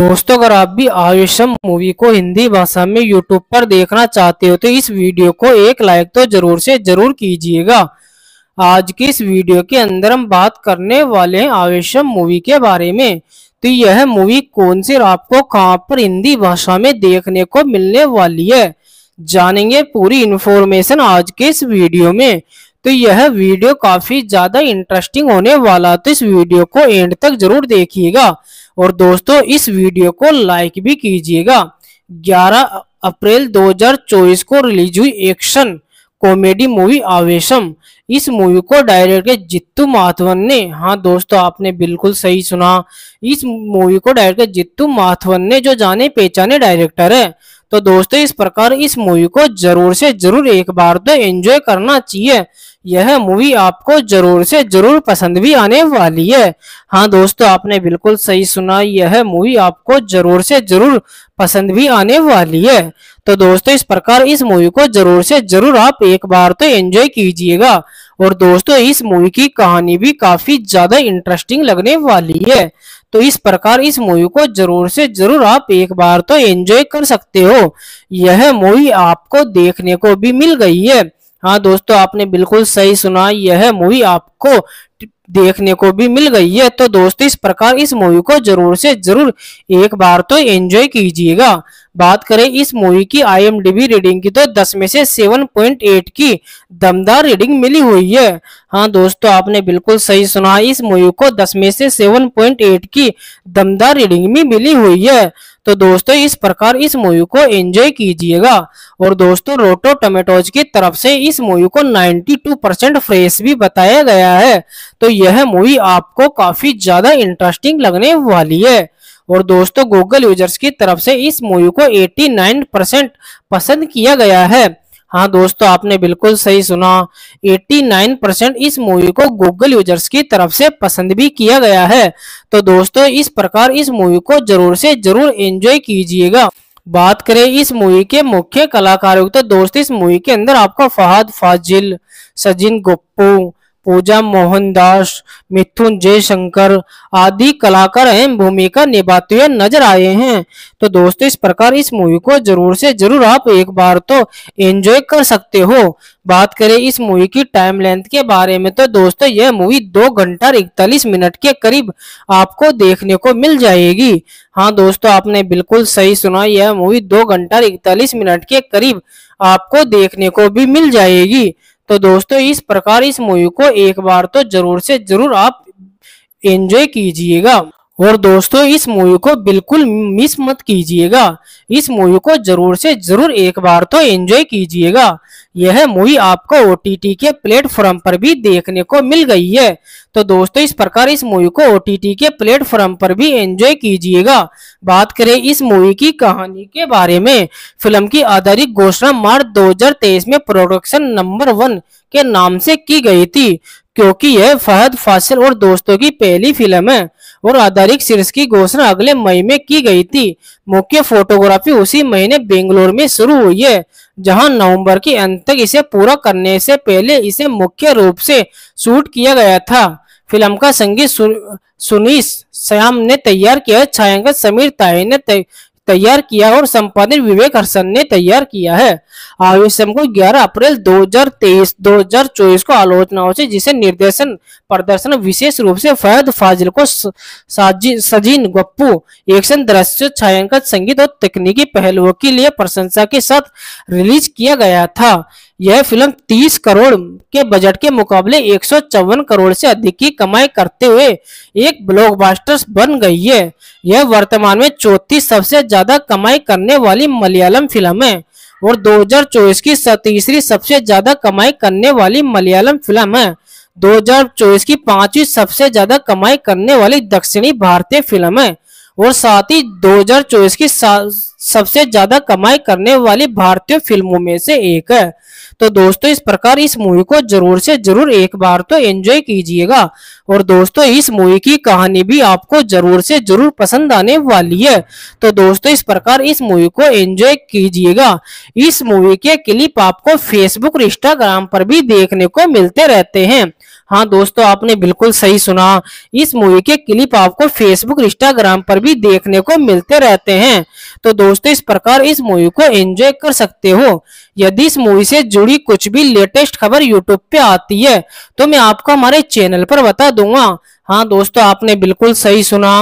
दोस्तों अगर आप भी आयुषम मूवी को हिंदी भाषा में यूट्यूब पर देखना चाहते हो तो इस वीडियो को एक लाइक तो जरूर से जरूर कीजिएगा आज की इस वीडियो के अंदर हम बात करने वाले हैं आयुषम मूवी के बारे में तो यह मूवी कौन सी आपको कहां पर हिंदी भाषा में देखने को मिलने वाली है जानेंगे पूरी इन्फॉर्मेशन आज के इस वीडियो में तो यह वीडियो काफी ज्यादा इंटरेस्टिंग होने वाला तो इस वीडियो को एंड तक जरूर देखिएगा और दोस्तों इस वीडियो को लाइक भी कीजिएगा 11 अप्रैल 2024 को रिलीज हुई एक्शन कॉमेडी मूवी आवेशम इस मूवी को डायरेक्टर जित्तू माथवन ने हाँ दोस्तों आपने बिल्कुल सही सुना इस मूवी को डायरेक्टर जित्तू माथवन ने जो जाने पहचाने डायरेक्टर है तो दोस्तों इस प्रकार इस मूवी को जरूर से जरूर एक बार तो एंजॉय करना चाहिए यह मूवी आपको जरूर से जरूर पसंद भी आने वाली है हाँ दोस्तों आपने बिल्कुल सही सुना यह मूवी आपको जरूर से जरूर पसंद भी आने वाली है तो दोस्तों इस प्रकार इस मूवी को जरूर से जरूर आप एक बार तो एंजॉय कीजिएगा और दोस्तों इस मूवी की कहानी भी काफी ज्यादा इंटरेस्टिंग लगने वाली है तो इस प्रकार इस मूवी को जरूर से जरूर आप एक बार तो एंजॉय कर सकते हो यह मूवी आपको देखने को भी मिल गई है हाँ दोस्तों आपने बिल्कुल सही सुना यह मूवी आपको देखने को भी मिल गई है तो दोस्तों इस प्रकार इस मूवी को जरूर से जरूर एक बार तो एंजॉय कीजिएगा बात करें इस मूवी की आईएमडीबी रीडिंग की तो 10 में से 7.8 की दमदार रीडिंग मिली हुई है हाँ दोस्तों आपने बिल्कुल सही सुना इस मूवी को 10 में से 7.8 की दमदार रीडिंग भी मिली हुई है तो दोस्तों इस प्रकार इस मूवी को एंजॉय कीजिएगा और दोस्तों रोटो टमेटोज की तरफ से इस मूवी को 92 परसेंट फ्रेश भी बताया गया है तो यह मूवी आपको काफी ज्यादा इंटरेस्टिंग लगने वाली है और दोस्तों गूगल यूजर्स की तरफ से इस मूवी को 89 परसेंट पसंद किया गया है हाँ दोस्तों आपने बिल्कुल सही सुना 89 परसेंट इस मूवी को गूगल यूजर्स की तरफ से पसंद भी किया गया है तो दोस्तों इस प्रकार इस मूवी को जरूर से जरूर एंजॉय कीजिएगा बात करें इस मूवी के मुख्य कलाकारों तो दोस्त इस मूवी के अंदर आपका फहद फाजिल सजिन गुप्पू पूजा मोहनदास मिथुन जयशंकर आदि कलाकार अहम भूमिका निभाते हुए नजर आए हैं तो दोस्तों इस प्रकार इस मूवी को जरूर से जरूर आप एक बार तो एंजॉय कर सकते हो बात करें इस मूवी की टाइम लेंथ के बारे में तो दोस्तों यह मूवी दो घंटा इकतालीस मिनट के करीब आपको देखने को मिल जाएगी हाँ दोस्तों आपने बिल्कुल सही सुना यह मूवी दो घंटा इकतालीस मिनट के करीब आपको देखने को भी मिल जाएगी तो दोस्तों इस प्रकार इस मूवी को एक बार तो जरूर से जरूर आप एंजॉय कीजिएगा और दोस्तों इस मूवी को बिल्कुल मिस मत कीजिएगा इस मूवी को जरूर से जरूर एक बार तो एंजॉय कीजिएगा यह मूवी आपको ओ के प्लेटफॉर्म पर भी देखने को मिल गई है तो दोस्तों इस प्रकार इस मूवी को ओ के प्लेटफॉर्म पर भी एंजॉय कीजिएगा बात करें इस मूवी की कहानी के बारे में फिल्म की आधारित घोषणा मार्च तेईस में प्रोडक्शन नंबर वन के नाम से की गई थी क्योंकि यह फहद फासिल और दोस्तों की पहली फिल्म है और आधारित शीर्ष की घोषणा अगले मई में की गई थी मुख्य फोटोग्राफी उसी महीने बेंगलोर में शुरू हुई है जहां नवंबर के अंत तक इसे पूरा करने से पहले इसे मुख्य रूप से शूट किया गया था फिल्म का संगीत सुनीस श्याम ने तैयार किया छायांकन समीर ताहे ने तैयार किया और संपादन विवेक हर्षन ने तैयार किया है आयुष्यम को 11 अप्रैल 2023 2024 को आलोचनाओं से जिसे निर्देशन प्रदर्शन विशेष रूप से फैद फाजिल को सजीन गप्पू एक्शन दृश्य छायांकन संगीत और तकनीकी पहलुओं के लिए प्रशंसा के साथ रिलीज किया गया था यह फिल्म 30 करोड़ के बजट के मुकाबले एक करोड़ से अधिक की कमाई करते हुए एक ब्लॉकबस्टर बन गई है यह वर्तमान में चौथी सबसे ज्यादा कमाई करने वाली मलयालम फिल्म है और 2024 की तीसरी सबसे ज्यादा कमाई करने वाली मलयालम फिल्म है 2024 की पांचवी सबसे ज्यादा कमाई करने वाली दक्षिणी भारतीय फिल्म है और साथ ही 2024 की सबसे ज्यादा कमाई करने वाली भारतीय फिल्मों में से एक है तो दोस्तों इस प्रकार इस मूवी को जरूर से जरूर एक बार तो एंजॉय कीजिएगा और दोस्तों इस मूवी की कहानी भी आपको जरूर से जरूर पसंद आने वाली है तो दोस्तों इस प्रकार इस मूवी को एंजॉय कीजिएगा इस मूवी के क्लिप आपको फेसबुक इंस्टाग्राम पर भी देखने को मिलते रहते हैं हाँ दोस्तों आपने बिल्कुल सही सुना इस मूवी के क्लिप आपको फेसबुक इंस्टाग्राम पर भी देखने को मिलते रहते हैं तो दोस्तों इस प्रकार इस मूवी को एंजॉय कर सकते हो यदि इस मूवी से जुड़ी कुछ भी लेटेस्ट खबर यूट्यूब पे आती है तो मैं आपको हमारे चैनल पर बता दूंगा हाँ दोस्तों आपने बिल्कुल सही सुना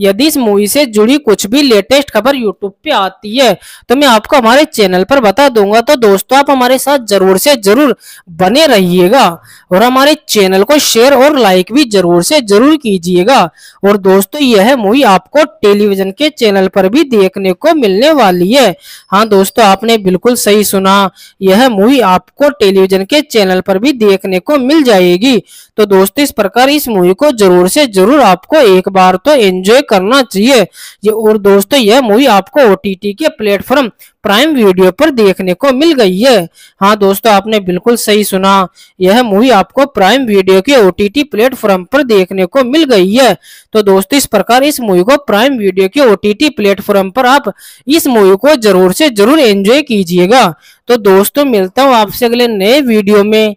यदि इस मूवी से जुड़ी कुछ भी लेटेस्ट खबर यूट्यूब पे आती है तो मैं आपको हमारे चैनल पर बता दूंगा तो दोस्तों आप हमारे साथ जरूर से जरूर बने रहिएगा और हमारे चैनल को शेयर और लाइक भी जरूर से जरूर कीजिएगा और दोस्तों यह मूवी आपको टेलीविजन के चैनल पर भी देखने को मिलने वाली है हाँ दोस्तों आपने बिल्कुल सही सुना यह मूवी आपको टेलीविजन के चैनल पर भी देखने को मिल जाएगी तो दोस्तों इस प्रकार इस मूवी को जरूर से जरूर आपको एक बार तो एंजॉय करना चाहिए ये और दोस्तों यह मूवी आपको ओ के प्लेटफॉर्म प्राइम वीडियो पर देखने को मिल गई है हाँ दोस्तों आपने बिल्कुल सही सुना यह मूवी आपको प्राइम वीडियो के ओ प्लेटफॉर्म पर देखने को मिल गई है तो दोस्तों इस प्रकार इस मूवी को प्राइम वीडियो के ओ प्लेटफॉर्म पर आप इस मूवी को जरूर से जरूर एंजॉय कीजिएगा तो दोस्तों मिलता हूँ आपसे अगले नए वीडियो में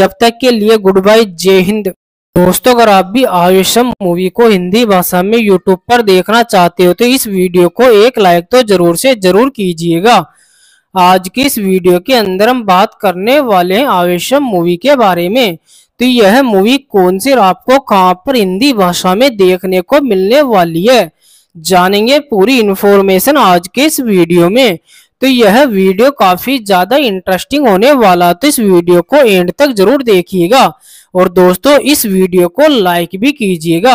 जब तक के लिए गुड बाय जय हिंद दोस्तों अगर आप भी आयुषम मूवी को हिंदी भाषा में यूट्यूब पर देखना चाहते हो तो इस वीडियो को एक लाइक तो जरूर से जरूर कीजिएगा आज की इस वीडियो के अंदर हम बात करने वाले हैं आयुषम मूवी के बारे में तो यह मूवी कौन सी आपको कहां पर हिंदी भाषा में देखने को मिलने वाली है जानेंगे पूरी इन्फॉर्मेशन आज के इस वीडियो में तो यह वीडियो काफी ज्यादा इंटरेस्टिंग होने वाला तो इस वीडियो को एंड तक जरूर देखिएगा और दोस्तों इस वीडियो को लाइक भी कीजिएगा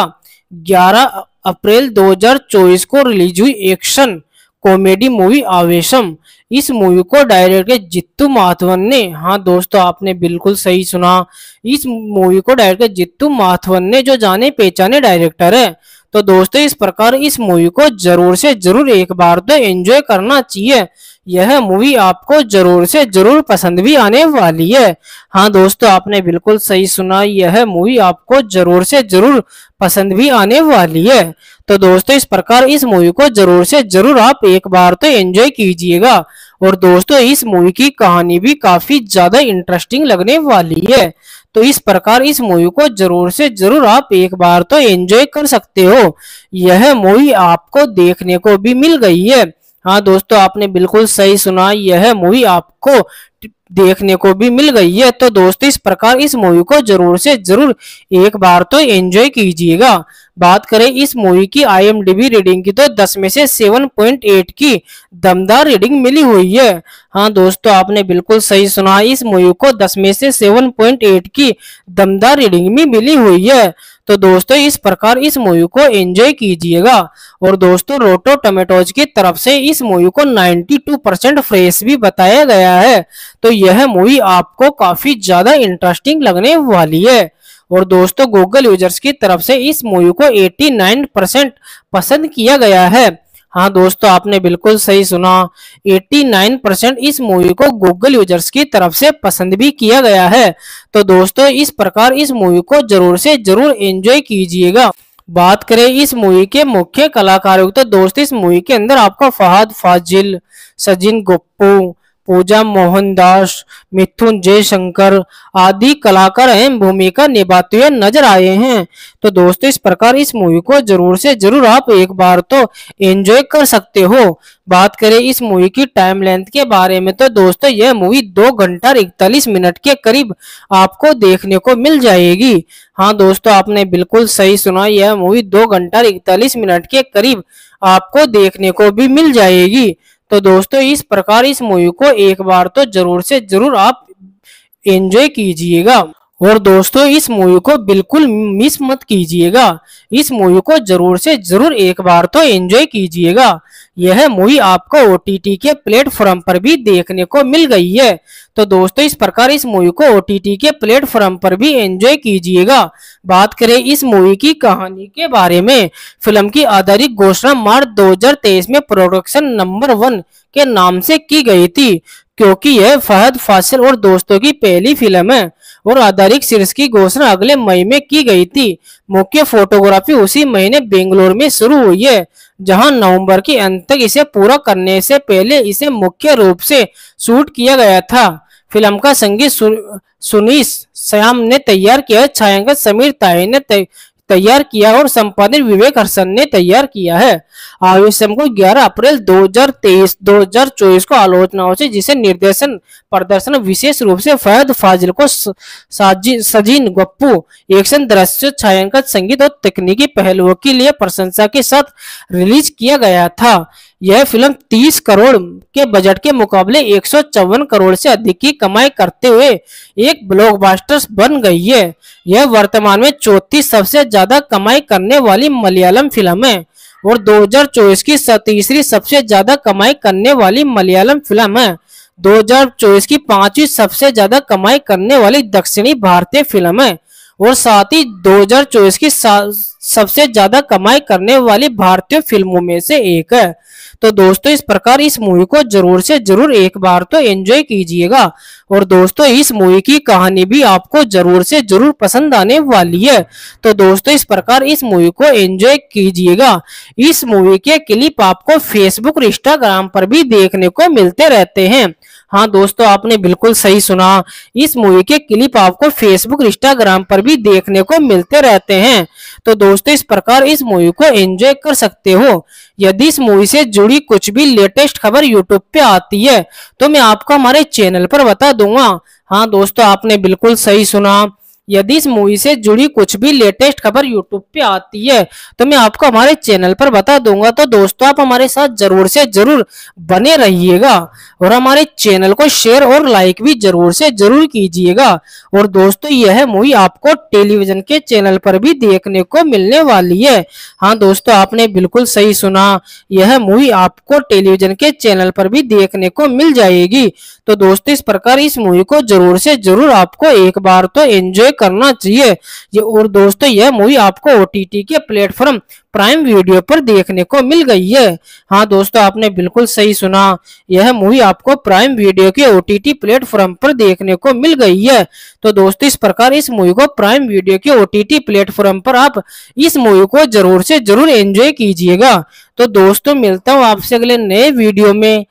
11 अप्रैल 2024 को रिलीज हुई एक्शन कॉमेडी मूवी आवेशम इस मूवी को डायरेक्टर जित्तू माथवन ने हाँ दोस्तों आपने बिल्कुल सही सुना इस मूवी को डायरेक्टर जित्तू माथवन ने जो जाने पहचाने डायरेक्टर है तो दोस्तों इस प्रकार इस मूवी को जरूर से जरूर एक बार तो एंजॉय करना चाहिए यह मूवी आपको जरूर से जरूर पसंद भी आने वाली है हाँ दोस्तों आपने बिल्कुल सही सुना यह मूवी आपको जरूर से जरूर पसंद भी आने वाली है तो दोस्तों इस प्रकार इस मूवी को जरूर से जरूर आप एक बार तो एंजॉय कीजिएगा और दोस्तों इस मूवी की कहानी भी काफी ज्यादा इंटरेस्टिंग लगने वाली है तो इस प्रकार इस मूवी को जरूर से जरूर आप एक बार तो एंजॉय कर सकते हो यह मूवी आपको देखने को भी मिल गई है हाँ दोस्तों आपने बिल्कुल सही सुना यह मूवी आपको देखने को भी मिल गई है तो दोस्तों इस प्रकार इस मूवी को जरूर से जरूर एक बार तो एंजॉय कीजिएगा बात करें इस मूवी की आईएमडीबी रीडिंग की तो 10 में से 7.8 की दमदार रीडिंग मिली हुई है हाँ दोस्तों आपने बिल्कुल सही सुना इस मूवी को 10 में से 7.8 की दमदार रीडिंग भी मिली हुई है तो दोस्तों इस प्रकार इस मूवी को एंजॉय कीजिएगा और दोस्तों रोटो टमेटोज की तरफ से इस मूवी को 92 परसेंट फ्रेश भी बताया गया है तो यह मूवी आपको काफी ज्यादा इंटरेस्टिंग लगने वाली है और दोस्तों गूगल यूजर्स की तरफ से इस मूवी को 89 परसेंट पसंद किया गया है हाँ दोस्तों आपने बिल्कुल सही सुना 89 परसेंट इस मूवी को गूगल यूजर्स की तरफ से पसंद भी किया गया है तो दोस्तों इस प्रकार इस मूवी को जरूर से जरूर एंजॉय कीजिएगा बात करें इस मूवी के मुख्य कलाकारों तो दोस्त इस मूवी के अंदर आपका फहद फाजिल सजिन गुप्पू पूजा मोहनदास मिथुन जयशंकर आदि कलाकार अहम भूमिका निभाते हुए नजर आए हैं तो दोस्तों इस प्रकार इस मूवी को जरूर से जरूर आप एक बार तो एंजॉय कर सकते हो बात करें इस मूवी की टाइम लेंथ के बारे में तो दोस्तों यह मूवी दो घंटा इकतालीस मिनट के करीब आपको देखने को मिल जाएगी हाँ दोस्तों आपने बिल्कुल सही सुना यह मूवी दो घंटा इकतालीस मिनट के करीब आपको देखने को भी मिल जाएगी तो दोस्तों इस प्रकार इस मूवी को एक बार तो जरूर से जरूर आप एंजॉय कीजिएगा और दोस्तों इस मूवी को बिल्कुल मिस मत कीजिएगा इस मूवी को जरूर से जरूर एक बार तो एंजॉय कीजिएगा यह मूवी आपको ओ के प्लेटफॉर्म पर भी देखने को मिल गई है तो दोस्तों इस प्रकार इस मूवी को ओ के प्लेटफॉर्म पर भी एंजॉय कीजिएगा बात करें इस मूवी की कहानी के बारे में फिल्म की आधारित घोषणा मार्च तेईस में प्रोडक्शन नंबर वन के नाम से की गई थी क्योंकि यह फहद फासिल और दोस्तों की पहली फिल्म है और आधारित शीर्ष की घोषणा अगले मई में की गई थी मुख्य फोटोग्राफी उसी महीने बेंगलोर में शुरू हुई है जहां नवंबर के अंत तक इसे पूरा करने से पहले इसे मुख्य रूप से शूट किया गया था फिल्म का संगीत सुनीश श्याम ने तैयार किया छायांकन समीर ताहे ने तैयार किया और संपादन विवेक हर्षन ने तैयार किया है आवेशम को 11 अप्रैल 2023 2024 को आलोचनाओं से जिसे निर्देशन प्रदर्शन विशेष रूप से फैद फाजिल को सजीन गप्पू एक्शन दृश्य छायांकन संगीत और तकनीकी पहलुओं के लिए प्रशंसा के साथ रिलीज किया गया था यह फिल्म 30 करोड़ के बजट के मुकाबले एक करोड़ से अधिक की कमाई करते हुए एक ब्लॉकबस्टर बन गई है यह वर्तमान में चौथी सबसे ज्यादा कमाई करने वाली मलयालम फिल्म है और 2024 की तीसरी सबसे ज्यादा कमाई करने वाली मलयालम फिल्म है 2024 की पांचवी सबसे ज्यादा कमाई करने वाली दक्षिणी भारतीय फिल्म है और साथ ही 2024 की सबसे ज्यादा कमाई करने वाली भारतीय फिल्मों में से एक है तो दोस्तों इस प्रकार इस मूवी को जरूर से जरूर एक बार तो एंजॉय कीजिएगा और दोस्तों इस मूवी की कहानी भी आपको जरूर से जरूर पसंद आने वाली है तो दोस्तों इस प्रकार इस मूवी को एंजॉय कीजिएगा इस मूवी के क्लिप आपको फेसबुक और इंस्टाग्राम पर भी देखने को मिलते रहते हैं हाँ दोस्तों आपने बिल्कुल सही सुना इस मूवी के क्लिप आपको फेसबुक इंस्टाग्राम पर भी देखने को मिलते रहते हैं तो दोस्तों इस प्रकार इस मूवी को एंजॉय कर सकते हो यदि इस मूवी से जुड़ी कुछ भी लेटेस्ट खबर यूट्यूब पे आती है तो मैं आपको हमारे चैनल पर बता दूंगा हाँ दोस्तों आपने बिल्कुल सही सुना यदि इस मूवी से जुड़ी कुछ भी लेटेस्ट खबर यूट्यूब पे आती है तो मैं आपको हमारे चैनल पर बता दूंगा तो दोस्तों आप हमारे साथ जरूर से जरूर बने रहिएगा और हमारे चैनल को शेयर और लाइक भी जरूर से जरूर कीजिएगा और दोस्तों यह मूवी आपको टेलीविजन के चैनल पर भी देखने को मिलने वाली है हाँ दोस्तों आपने बिल्कुल सही सुना यह मूवी आपको टेलीविजन के चैनल पर भी देखने को मिल जाएगी तो दोस्तों इस प्रकार इस मूवी को जरूर से जरूर आपको एक बार तो एंजॉय करना चाहिए ये और दोस्तों यह मूवी आपको ओ के प्लेटफॉर्म प्राइम वीडियो पर देखने को मिल गई है हाँ दोस्तों आपने बिल्कुल सही सुना यह मूवी आपको प्राइम वीडियो के ओ प्लेटफॉर्म पर देखने को मिल गई है तो दोस्तों इस प्रकार इस मूवी को प्राइम वीडियो के ओ प्लेटफॉर्म पर आप इस मूवी को जरूर से जरूर एंजॉय कीजिएगा तो दोस्तों मिलता हूँ आपसे अगले नए वीडियो में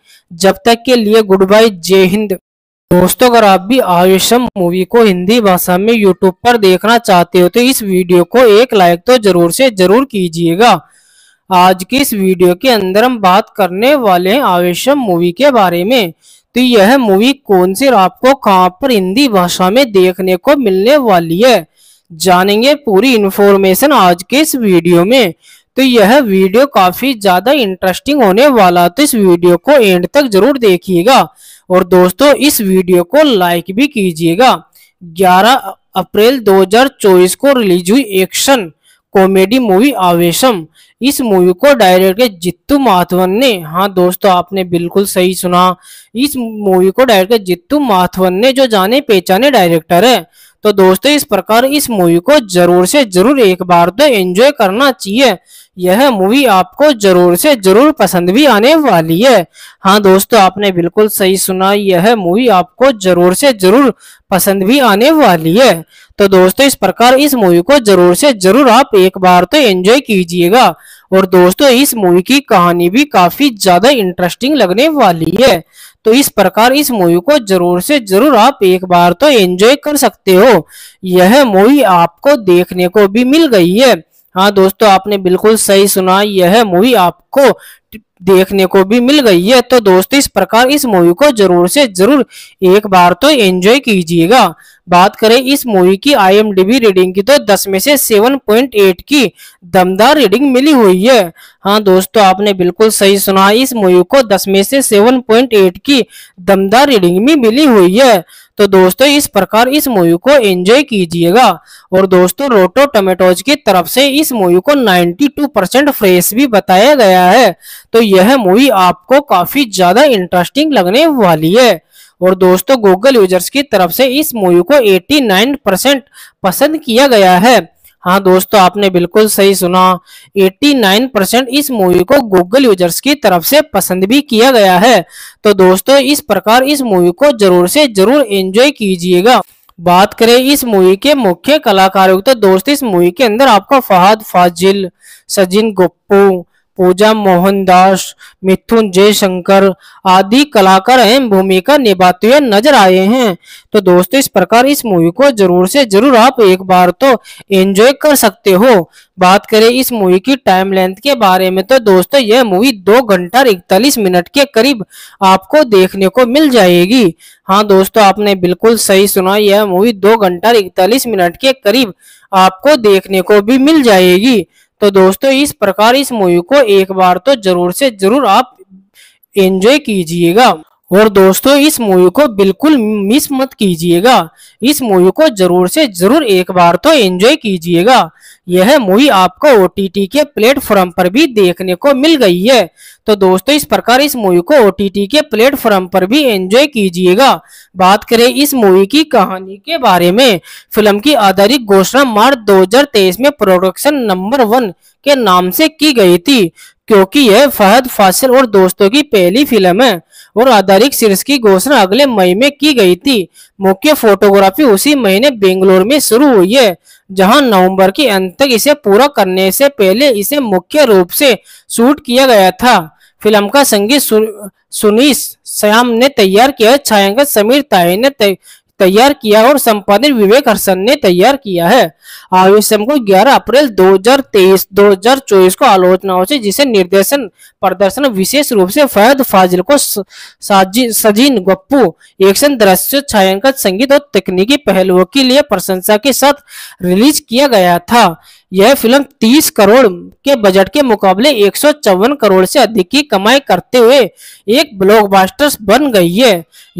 जब तक के लिए गुड बाय जय हिंद दोस्तों अगर आप भी आयुषम मूवी को हिंदी भाषा में यूट्यूब पर देखना चाहते हो तो इस वीडियो को एक लाइक तो जरूर से जरूर कीजिएगा आज की इस वीडियो के अंदर हम बात करने वाले हैं आवेशम मूवी के बारे में तो यह मूवी कौन सी आपको कहां पर हिंदी भाषा में देखने को मिलने वाली है जानेंगे पूरी इन्फॉर्मेशन आज के इस वीडियो में तो यह वीडियो काफी ज्यादा इंटरेस्टिंग होने वाला तो इस वीडियो को एंड तक जरूर देखिएगा और दोस्तों इस वीडियो को लाइक भी कीजिएगा 11 अप्रैल 2024 को रिलीज हुई एक्शन कॉमेडी मूवी आवेशम इस मूवी को डायरेक्टर जित्तू माथवन ने हाँ दोस्तों आपने बिल्कुल सही सुना इस मूवी को डायरेक्टर जित्तू माथवन ने जो जाने पहचाने डायरेक्टर है तो दोस्तों इस प्रकार इस मूवी को जरूर से जरूर एक बार तो एंजॉय करना चाहिए यह मूवी आपको जरूर से जरूर पसंद भी आने वाली है हाँ दोस्तों आपने बिल्कुल सही सुना यह मूवी आपको जरूर से जरूर पसंद भी आने वाली है तो दोस्तों इस प्रकार इस मूवी को जरूर से जरूर आप एक बार तो एंजॉय कीजिएगा और दोस्तों इस मूवी की कहानी भी काफी ज्यादा इंटरेस्टिंग लगने वाली है तो इस प्रकार इस मूवी को जरूर से जरूर आप एक बार तो एंजॉय कर सकते हो यह मूवी आपको देखने को भी मिल गई है हाँ दोस्तों आपने बिल्कुल सही सुना यह मूवी आपको देखने को भी मिल गई है तो दोस्तों इस प्रकार इस मूवी को जरूर से जरूर एक बार तो एंजॉय कीजिएगा बात करें इस मूवी की आईएमडीबी रीडिंग की तो 10 में से 7.8 की दमदार रीडिंग मिली हुई है हाँ दोस्तों आपने बिल्कुल सही सुना इस मूवी को 10 में से 7.8 की दमदार रीडिंग भी मिली हुई है तो दोस्तों इस प्रकार इस मूवी को एंजॉय कीजिएगा और दोस्तों रोटो टोमेटोज की तरफ से इस मूवी को 92 परसेंट फ्रेश भी बताया गया है तो यह मूवी आपको काफी ज्यादा इंटरेस्टिंग लगने वाली है और दोस्तों गूगल यूजर्स की तरफ से इस मूवी को 89 परसेंट पसंद किया गया है हाँ दोस्तों आपने बिल्कुल सही सुना 89 परसेंट इस मूवी को गूगल यूजर्स की तरफ से पसंद भी किया गया है तो दोस्तों इस प्रकार इस मूवी को जरूर से जरूर एंजॉय कीजिएगा बात करें इस मूवी के मुख्य कलाकारों तो दोस्त इस मूवी के अंदर आपको फहद फाजिल सजिन गुप्पू पूजा मोहनदास मिथुन जयशंकर आदि कलाकार अहम भूमिका निभाते हुए नजर आए हैं तो दोस्तों इस प्रकार इस मूवी को जरूर से जरूर आप एक बार तो एंजॉय कर सकते हो बात करें इस मूवी की टाइम लेंथ के बारे में तो दोस्तों यह मूवी दो घंटा इकतालीस मिनट के करीब आपको देखने को मिल जाएगी हाँ दोस्तों आपने बिल्कुल सही सुना यह मूवी दो घंटा इकतालीस मिनट के करीब आपको देखने को भी मिल जाएगी तो दोस्तों इस प्रकार इस मूवी को एक बार तो जरूर से जरूर आप एंजॉय कीजिएगा और दोस्तों इस मूवी को बिल्कुल मिस मत कीजिएगा इस मूवी को जरूर से जरूर एक बार तो एंजॉय कीजिएगा यह मूवी आपको ओ के प्लेटफॉर्म पर भी देखने को मिल गई है तो दोस्तों इस प्रकार इस मूवी को ओ के प्लेटफॉर्म पर भी एंजॉय कीजिएगा बात करें इस मूवी की कहानी के बारे में फिल्म की आधारित घोषणा मार्च दो में प्रोडक्शन नंबर वन के नाम से की गई थी क्योंकि यह फहद फासिल और दोस्तों की पहली फिल्म है और आधारित शीर्ष की घोषणा अगले मई में की गई थी मुख्य फोटोग्राफी उसी महीने बेंगलोर में शुरू हुई है जहां नवंबर के अंत तक इसे पूरा करने से पहले इसे मुख्य रूप से शूट किया गया था फिल्म का संगीत सुनीश श्याम ने तैयार किया छायांकन समीर ताहे ने तैयार किया और संपादन विवेक हर्षन ने तैयार किया है आयुषम को 11 अप्रैल 2023 2024 को आलोचनाओं से जिसे निर्देशन प्रदर्शन विशेष रूप से फैद फाजिल को सजीन गप्पू एक्शन दृश्य छायांकन संगीत और तकनीकी पहलुओं के लिए प्रशंसा के साथ रिलीज किया गया था यह फिल्म 30 करोड़ के बजट के मुकाबले एक करोड़ से अधिक की कमाई करते हुए एक ब्लॉकबस्टर बन गई है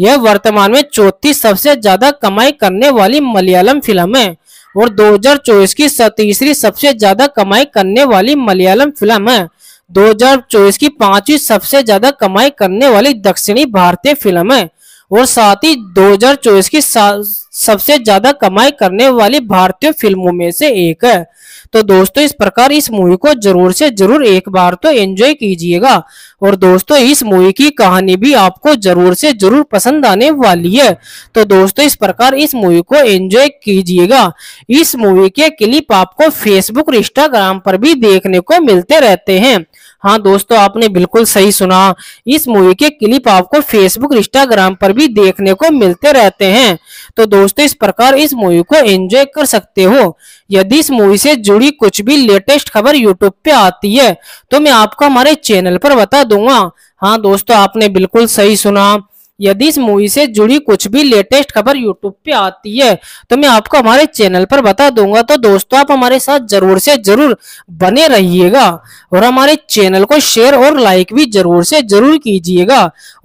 यह वर्तमान में चौथी सबसे ज्यादा कमाई करने वाली मलयालम फिल्म है और 2024 की तीसरी सबसे ज्यादा कमाई करने वाली मलयालम फिल्म है 2024 की पांचवी सबसे ज्यादा कमाई करने वाली दक्षिणी भारतीय फिल्म है और साथ ही 2024 की सबसे ज्यादा कमाई करने वाली भारतीय फिल्मों में से एक है तो दोस्तों इस प्रकार इस मूवी को जरूर से जरूर एक बार तो एंजॉय कीजिएगा और दोस्तों इस मूवी की कहानी भी आपको जरूर से जरूर पसंद आने वाली है तो दोस्तों इस प्रकार इस मूवी को एंजॉय कीजिएगा इस मूवी के क्लिप आपको फेसबुक और इंस्टाग्राम पर भी देखने को मिलते रहते हैं हाँ दोस्तों आपने बिल्कुल सही सुना इस मूवी के क्लिप आपको फेसबुक इंस्टाग्राम पर भी देखने को मिलते रहते हैं तो दोस्तों इस प्रकार इस मूवी को एंजॉय कर सकते हो यदि इस मूवी से जुड़ी कुछ भी लेटेस्ट खबर यूट्यूब पे आती है तो मैं आपको हमारे चैनल पर बता दूंगा हाँ दोस्तों आपने बिल्कुल सही सुना यदि इस मूवी से जुड़ी कुछ भी लेटेस्ट खबर यूट्यूब पे आती है तो मैं आपको हमारे चैनल पर बता दूंगा तो दोस्तों आप हमारे साथ जरूर से जरूर बने रहिएगा और हमारे चैनल को शेयर और लाइक भी जरूर से जरूर कीजिएगा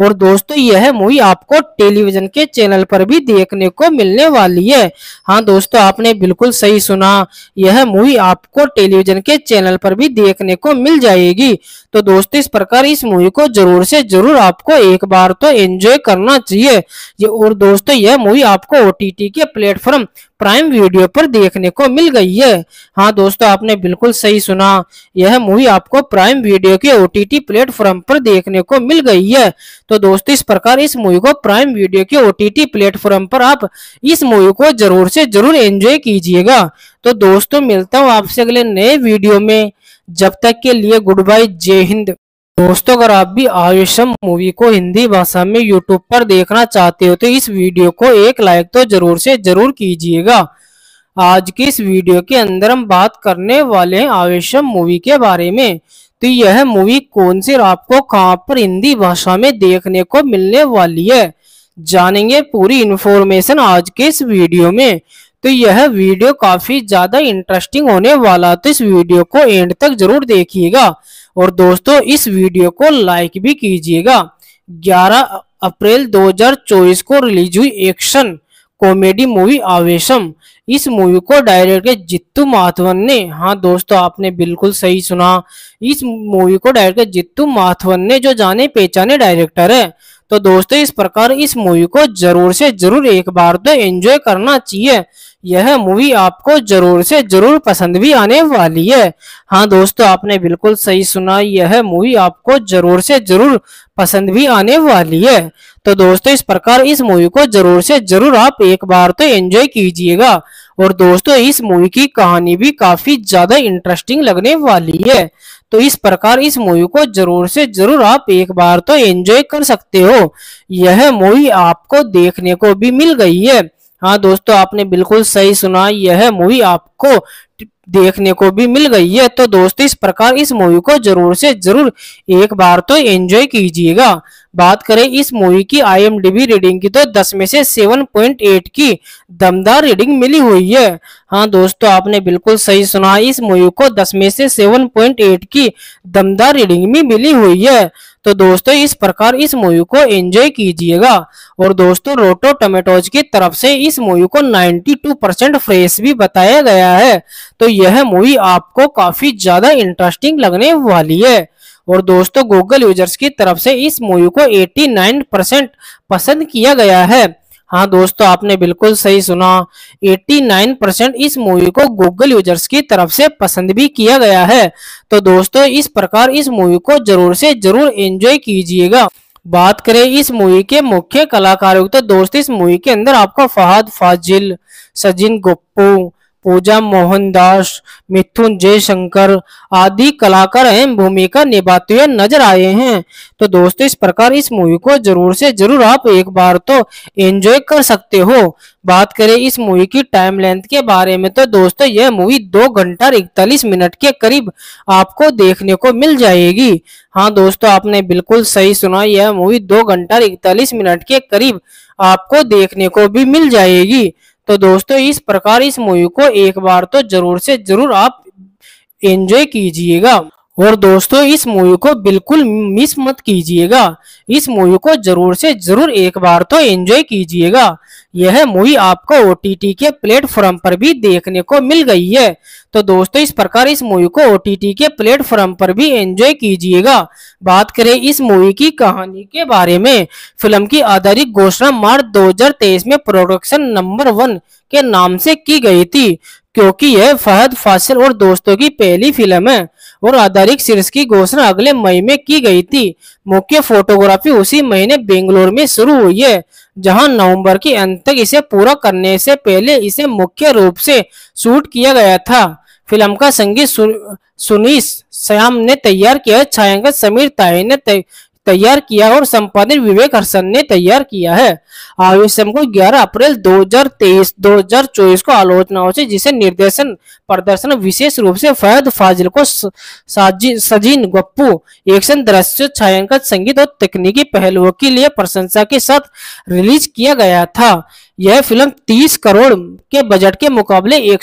और दोस्तों यह मूवी आपको टेलीविजन के चैनल पर भी देखने को मिलने वाली है हाँ दोस्तों आपने बिल्कुल सही सुना यह मूवी आपको टेलीविजन के चैनल पर भी देखने को मिल जाएगी तो दोस्तों इस प्रकार इस मूवी को जरूर से जरूर आपको एक बार तो एंजॉय करना चाहिए ये और दोस्तों यह मूवी आपको ओ के प्लेटफॉर्म प्राइम वीडियो पर देखने को मिल गई है हाँ दोस्तों आपने बिल्कुल सही सुना यह मूवी आपको प्राइम वीडियो के ओ प्लेटफॉर्म पर देखने को मिल गई है तो दोस्तों इस प्रकार इस मूवी को प्राइम वीडियो के ओ प्लेटफॉर्म पर आप इस मूवी को जरूर से जरूर एंजॉय कीजिएगा तो दोस्तों मिलता हूँ आपसे अगले नए वीडियो में जब तक के लिए गुड बाय जय हिंद दोस्तों अगर आप भी आयुषम मूवी को हिंदी भाषा में यूट्यूब पर देखना चाहते हो तो इस वीडियो को एक लाइक तो जरूर से जरूर कीजिएगा आज की इस वीडियो के अंदर हम बात करने वाले हैं आयुषम मूवी के बारे में तो यह मूवी कौन सी आपको कहां पर हिंदी भाषा में देखने को मिलने वाली है जानेंगे पूरी इन्फॉर्मेशन आज के इस वीडियो में तो यह वीडियो काफी ज्यादा इंटरेस्टिंग होने वाला तो इस वीडियो को एंड तक जरूर देखिएगा और दोस्तों इस वीडियो को लाइक भी कीजिएगा 11 अप्रैल 2024 को रिलीज हुई एक्शन कॉमेडी मूवी आवेशम इस मूवी को डायरेक्टर जित्तू माथवन ने हाँ दोस्तों आपने बिल्कुल सही सुना इस मूवी को डायरेक्टर जित्तू माथवन ने जो जाने पहचाने डायरेक्टर है तो दोस्तों इस प्रकार इस मूवी को जरूर से जरूर एक बार तो एंजॉय करना चाहिए यह मूवी आपको जरूर से जरूर पसंद भी आने वाली है हाँ दोस्तों आपने बिल्कुल सही सुना यह मूवी आपको जरूर से जरूर पसंद भी आने वाली है तो दोस्तों इस प्रकार इस मूवी को जरूर से जरूर आप एक बार तो एंजॉय कीजिएगा और दोस्तों इस मूवी की कहानी भी काफी ज्यादा इंटरेस्टिंग लगने वाली है तो इस प्रकार इस मूवी को जरूर से जरूर आप एक बार तो एंजॉय कर सकते हो यह मूवी आपको देखने को भी मिल गई है हाँ दोस्तों आपने बिल्कुल सही सुना यह मूवी आपको देखने को भी मिल गई है तो दोस्तों इस प्रकार इस मूवी को जरूर से जरूर एक बार तो एंजॉय कीजिएगा बात करें इस मूवी की आईएमडीबी रीडिंग की तो 10 में से 7.8 की दमदार रीडिंग मिली हुई है हाँ दोस्तों आपने बिल्कुल सही सुना इस मूवी को 10 में से 7.8 की दमदार रीडिंग भी मिली हुई है तो दोस्तों इस प्रकार इस मूवी को एंजॉय कीजिएगा और दोस्तों रोटो टोमेटोज की तरफ से इस मूवी को 92 परसेंट फ्रेश भी बताया गया है तो यह मूवी आपको काफी ज्यादा इंटरेस्टिंग लगने वाली है और दोस्तों गूगल यूजर्स की तरफ से इस मूवी को 89 परसेंट पसंद किया गया है हाँ दोस्तों आपने बिल्कुल सही सुना 89 परसेंट इस मूवी को गूगल यूजर्स की तरफ से पसंद भी किया गया है तो दोस्तों इस प्रकार इस मूवी को जरूर से जरूर एंजॉय कीजिएगा बात करें इस मूवी के मुख्य कलाकारों तो दोस्त इस मूवी के अंदर आपको फहाद फाजिल सजिन गुप्पू पूजा मोहनदास मिथुन जयशंकर आदि कलाकार अहम भूमिका निभाते हुए नजर आए हैं तो दोस्तों इस प्रकार इस मूवी को जरूर से जरूर आप एक बार तो एंजॉय कर सकते हो बात करें इस मूवी की टाइम लेंथ के बारे में तो दोस्तों यह मूवी दो घंटा इकतालीस मिनट के करीब आपको देखने को मिल जाएगी हाँ दोस्तों आपने बिल्कुल सही सुना यह मूवी दो घंटा इकतालीस मिनट के करीब आपको देखने को भी मिल जाएगी तो दोस्तों इस प्रकार इस मूवी को एक बार तो जरूर से जरूर आप एंजॉय कीजिएगा और दोस्तों इस मूवी को बिल्कुल मिस मत कीजिएगा इस मूवी को जरूर से जरूर एक बार तो एंजॉय कीजिएगा यह मूवी आपको ओ के प्लेटफॉर्म पर भी देखने को मिल गई है तो दोस्तों इस प्रकार इस मूवी को ओ के प्लेटफॉर्म पर भी एंजॉय कीजिएगा बात करें इस मूवी की कहानी के बारे में फिल्म की आधारित घोषणा मार्च 2023 में प्रोडक्शन नंबर वन के नाम से की गई थी क्योंकि यह फहद फासिल और दोस्तों की पहली फिल्म है और आधारित शीर्ष की घोषणा अगले मई में की गई थी मुख्य फोटोग्राफी उसी महीने बेंगलोर में शुरू हुई है जहां नवंबर के अंत तक इसे पूरा करने से पहले इसे मुख्य रूप से शूट किया गया था फिल्म का संगीत सुनीश श्याम ने तैयार किया छायांकन समीर ताहे ने तैयार किया और संपादित विवेक हर्षन ने तैयार किया है आयुषम को 11 अप्रैल 2023 2024 को आलोचनाओं से जिसे निर्देशन प्रदर्शन विशेष रूप से फैद फाजिल को सजीन गप्पू एक्शन दृश्य छायांकन संगीत और तकनीकी पहलुओं के लिए प्रशंसा के साथ रिलीज किया गया था यह फिल्म 30 करोड़ के बजट के मुकाबले एक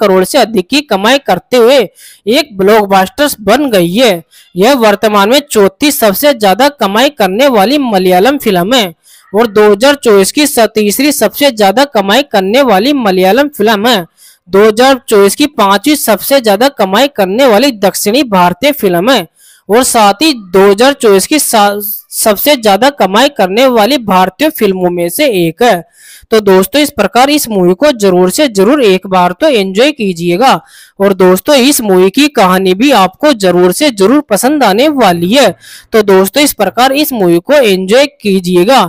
करोड़ से अधिक की कमाई करते हुए एक ब्लॉकबस्टर बन गई है यह वर्तमान में चौथी सबसे ज्यादा कमाई करने वाली मलयालम फिल्म है और 2024 की तीसरी सबसे ज्यादा कमाई करने वाली मलयालम फिल्म है 2024 की पांचवी सबसे ज्यादा कमाई करने वाली दक्षिणी भारतीय फिल्म है और साथ ही 2024 की सबसे ज्यादा कमाई करने वाली भारतीय फिल्मों में से एक है तो दोस्तों इस प्रकार इस मूवी को जरूर से जरूर एक बार तो एंजॉय कीजिएगा और दोस्तों इस मूवी की कहानी भी आपको जरूर से जरूर पसंद आने वाली है तो दोस्तों इस प्रकार इस मूवी को एंजॉय कीजिएगा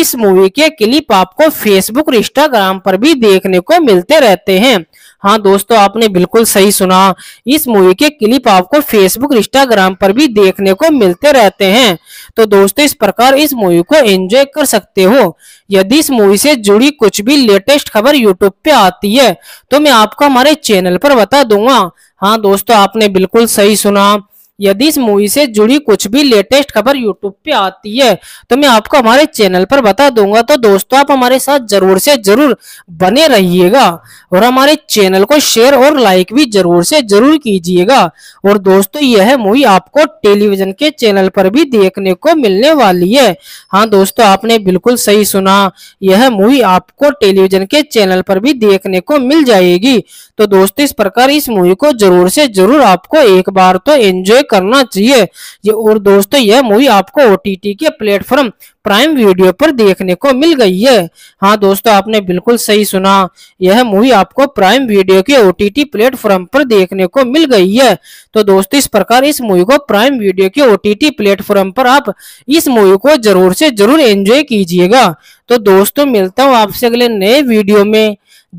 इस मूवी के क्लिप आपको फेसबुक और इंस्टाग्राम पर भी देखने को मिलते रहते हैं हाँ दोस्तों आपने बिल्कुल सही सुना इस मूवी के क्लिप आपको फेसबुक इंस्टाग्राम पर भी देखने को मिलते रहते हैं तो दोस्तों इस प्रकार इस मूवी को एंजॉय कर सकते हो यदि इस मूवी से जुड़ी कुछ भी लेटेस्ट खबर यूट्यूब पे आती है तो मैं आपको हमारे चैनल पर बता दूंगा हाँ दोस्तों आपने बिल्कुल सही सुना यदि इस मूवी से जुड़ी कुछ भी लेटेस्ट खबर यूट्यूब पे आती है तो मैं आपको हमारे चैनल पर बता दूंगा तो दोस्तों आप हमारे साथ जरूर से जरूर बने रहिएगा और हमारे चैनल को शेयर और लाइक भी जरूर से जरूर कीजिएगा और दोस्तों यह मूवी आपको टेलीविजन के चैनल पर भी देखने को मिलने वाली है हाँ दोस्तों आपने बिल्कुल सही सुना यह मूवी आपको टेलीविजन के चैनल पर भी देखने को मिल जाएगी तो दोस्तों इस प्रकार इस मूवी को जरूर से जरूर आपको एक बार तो एंजॉय करना चाहिए ये और दोस्तों यह मूवी आपको ओ के प्लेटफॉर्म प्राइम वीडियो पर देखने को मिल गई है हाँ दोस्तों आपने बिल्कुल सही सुना यह मूवी आपको प्राइम वीडियो के ओ प्लेटफॉर्म पर देखने को मिल गई है तो दोस्तों इस प्रकार इस मूवी को प्राइम वीडियो के ओ प्लेटफॉर्म पर आप इस मूवी को जरूर से जरूर एंजॉय कीजिएगा तो दोस्तों मिलता हूँ आपसे अगले नए वीडियो में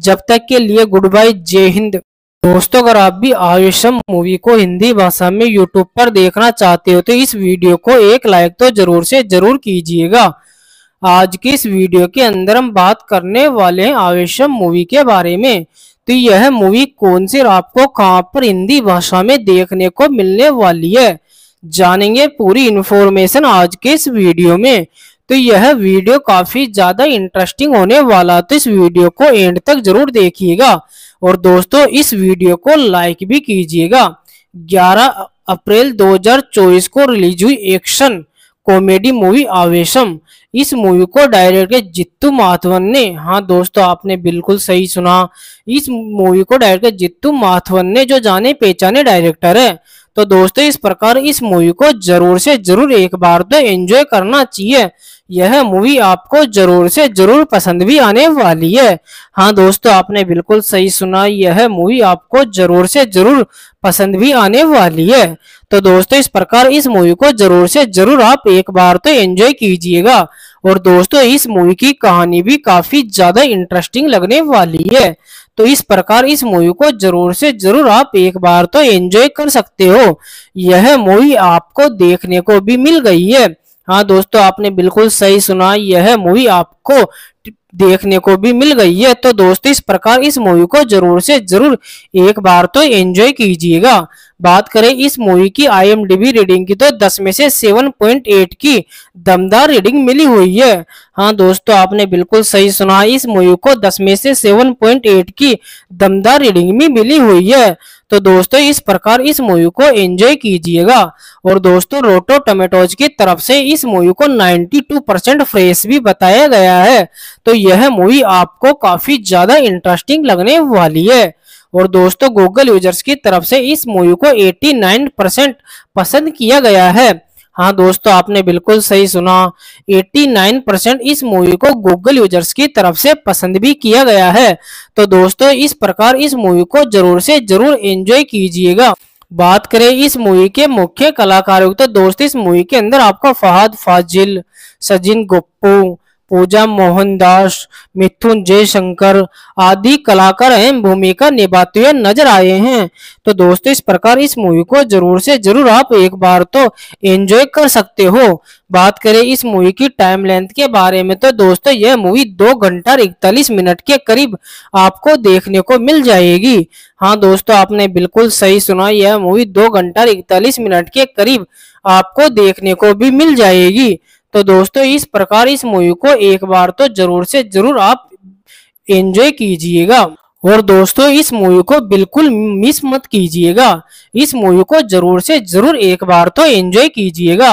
जब तक के लिए गुड बाय जय हिंद दोस्तों अगर आप भी आयुषम मूवी को हिंदी भाषा में यूट्यूब पर देखना चाहते हो तो इस वीडियो को एक लाइक तो जरूर से जरूर कीजिएगा आज की इस वीडियो के अंदर हम बात करने वाले हैं आयुषम मूवी के बारे में तो यह मूवी कौन सी आपको कहां पर हिंदी भाषा में देखने को मिलने वाली है जानेंगे पूरी इन्फॉर्मेशन आज के इस वीडियो में तो यह वीडियो काफी ज्यादा इंटरेस्टिंग होने वाला तो इस वीडियो को एंड तक जरूर देखिएगा और दोस्तों इस वीडियो को लाइक भी कीजिएगा 11 अप्रैल 2024 को रिलीज हुई एक्शन कॉमेडी मूवी आवेशम इस मूवी को डायरेक्टर जित्तू माथवन ने हाँ दोस्तों आपने बिल्कुल सही सुना इस मूवी को डायरेक्टर जित्तू माथवन ने जो जाने पहचाने डायरेक्टर है तो दोस्तों इस प्रकार इस मूवी को जरूर से जरूर एक बार तो एंजॉय करना चाहिए यह मूवी आपको जरूर से जरूर पसंद भी आने वाली है हाँ दोस्तों आपने बिल्कुल सही सुना यह मूवी आपको जरूर से जरूर पसंद भी आने वाली है तो दोस्तों इस प्रकार इस मूवी को जरूर से जरूर आप एक बार तो एंजॉय कीजिएगा और दोस्तों इस मूवी की कहानी भी काफी ज्यादा इंटरेस्टिंग लगने वाली है तो इस प्रकार इस मूवी को जरूर से जरूर आप एक बार तो एंजॉय कर सकते हो यह मूवी आपको देखने को भी मिल गई है हाँ दोस्तों आपने बिल्कुल सही सुना यह मूवी आपको देखने को भी मिल गई है तो दोस्तों इस प्रकार इस मूवी को जरूर से जरूर एक बार तो एंजॉय कीजिएगा बात करें इस मूवी की आईएमडीबी रीडिंग की तो 10 में से 7.8 की दमदार रीडिंग मिली हुई है हाँ दोस्तों आपने बिल्कुल सही सुना इस मूवी को 10 में से 7.8 की दमदार रीडिंग भी मिली हुई है तो दोस्तों इस प्रकार इस मूवी को एंजॉय कीजिएगा और दोस्तों रोटो टोमेटोज की तरफ से इस मूवी को 92 परसेंट फ्रेश भी बताया गया है तो यह मूवी आपको काफी ज्यादा इंटरेस्टिंग लगने वाली है और दोस्तों गूगल यूजर्स की तरफ से इस मूवी को 89 परसेंट पसंद किया गया है हाँ दोस्तों आपने बिल्कुल सही सुना 89 परसेंट इस मूवी को गूगल यूजर्स की तरफ से पसंद भी किया गया है तो दोस्तों इस प्रकार इस मूवी को जरूर से जरूर एंजॉय कीजिएगा बात करें इस मूवी के मुख्य कलाकारों तो दोस्त इस मूवी के अंदर आपको फहाद फाजिल सजिन गुप्पू पूजा मोहनदास मिथुन जयशंकर आदि कलाकार अहम भूमिका निभाते हुए नजर आए हैं तो दोस्तों इस प्रकार इस मूवी को जरूर से जरूर आप एक बार तो एंजॉय कर सकते हो बात करें इस मूवी की टाइम लेंथ के बारे में तो दोस्तों यह मूवी दो घंटा इकतालीस मिनट के करीब आपको देखने को मिल जाएगी हाँ दोस्तों आपने बिल्कुल सही सुना यह मूवी दो घंटा इकतालीस मिनट के करीब आपको देखने को भी मिल जाएगी तो दोस्तों इस प्रकार इस मूवी को एक बार तो जरूर से जरूर आप एंजॉय कीजिएगा और दोस्तों इस मूवी को बिल्कुल मिस मत कीजिएगा इस मूवी को जरूर से जरूर एक बार तो एंजॉय कीजिएगा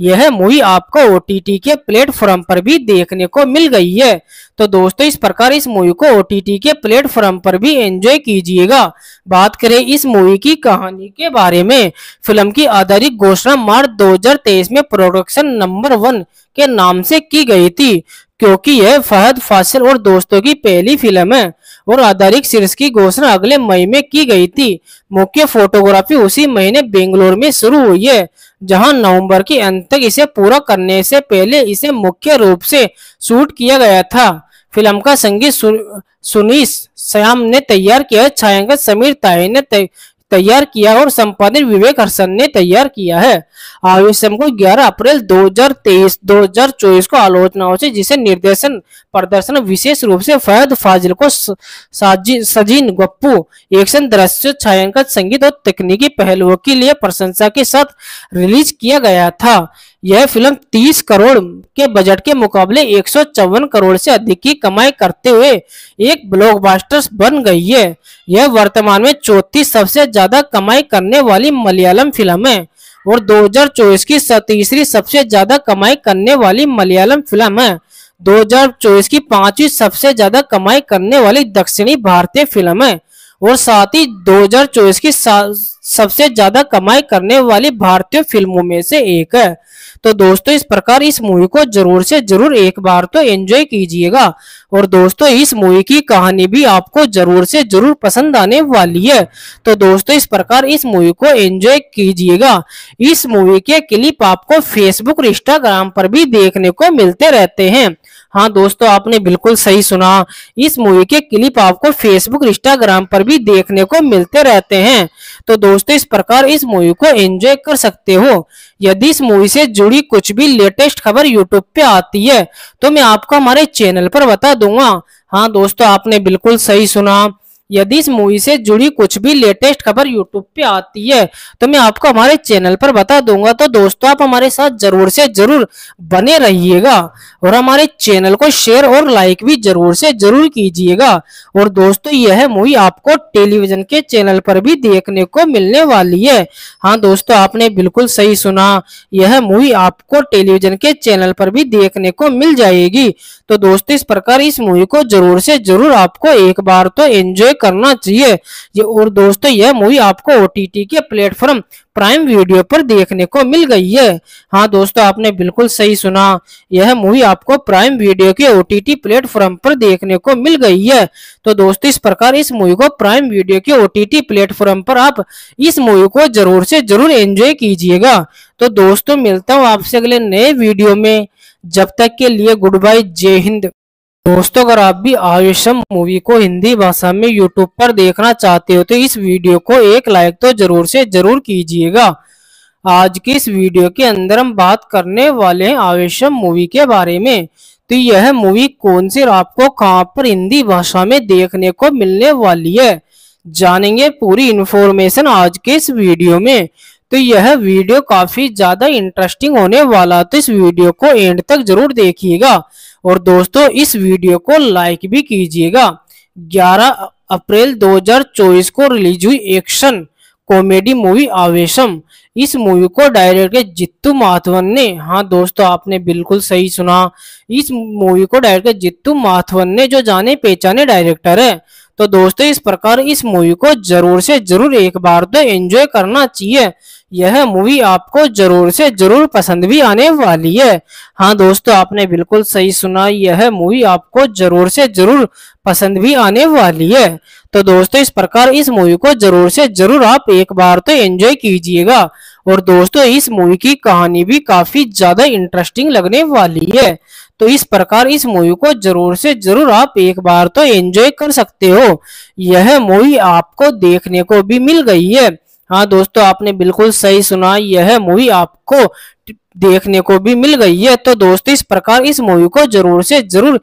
यह मूवी आपको ओ के प्लेटफॉर्म पर भी देखने को मिल गई है तो दोस्तों इस प्रकार इस मूवी को ओ के प्लेटफॉर्म पर भी एंजॉय कीजिएगा बात करें इस मूवी की कहानी के बारे में फिल्म की आधारित घोषणा मार्च दो में प्रोडक्शन नंबर वन के नाम से की गई थी क्योंकि यह फहद फासिल और दोस्तों की पहली फिल्म है और आधारित सीरीज की घोषणा अगले मई में की गई थी मुख्य फोटोग्राफी उसी महीने बेंगलोर में शुरू हुई है जहां नवंबर के अंत तक इसे पूरा करने से पहले इसे मुख्य रूप से शूट किया गया था फिल्म का संगीत सुनीश श्याम ने तैयार किया छायांकन समीर ताहे ने तैयार किया और संपादित विवेक हर्षन ने तैयार किया है आयुषम को 11 अप्रैल 2023 2024 को आलोचनाओं से जिसे निर्देशन प्रदर्शन विशेष रूप से फैद फाजिल को सजीन गप्पू एक्शन दृश्य छायांकन संगीत और तकनीकी पहलुओं के लिए प्रशंसा के साथ रिलीज किया गया था यह फिल्म 30 करोड़ के बजट के मुकाबले एक करोड़ से अधिक की कमाई करते हुए एक ब्लॉकबस्टर बन गई है यह वर्तमान में चौथी सबसे ज्यादा कमाई करने वाली मलयालम फिल्म है और 2024 की तीसरी सबसे ज्यादा कमाई करने वाली मलयालम फिल्म है 2024 की पांचवी सबसे ज्यादा कमाई करने वाली दक्षिणी भारतीय फिल्म है और साथ ही 2024 की सबसे ज्यादा कमाई करने वाली भारतीय फिल्मों में से एक है तो दोस्तों इस प्रकार इस मूवी को जरूर से जरूर एक बार तो एंजॉय कीजिएगा और दोस्तों इस मूवी की कहानी भी आपको जरूर से जरूर पसंद आने वाली है तो दोस्तों इस प्रकार इस मूवी को एंजॉय कीजिएगा इस मूवी के क्लिप आपको फेसबुक और इंस्टाग्राम पर भी देखने को मिलते रहते हैं हाँ दोस्तों आपने बिल्कुल सही सुना इस मूवी के क्लिप आपको फेसबुक इंस्टाग्राम पर भी देखने को मिलते रहते हैं तो दोस्तों इस प्रकार इस मूवी को एंजॉय कर सकते हो यदि इस मूवी से जुड़ी कुछ भी लेटेस्ट खबर यूट्यूब पे आती है तो मैं आपको हमारे चैनल पर बता दूंगा हाँ दोस्तों आपने बिल्कुल सही सुना यदि इस मूवी से जुड़ी कुछ भी लेटेस्ट खबर यूट्यूब पे आती है तो मैं आपको हमारे चैनल पर बता दूंगा तो दोस्तों आप हमारे साथ जरूर से जरूर बने रहिएगा और हमारे चैनल को शेयर और लाइक भी जरूर से जरूर कीजिएगा और दोस्तों यह मूवी आपको टेलीविजन के चैनल पर भी देखने को मिलने वाली है हाँ दोस्तों आपने बिल्कुल सही सुना यह मूवी आपको टेलीविजन के चैनल पर भी देखने को मिल जाएगी तो दोस्तों इस प्रकार इस मूवी को जरूर से जरूर आपको एक बार तो एंजॉय करना चाहिए ये और दोस्तों यह मूवी आपको ओ के प्लेटफॉर्म प्राइम वीडियो पर देखने को मिल गई है हाँ दोस्तों आपने बिल्कुल सही सुना यह मूवी आपको प्राइम वीडियो के ओ प्लेटफॉर्म पर देखने को मिल गई है तो दोस्तों इस प्रकार इस मूवी को प्राइम वीडियो के ओ प्लेटफॉर्म पर आप इस मूवी को जरूर से जरूर एंजॉय कीजिएगा तो दोस्तों मिलता हूँ आपसे अगले नए वीडियो में जब तक के लिए गुड बाय जय हिंद दोस्तों अगर आप भी आयुषम मूवी को हिंदी भाषा में यूट्यूब पर देखना चाहते हो तो इस वीडियो को एक लाइक तो जरूर से जरूर कीजिएगा आज की इस वीडियो के अंदर हम बात करने वाले हैं आयुषम मूवी के बारे में तो यह मूवी कौन सी आपको कहां पर हिंदी भाषा में देखने को मिलने वाली है जानेंगे पूरी इन्फॉर्मेशन आज के इस वीडियो में तो यह वीडियो काफी ज्यादा इंटरेस्टिंग होने वाला तो इस वीडियो को एंड तक जरूर देखिएगा और दोस्तों इस वीडियो को लाइक भी कीजिएगा 11 अप्रैल 2024 को रिलीज हुई एक्शन कॉमेडी मूवी आवेशम इस मूवी को डायरेक्टर जित्तू माथवन ने हाँ दोस्तों आपने बिल्कुल सही सुना इस मूवी को डायरेक्टर जित्तू माथवन ने जो जाने पहचाने डायरेक्टर है तो दोस्तों इस प्रकार इस मूवी को जरूर से जरूर एक बार तो एंजॉय करना चाहिए यह मूवी आपको जरूर से जरूर पसंद भी आने वाली है हाँ दोस्तों आपने बिल्कुल सही सुना यह मूवी आपको जरूर से जरूर पसंद भी आने वाली है तो दोस्तों इस प्रकार इस मूवी को जरूर से जरूर आप एक बार तो एंजॉय कीजिएगा और दोस्तों इस मूवी की कहानी भी काफी ज्यादा इंटरेस्टिंग लगने वाली है तो इस प्रकार इस मूवी को जरूर से जरूर आप एक बार तो एंजॉय कर सकते हो यह मूवी आपको देखने को भी मिल गई है हाँ दोस्तों आपने बिल्कुल सही सुना यह मूवी आपको देखने को भी मिल गई है तो दोस्तों इस प्रकार इस मूवी को जरूर से जरूर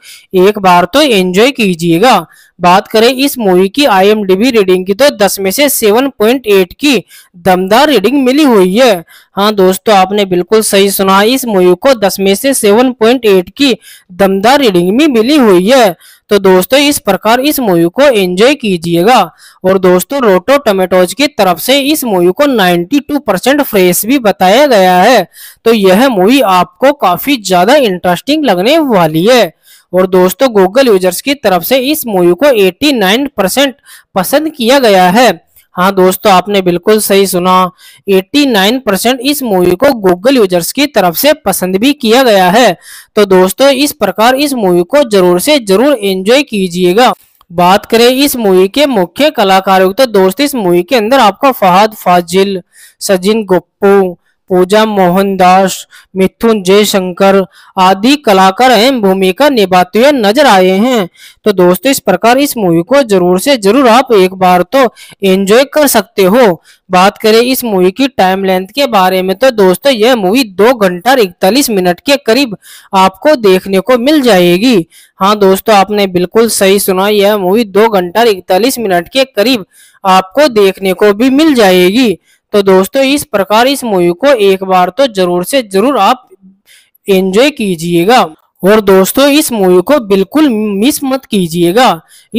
एक बार तो एंजॉय कीजिएगा बात करें इस मूवी की आईएमडीबी रीडिंग की तो 10 में से 7.8 की दमदार रीडिंग मिली हुई है हाँ दोस्तों आपने बिल्कुल सही सुना इस मूवी को 10 में से 7.8 की दमदार रीडिंग भी मिली हुई है तो दोस्तों इस प्रकार इस मूवी को एंजॉय कीजिएगा और दोस्तों रोटो टोमेटोज की तरफ से इस मूवी को 92 परसेंट फ्रेश भी बताया गया है तो यह मूवी आपको काफी ज्यादा इंटरेस्टिंग लगने वाली है और दोस्तों गूगल यूजर्स की तरफ से इस मूवी को 89 परसेंट पसंद किया गया है हाँ दोस्तों आपने बिल्कुल सही सुना 89 परसेंट इस मूवी को गूगल यूजर्स की तरफ से पसंद भी किया गया है तो दोस्तों इस प्रकार इस मूवी को जरूर से जरूर एंजॉय कीजिएगा बात करें इस मूवी के मुख्य कलाकारों की तो दोस्त इस मूवी के अंदर आपका फहद फाजिल सजिन गुप्पू पूजा मोहनदास मिथुन जयशंकर आदि कलाकार अहम भूमिका निभाते हुए नजर आए हैं तो दोस्तों इस प्रकार इस मूवी को जरूर से जरूर आप एक बार तो एंजॉय कर सकते हो बात करें इस मूवी की टाइम लेंथ के बारे में तो दोस्तों यह मूवी दो घंटा इकतालीस मिनट के करीब आपको देखने को मिल जाएगी हाँ दोस्तों आपने बिल्कुल सही सुना यह मूवी दो घंटा इकतालीस मिनट के करीब आपको देखने को भी मिल जाएगी तो दोस्तों इस प्रकार इस मूवी को एक बार तो जरूर से जरूर आप एंजॉय कीजिएगा और दोस्तों इस मूवी को बिल्कुल मिस मत कीजिएगा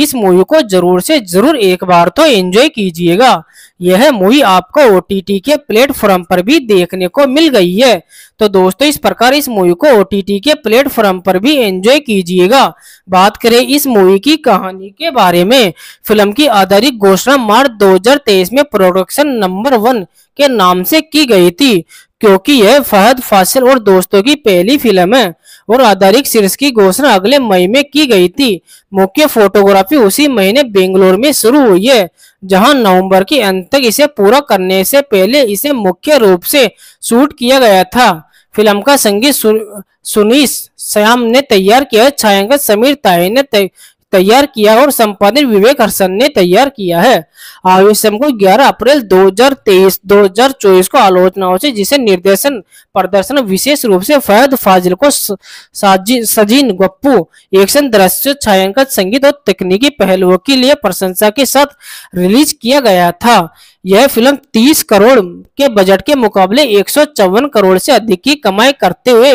इस मूवी को जरूर से जरूर एक बार तो एंजॉय कीजिएगा यह मूवी आपको ओ के प्लेटफॉर्म पर भी देखने को मिल गई है तो दोस्तों इस प्रकार इस मूवी को ओ के प्लेटफॉर्म पर भी एंजॉय कीजिएगा बात करें इस मूवी की कहानी के बारे में फिल्म की आधारित घोषणा मार्च तेईस में प्रोडक्शन नंबर वन के नाम से की गई थी क्योंकि यह फहद फासिल और दोस्तों की पहली फिल्म है और आधारित सीरीज की घोषणा अगले मई में की गई थी मुख्य फोटोग्राफी उसी महीने बेंगलोर में शुरू हुई है जहां नवंबर के अंत तक इसे पूरा करने से पहले इसे मुख्य रूप से शूट किया गया था फिल्म का संगीत सुनीस श्याम ने तैयार किया छायांकन समीर ताई ने तैयार किया और संपादित विवेक हर्षन ने तैयार किया है आवेशम को 11 अप्रैल 2023 2024 को आलोचनाओं से जिसे निर्देशन प्रदर्शन विशेष रूप से फैद फाजिल को सजीन गप्पू एक्शन दृश्य छायांकन संगीत और तकनीकी पहलुओं के लिए प्रशंसा के साथ रिलीज किया गया था यह फिल्म 30 करोड़ के बजट के मुकाबले एक करोड़ से अधिक की कमाई करते हुए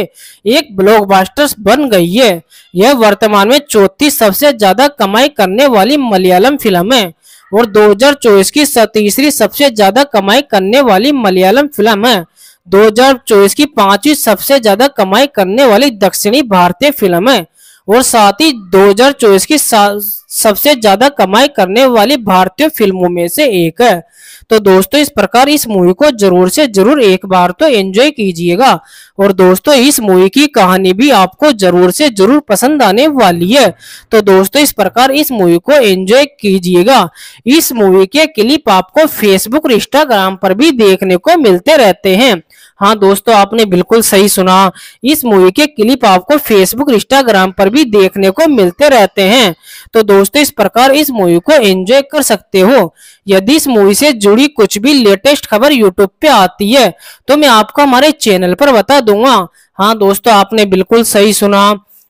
एक ब्लॉकबस्टर बन गई है यह वर्तमान में चौथी सबसे ज्यादा कमाई करने वाली मलयालम फिल्म है और 2024 की तीसरी सबसे ज्यादा कमाई करने वाली मलयालम फिल्म है 2024 की पांचवी सबसे ज्यादा कमाई करने वाली दक्षिणी भारतीय फिल्म है और साथ ही 2024 की सबसे ज्यादा कमाई करने वाली भारतीय फिल्मों में से एक है तो दोस्तों इस प्रकार इस मूवी को जरूर से जरूर एक बार तो एंजॉय कीजिएगा और दोस्तों इस मूवी की कहानी भी आपको जरूर से जरूर पसंद आने वाली है तो दोस्तों इस प्रकार इस मूवी को एंजॉय कीजिएगा इस मूवी के क्लिप आपको फेसबुक और इंस्टाग्राम पर भी देखने को मिलते रहते हैं हाँ दोस्तों आपने बिल्कुल सही सुना इस मूवी के क्लिप आपको फेसबुक इंस्टाग्राम पर भी देखने को मिलते रहते हैं तो दोस्तों इस प्रकार इस मूवी को एंजॉय कर सकते हो यदि इस मूवी से जुड़ी कुछ भी लेटेस्ट खबर यूट्यूब पे आती है तो मैं आपको हमारे चैनल पर बता दूंगा हाँ दोस्तों आपने बिल्कुल सही सुना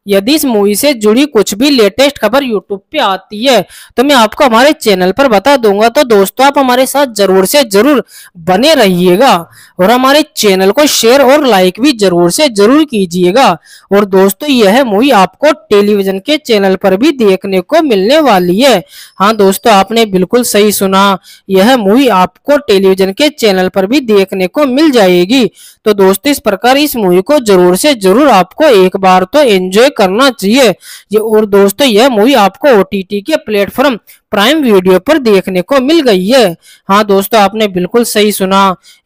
यदि इस मूवी से जुड़ी कुछ भी लेटेस्ट खबर यूट्यूब पे आती है तो मैं आपको हमारे चैनल पर बता दूंगा तो दोस्तों आप हमारे साथ जरूर से जरूर बने रहिएगा और हमारे चैनल को शेयर और लाइक भी जरूर से जरूर कीजिएगा और दोस्तों यह मूवी आपको टेलीविजन के चैनल पर भी देखने को मिलने वाली है हाँ दोस्तों आपने बिल्कुल सही सुना यह मूवी आपको टेलीविजन के चैनल पर भी देखने को मिल जाएगी तो दोस्तों इस प्रकार इस मूवी को जरूर से जरूर आपको एक बार तो एंजॉय करना चाहिए ये और दोस्तों यह मूवी आपको ओ के प्लेटफॉर्म प्राइम वीडियो पर देखने को मिल गई है हाँ दोस्तों आपने बिल्कुल सही सुना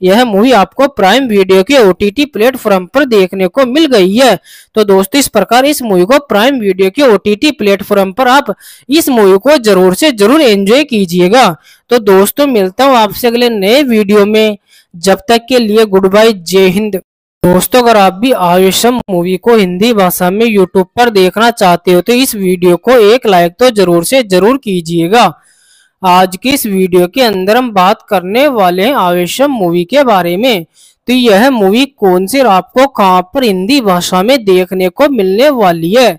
यह मूवी आपको प्राइम वीडियो के ओ प्लेटफॉर्म पर देखने को मिल गई है तो दोस्तों इस प्रकार इस मूवी को प्राइम वीडियो के ओ प्लेटफॉर्म पर आप इस मूवी को जरूर से जरूर एंजॉय कीजिएगा तो दोस्तों मिलता हूँ आपसे अगले नए वीडियो में जब तक के लिए गुड बाय जय हिंद दोस्तों अगर आप भी आयुषम मूवी को हिंदी भाषा में यूट्यूब पर देखना चाहते हो तो इस वीडियो को एक लाइक तो जरूर से जरूर कीजिएगा आज की इस वीडियो के अंदर हम बात करने वाले हैं आयुषम मूवी के बारे में तो यह मूवी कौन सी आपको कहां पर हिंदी भाषा में देखने को मिलने वाली है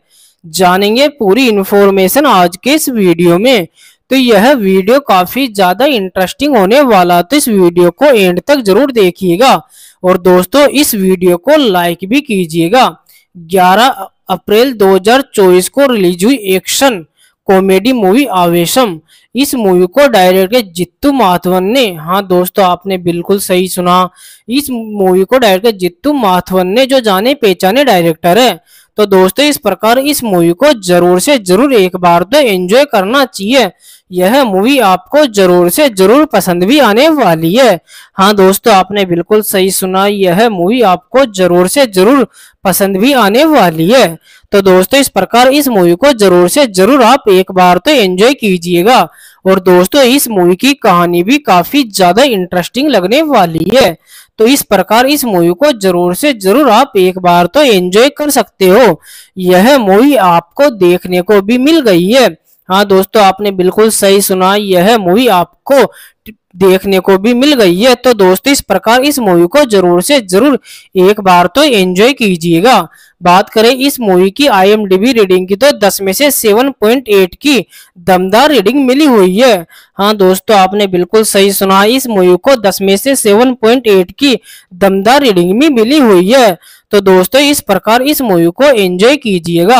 जानेंगे पूरी इन्फॉर्मेशन आज के इस वीडियो में तो यह वीडियो काफी ज्यादा इंटरेस्टिंग होने वाला तो इस वीडियो को एंड तक जरूर देखिएगा और दोस्तों इस वीडियो को लाइक भी कीजिएगा 11 अप्रैल 2024 को रिलीज हुई एक्शन कॉमेडी मूवी आवेशम इस मूवी को किया जित्तू माथवन ने हाँ दोस्तों आपने बिल्कुल सही सुना इस मूवी को डायरेक्टर जित्तू माथवन ने जो जाने पहचाने डायरेक्टर है तो दोस्तों इस प्रकार इस मूवी को जरूर से जरूर एक बार तो एंजॉय करना चाहिए यह मूवी आपको जरूर से जरूर पसंद भी आने वाली है हाँ दोस्तों आपने बिल्कुल सही सुना यह मूवी आपको जरूर से जरूर पसंद भी आने वाली है तो दोस्तों इस प्रकार इस मूवी को जरूर से जरूर आप एक बार तो एंजॉय कीजिएगा और दोस्तों इस मूवी की कहानी भी काफी ज्यादा इंटरेस्टिंग लगने वाली है तो इस प्रकार इस मूवी को जरूर से जरूर आप एक बार तो एंजॉय कर सकते हो यह मूवी आपको देखने को भी मिल गई है हाँ दोस्तों आपने बिल्कुल सही सुना यह मूवी आपको देखने को भी मिल गई है तो दोस्तों इस प्रकार इस मूवी को जरूर से जरूर एक बार तो एंजॉय कीजिएगा बात करें इस मूवी की आईएमडीबी रीडिंग की तो 10 में से 7.8 की दमदार रीडिंग मिली हुई है हाँ दोस्तों आपने बिल्कुल सही सुना इस मूवी को 10 में से 7.8 की दमदार रीडिंग भी मिली हुई है तो दोस्तों इस प्रकार इस मूवी को एंजॉय कीजिएगा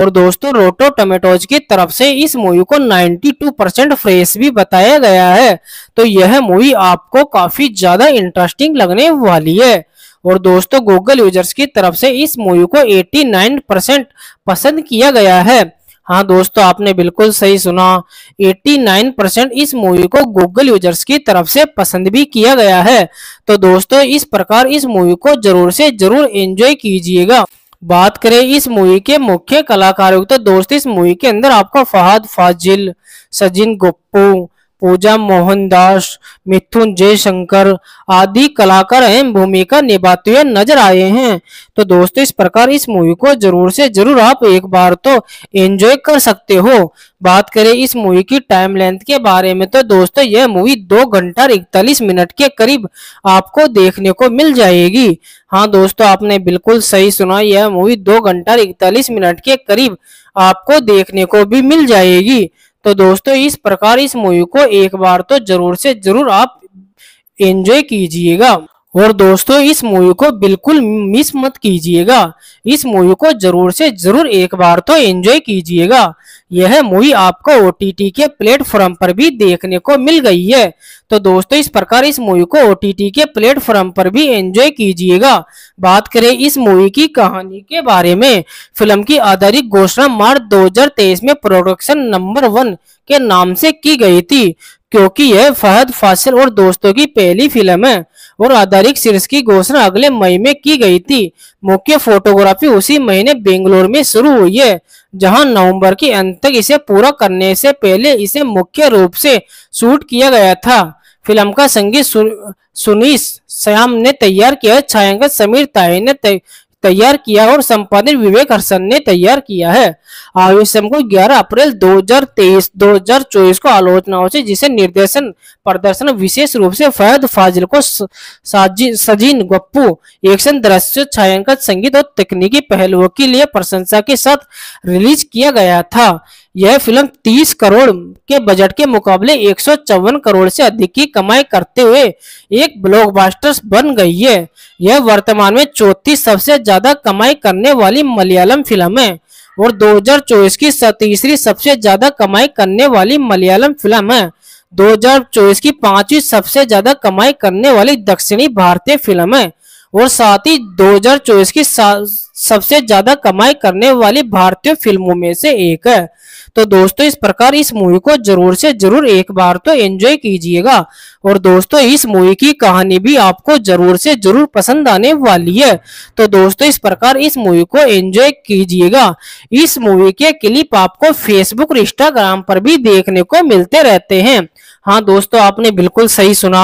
और दोस्तों रोटो टोमेटोज की तरफ से इस मूवी को 92 परसेंट फ्रेश भी बताया गया है तो यह मूवी आपको काफी ज्यादा इंटरेस्टिंग लगने वाली है और दोस्तों गूगल यूजर्स की तरफ से इस मूवी को 89 परसेंट पसंद किया गया है हाँ दोस्तों आपने बिल्कुल सही सुना 89 परसेंट इस मूवी को गूगल यूजर्स की तरफ से पसंद भी किया गया है तो दोस्तों इस प्रकार इस मूवी को जरूर से जरूर एंजॉय कीजिएगा बात करें इस मूवी के मुख्य कलाकारों की तो दोस्त इस मूवी के अंदर आपको फहद फाजिल सजिन गुप्पू पूजा मोहनदास मिथुन जयशंकर आदि कलाकार अहम भूमिका निभाते हुए नजर आए हैं तो दोस्तों इस प्रकार इस मूवी को जरूर से जरूर आप एक बार तो एंजॉय कर सकते हो बात करें इस मूवी की टाइम लेंथ के बारे में तो दोस्तों यह मूवी दो घंटा इकतालीस मिनट के करीब आपको देखने को मिल जाएगी हाँ दोस्तों आपने बिल्कुल सही सुना यह मूवी दो घंटा इकतालीस मिनट के करीब आपको देखने को भी मिल जाएगी तो दोस्तों इस प्रकार इस मूवी को एक बार तो जरूर से जरूर आप एंजॉय कीजिएगा और दोस्तों इस मूवी को बिल्कुल मिस मत कीजिएगा इस मूवी को जरूर से जरूर एक बार तो एंजॉय कीजिएगा यह मूवी आपको ओ के प्लेटफॉर्म पर भी देखने को मिल गई है तो दोस्तों इस प्रकार इस मूवी को ओ के प्लेटफॉर्म पर भी एंजॉय कीजिएगा बात करें इस मूवी की कहानी के बारे में फिल्म की आधारित घोषणा मार्च तेईस में प्रोडक्शन नंबर वन के नाम से की गई थी क्योंकि यह फहद फासिल और दोस्तों की पहली फिल्म है और आधारित सीरीज की घोषणा अगले मई में की गई थी मुख्य फोटोग्राफी उसी महीने बेंगलोर में शुरू हुई है जहां नवंबर के अंत तक इसे पूरा करने से पहले इसे मुख्य रूप से शूट किया गया था फिल्म का संगीत सुनीस श्याम ने तैयार किया छायांकन समीर ताहे ने तैयार किया और संपादन विवेक हर्षन ने तैयार किया है आवेशम को 11 अप्रैल 2023 2024 को आलोचनाओं से जिसे निर्देशन प्रदर्शन विशेष रूप से फैद फाजिल को सजीन गप्पू एक्शन दृश्य छायांकन संगीत और तकनीकी पहलुओं के लिए प्रशंसा के साथ रिलीज किया गया था यह फिल्म 30 करोड़ के बजट के मुकाबले एक करोड़ से अधिक की कमाई करते हुए एक ब्लॉकबस्टर बन गई है यह वर्तमान में चौथी सबसे ज्यादा कमाई करने वाली मलयालम फिल्म है और 2024 की तीसरी सबसे ज्यादा कमाई करने वाली मलयालम फिल्म है 2024 की पांचवी सबसे ज्यादा कमाई करने वाली दक्षिणी भारतीय फिल्म है और साथ ही 2024 की सबसे ज्यादा कमाई करने वाली भारतीय फिल्मों में से एक है तो दोस्तों इस प्रकार इस मूवी को जरूर से जरूर एक बार तो एंजॉय कीजिएगा और दोस्तों इस मूवी की कहानी भी आपको जरूर से जरूर पसंद आने वाली है तो दोस्तों इस प्रकार इस मूवी को एंजॉय कीजिएगा इस मूवी के क्लिप आपको फेसबुक और इंस्टाग्राम पर भी देखने को मिलते रहते हैं हाँ दोस्तों आपने बिल्कुल सही सुना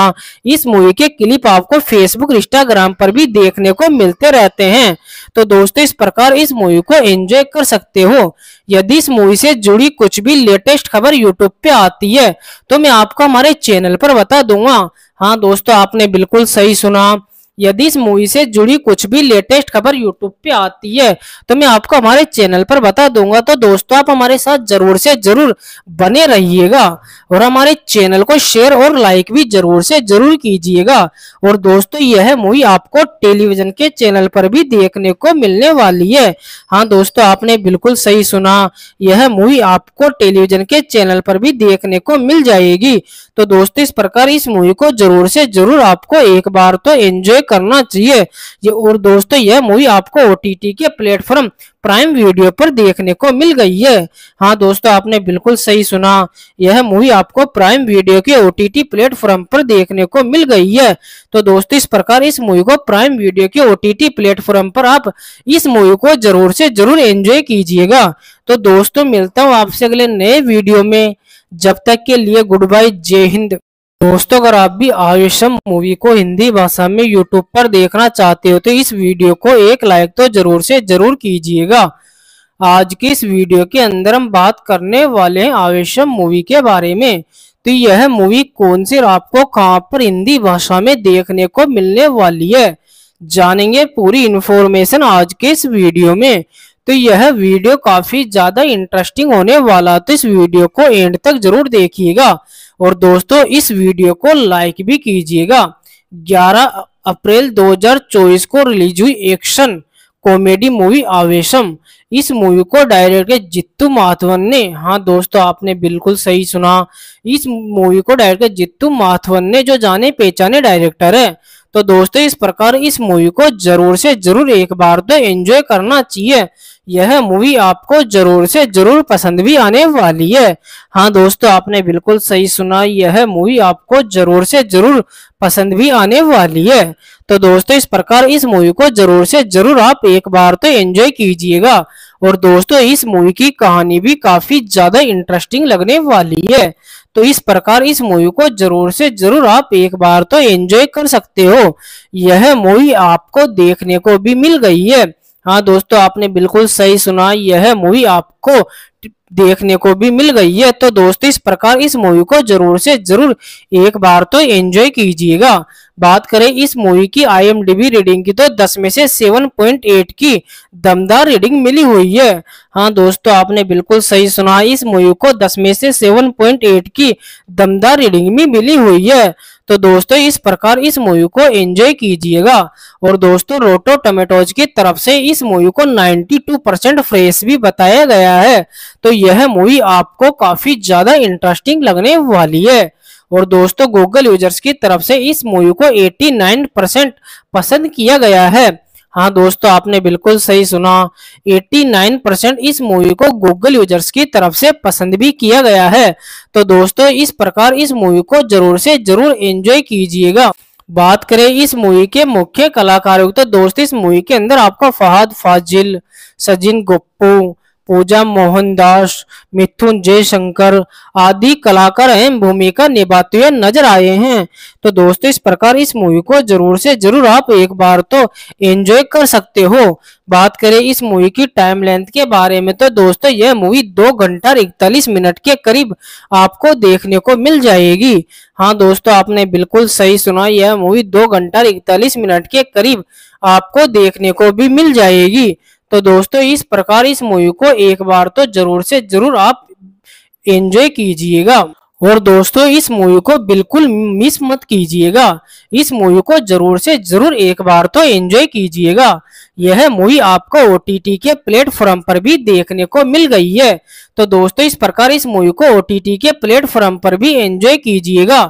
इस मूवी के क्लिप आपको फेसबुक इंस्टाग्राम पर भी देखने को मिलते रहते हैं तो दोस्तों इस प्रकार इस मूवी को एंजॉय कर सकते हो यदि इस मूवी से जुड़ी कुछ भी लेटेस्ट खबर यूट्यूब पे आती है तो मैं आपको हमारे चैनल पर बता दूंगा हाँ दोस्तों आपने बिल्कुल सही सुना यदि इस मूवी से जुड़ी कुछ भी लेटेस्ट खबर यूट्यूब पे आती है तो मैं आपको हमारे चैनल पर बता दूंगा तो दोस्तों आप हमारे साथ जरूर से जरूर बने रहिएगा और हमारे चैनल को शेयर और लाइक भी जरूर से जरूर कीजिएगा और दोस्तों यह मूवी आपको टेलीविजन के चैनल पर भी देखने को मिलने वाली है हाँ दोस्तों आपने बिल्कुल सही सुना यह मूवी आपको टेलीविजन के चैनल पर भी देखने को मिल जाएगी तो दोस्तों इस प्रकार इस मूवी को जरूर से जरूर आपको एक बार तो एंजॉय करना चाहिए ये और दोस्तों यह मूवी आपको ओ के प्लेटफॉर्म प्राइम वीडियो पर देखने को मिल गई है हाँ दोस्तों आपने बिल्कुल सही सुना यह मूवी आपको प्राइम वीडियो के ओ प्लेटफॉर्म पर देखने को मिल गई है तो दोस्तों इस प्रकार इस मूवी को प्राइम वीडियो के ओ प्लेटफॉर्म पर आप इस मूवी को जरूर से जरूर एंजॉय कीजिएगा तो दोस्तों मिलता हूँ आपसे अगले नए वीडियो में जब तक के लिए गुड बाय जय हिंद दोस्तों अगर आप भी आयुषम मूवी को हिंदी भाषा में यूट्यूब पर देखना चाहते हो तो इस वीडियो को एक लाइक तो जरूर से जरूर कीजिएगा आज की इस वीडियो के अंदर हम बात करने वाले हैं आयुषम मूवी के बारे में तो यह मूवी कौन सी आपको कहाँ पर हिंदी भाषा में देखने को मिलने वाली है जानेंगे पूरी इन्फॉर्मेशन आज के इस वीडियो में तो यह वीडियो काफी ज्यादा इंटरेस्टिंग होने वाला तो इस वीडियो को एंड तक जरूर देखिएगा और दोस्तों इस वीडियो को लाइक भी कीजिएगा 11 अप्रैल 2024 को रिलीज हुई एक्शन कॉमेडी मूवी आवेशम इस मूवी को किया जित्तू माथवन ने हाँ दोस्तों आपने बिल्कुल सही सुना इस मूवी को डायरेक्टर जित्तू माथवन ने जो जाने पहचाने डायरेक्टर है तो दोस्तों इस प्रकार इस मूवी को जरूर से जरूर एक बार तो एंजॉय करना चाहिए यह मूवी आपको जरूर से जरूर पसंद भी आने वाली है हाँ दोस्तों आपने बिल्कुल सही सुना यह मूवी आपको जरूर से जरूर पसंद भी आने वाली है तो दोस्तों इस प्रकार इस मूवी को जरूर से जरूर आप एक बार तो एंजॉय कीजिएगा और दोस्तों इस मूवी की कहानी भी काफी ज्यादा इंटरेस्टिंग लगने वाली है तो इस प्रकार इस मूवी को जरूर से जरूर आप एक बार तो एंजॉय कर सकते हो यह मूवी आपको देखने को भी मिल गई है हाँ दोस्तों आपने बिल्कुल सही सुना यह मूवी आपको देखने को भी मिल गई है तो दोस्तों इस प्रकार इस मूवी को जरूर से जरूर एक बार तो एंजॉय कीजिएगा बात करें इस मूवी की आईएमडीबी रीडिंग की तो 10 में से 7.8 की दमदार रीडिंग मिली हुई है हाँ दोस्तों आपने बिल्कुल सही सुना इस मूवी को 10 में से 7.8 की दमदार रीडिंग भी मिली हुई है तो दोस्तों इस प्रकार इस मूवी को एंजॉय कीजिएगा और दोस्तों रोटो टोमेटोज की तरफ से इस मूवी को 92 परसेंट फ्रेश भी बताया गया है तो यह मूवी आपको काफी ज्यादा इंटरेस्टिंग लगने वाली है और दोस्तों गूगल यूजर्स की तरफ से इस मूवी को 89 परसेंट पसंद किया गया है हाँ दोस्तों आपने बिल्कुल सही सुना 89 परसेंट इस मूवी को गूगल यूजर्स की तरफ से पसंद भी किया गया है तो दोस्तों इस प्रकार इस मूवी को जरूर से जरूर एंजॉय कीजिएगा बात करें इस मूवी के मुख्य कलाकारों की तो दोस्त इस मूवी के अंदर आपको फहद फाजिल सजिन गुप्पू पूजा मोहनदास मिथुन जयशंकर आदि कलाकार अहम भूमिका निभाते हुए नजर आए हैं तो दोस्तों इस प्रकार इस मूवी को जरूर से जरूर आप एक बार तो एंजॉय कर सकते हो बात करें इस मूवी की टाइम लेंथ के बारे में तो दोस्तों यह मूवी दो घंटा इकतालीस मिनट के करीब आपको देखने को मिल जाएगी हाँ दोस्तों आपने बिल्कुल सही सुना यह मूवी दो घंटा इकतालीस मिनट के करीब आपको देखने को भी मिल जाएगी तो दोस्तों इस प्रकार इस मूवी को एक बार तो जरूर से जरूर आप एंजॉय कीजिएगा और दोस्तों इस मूवी को बिल्कुल मिस मत कीजिएगा इस मूवी को जरूर से जरूर एक बार तो एंजॉय कीजिएगा यह मूवी आपको ओ के प्लेटफॉर्म पर भी देखने को मिल गई है तो दोस्तों इस प्रकार इस मूवी को ओ के प्लेटफॉर्म पर भी एंजॉय कीजिएगा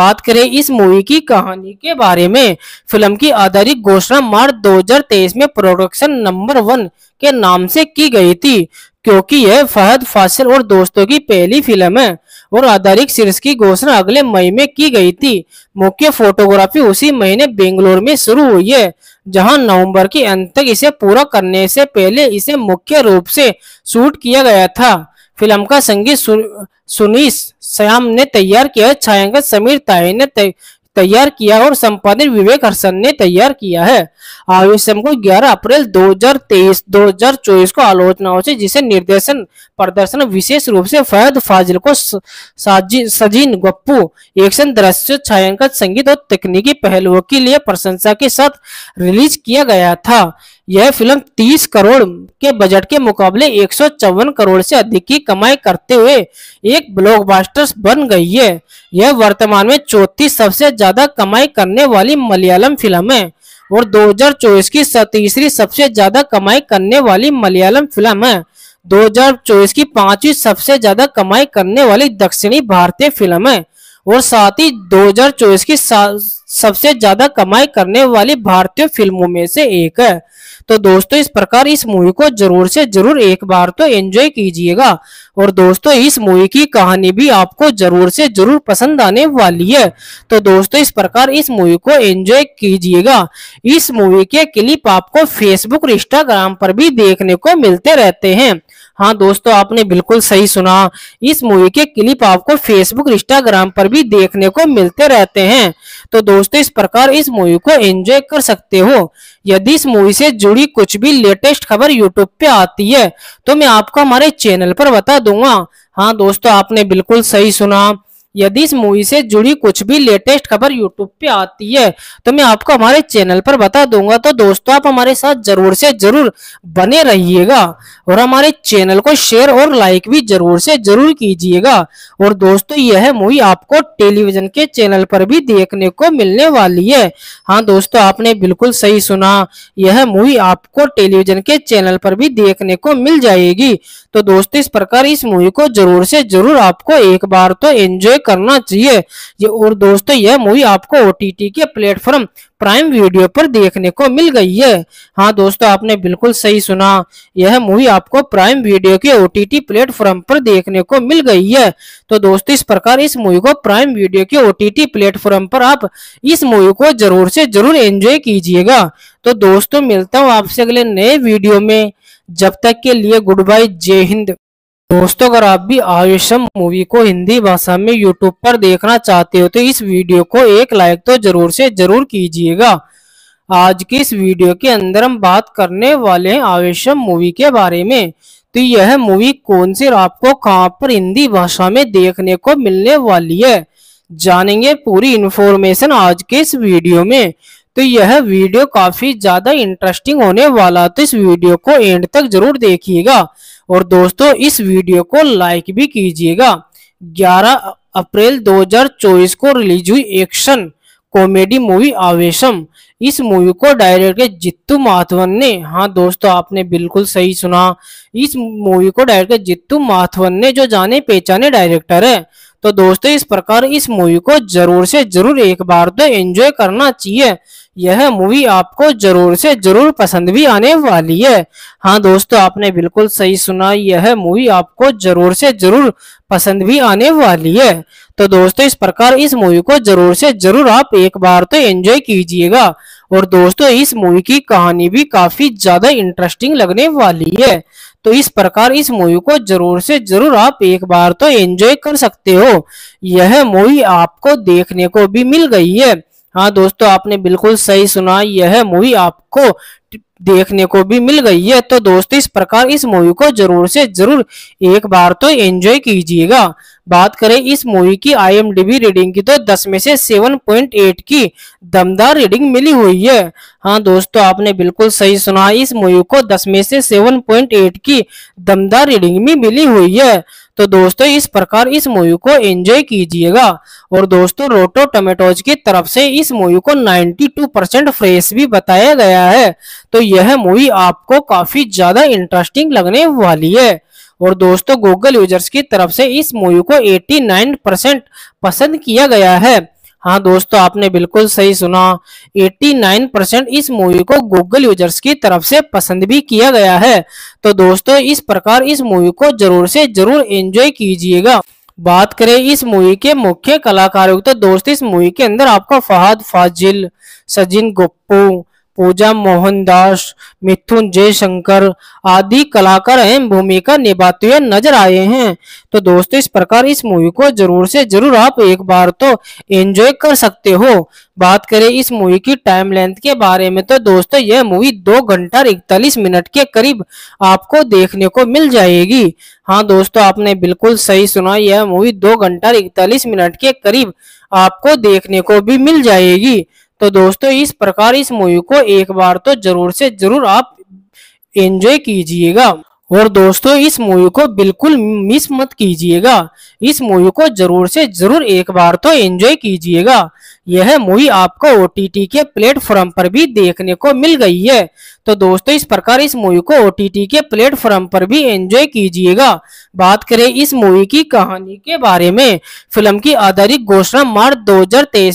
बात करें इस मूवी की कहानी के बारे में फिल्म की आधारित घोषणा मार्च तेईस में प्रोडक्शन नंबर वन के नाम से की गई थी क्योंकि यह फहद फासिल और दोस्तों की पहली फिल्म है और आधारित सीरीज की घोषणा अगले मई में की गई थी मुख्य फोटोग्राफी उसी महीने बेंगलोर में शुरू हुई है जहां नवंबर के अंत तक इसे पूरा करने से पहले इसे मुख्य रूप से शूट किया गया था फिल्म का संगीत सु, सुनीश श्याम ने तैयार किया छायांकन समीर ताहे ने तैयार किया और संपादन विवेक हर्षन ने तैयार किया है आयुष्यम को 11 अप्रैल 2023 2024 को आलोचनाओं से जिसे निर्देशन प्रदर्शन विशेष रूप से फैद फाजिल को सजीन गप्पू एक्शन दृश्य छायांकन संगीत और तकनीकी पहलुओं के लिए प्रशंसा के साथ रिलीज किया गया था यह फिल्म 30 करोड़ के बजट के मुकाबले एक करोड़ से अधिक की कमाई करते हुए एक ब्लॉकबस्टर बन गई है यह वर्तमान में चौथी सबसे ज्यादा कमाई करने वाली मलयालम फिल्म है और 2024 की तीसरी सबसे ज्यादा कमाई करने वाली मलयालम फिल्म है 2024 की पांचवी सबसे ज्यादा कमाई करने वाली दक्षिणी भारतीय फिल्म है और साथ ही 2024 की सबसे ज्यादा कमाई करने वाली भारतीय फिल्मों में से एक है तो दोस्तों इस प्रकार इस मूवी को जरूर से जरूर एक बार तो एंजॉय कीजिएगा और दोस्तों इस मूवी की कहानी भी आपको जरूर से जरूर पसंद आने वाली है तो दोस्तों इस प्रकार इस मूवी को एंजॉय कीजिएगा इस मूवी के क्लिप आपको फेसबुक और इंस्टाग्राम पर भी देखने को मिलते रहते हैं हाँ दोस्तों आपने बिल्कुल सही सुना इस मूवी के क्लिप आपको फेसबुक इंस्टाग्राम पर भी देखने को मिलते रहते हैं तो दोस्तों इस प्रकार इस मूवी को एंजॉय कर सकते हो यदि इस मूवी से जुड़ी कुछ भी लेटेस्ट खबर यूट्यूब पे आती है तो मैं आपको हमारे चैनल पर बता दूंगा हाँ दोस्तों आपने बिल्कुल सही सुना यदि इस मूवी से जुड़ी कुछ भी लेटेस्ट खबर यूट्यूब पे आती है तो मैं आपको हमारे चैनल पर बता दूंगा तो दोस्तों आप हमारे साथ जरूर से जरूर बने रहिएगा और हमारे चैनल को शेयर और लाइक भी जरूर से जरूर कीजिएगा और दोस्तों यह मूवी आपको टेलीविजन के चैनल पर भी देखने को मिलने वाली है हाँ दोस्तों आपने बिल्कुल सही सुना यह मूवी आपको टेलीविजन के चैनल पर भी देखने को मिल जाएगी तो दोस्तों इस प्रकार इस मूवी को जरूर से जरूर आपको एक बार तो एंजॉय करना चाहिए ये और दोस्तों यह मूवी आपको ओटीटी के प्लेटफॉर्म प्राइम वीडियो पर देखने को मिल गई है हाँ दोस्तों आपने बिल्कुल सही सुना यह मूवी आपको प्राइम वीडियो के ओटीटी प्लेटफॉर्म पर देखने को मिल गई है तो दोस्तों इस प्रकार इस मूवी को प्राइम वीडियो के ओटीटी प्लेटफॉर्म पर आप इस मूवी को जरूर से जरूर एंजॉय कीजिएगा तो दोस्तों मिलता हूँ आपसे अगले नए वीडियो में जब तक के लिए गुड बाय जय हिंद दोस्तों अगर आप भी आयुषम मूवी को हिंदी भाषा में यूट्यूब पर देखना चाहते हो तो इस वीडियो को एक लाइक तो जरूर से जरूर कीजिएगा आज की इस वीडियो के अंदर हम बात करने वाले हैं आवेशम मूवी के बारे में तो यह मूवी कौन सी आपको कहाँ पर हिंदी भाषा में देखने को मिलने वाली है जानेंगे पूरी इन्फॉर्मेशन आज के इस वीडियो में तो यह वीडियो काफी ज्यादा इंटरेस्टिंग होने वाला तो इस वीडियो को एंड तक जरूर देखिएगा और दोस्तों इस वीडियो को लाइक भी कीजिएगा 11 अप्रैल 2024 को रिलीज हुई एक्शन कॉमेडी मूवी आवेशम इस मूवी को डायरेक्टर जित्तू माथवन ने हाँ दोस्तों आपने बिल्कुल सही सुना इस मूवी को डायरेक्टर जित्तू माथवन ने जो जाने पहचाने डायरेक्टर है तो दोस्तों इस प्रकार इस मूवी को जरूर से जरूर एक बार तो एंजॉय करना चाहिए यह मूवी आपको जरूर से जरूर पसंद भी आने वाली है हाँ दोस्तों आपने बिल्कुल सही सुना यह मूवी आपको जरूर से जरूर पसंद भी आने वाली है तो दोस्तों इस प्रकार इस मूवी को जरूर से जरूर आप एक बार तो एंजॉय कीजिएगा और दोस्तों इस मूवी की कहानी भी काफी ज्यादा इंटरेस्टिंग लगने वाली है तो इस प्रकार इस मूवी को जरूर से जरूर आप एक बार तो एंजॉय कर सकते हो यह मूवी आपको देखने को भी मिल गई है हाँ दोस्तों आपने बिल्कुल सही सुना यह मूवी आपको देखने को भी मिल गई है तो दोस्तों इस प्रकार इस मूवी को जरूर से जरूर एक बार तो एंजॉय कीजिएगा बात करें इस मूवी की आईएमडीबी रीडिंग की तो 10 में से 7.8 की दमदार रीडिंग मिली हुई है हाँ दोस्तों आपने बिल्कुल सही सुना इस मूवी को 10 में से 7.8 की दमदार रीडिंग भी मिली हुई है तो दोस्तों इस प्रकार इस मूवी को एंजॉय कीजिएगा और दोस्तों रोटो टोमेटोज की तरफ से इस मूवी को 92 परसेंट फ्रेश भी बताया गया है तो यह मूवी आपको काफी ज्यादा इंटरेस्टिंग लगने वाली है और दोस्तों गूगल यूजर्स की तरफ से इस मूवी को 89 परसेंट पसंद किया गया है हाँ दोस्तों आपने बिल्कुल सही सुना 89 परसेंट इस मूवी को गूगल यूजर्स की तरफ से पसंद भी किया गया है तो दोस्तों इस प्रकार इस मूवी को जरूर से जरूर एंजॉय कीजिएगा बात करें इस मूवी के मुख्य कलाकारों तो दोस्त इस मूवी के अंदर आपका फहद फाजिल सजिन गुप्पू पूजा मोहनदास मिथुन जयशंकर आदि कलाकार अहम भूमिका निभाते हुए नजर आए हैं तो दोस्तों इस प्रकार इस मूवी को जरूर से जरूर आप एक बार तो एंजॉय कर सकते हो बात करें इस मूवी की टाइम लेंथ के बारे में तो दोस्तों यह मूवी दो घंटा इकतालीस मिनट के करीब आपको देखने को मिल जाएगी हाँ दोस्तों आपने बिल्कुल सही सुना यह मूवी दो घंटा इकतालीस मिनट के करीब आपको देखने को भी मिल जाएगी तो दोस्तों इस प्रकार इस मूवी को एक बार तो जरूर से जरूर आप एंजॉय कीजिएगा और दोस्तों इस मूवी को बिल्कुल मिस मत कीजिएगा इस मूवी को जरूर से जरूर एक बार तो एंजॉय कीजिएगा यह मूवी आपको ओ के प्लेटफॉर्म पर भी देखने को मिल गई है तो दोस्तों इस प्रकार इस मूवी को ओ के प्लेटफॉर्म पर भी एंजॉय कीजिएगा बात करें इस मूवी की कहानी के बारे में फिल्म की आधारित घोषणा मार्च दो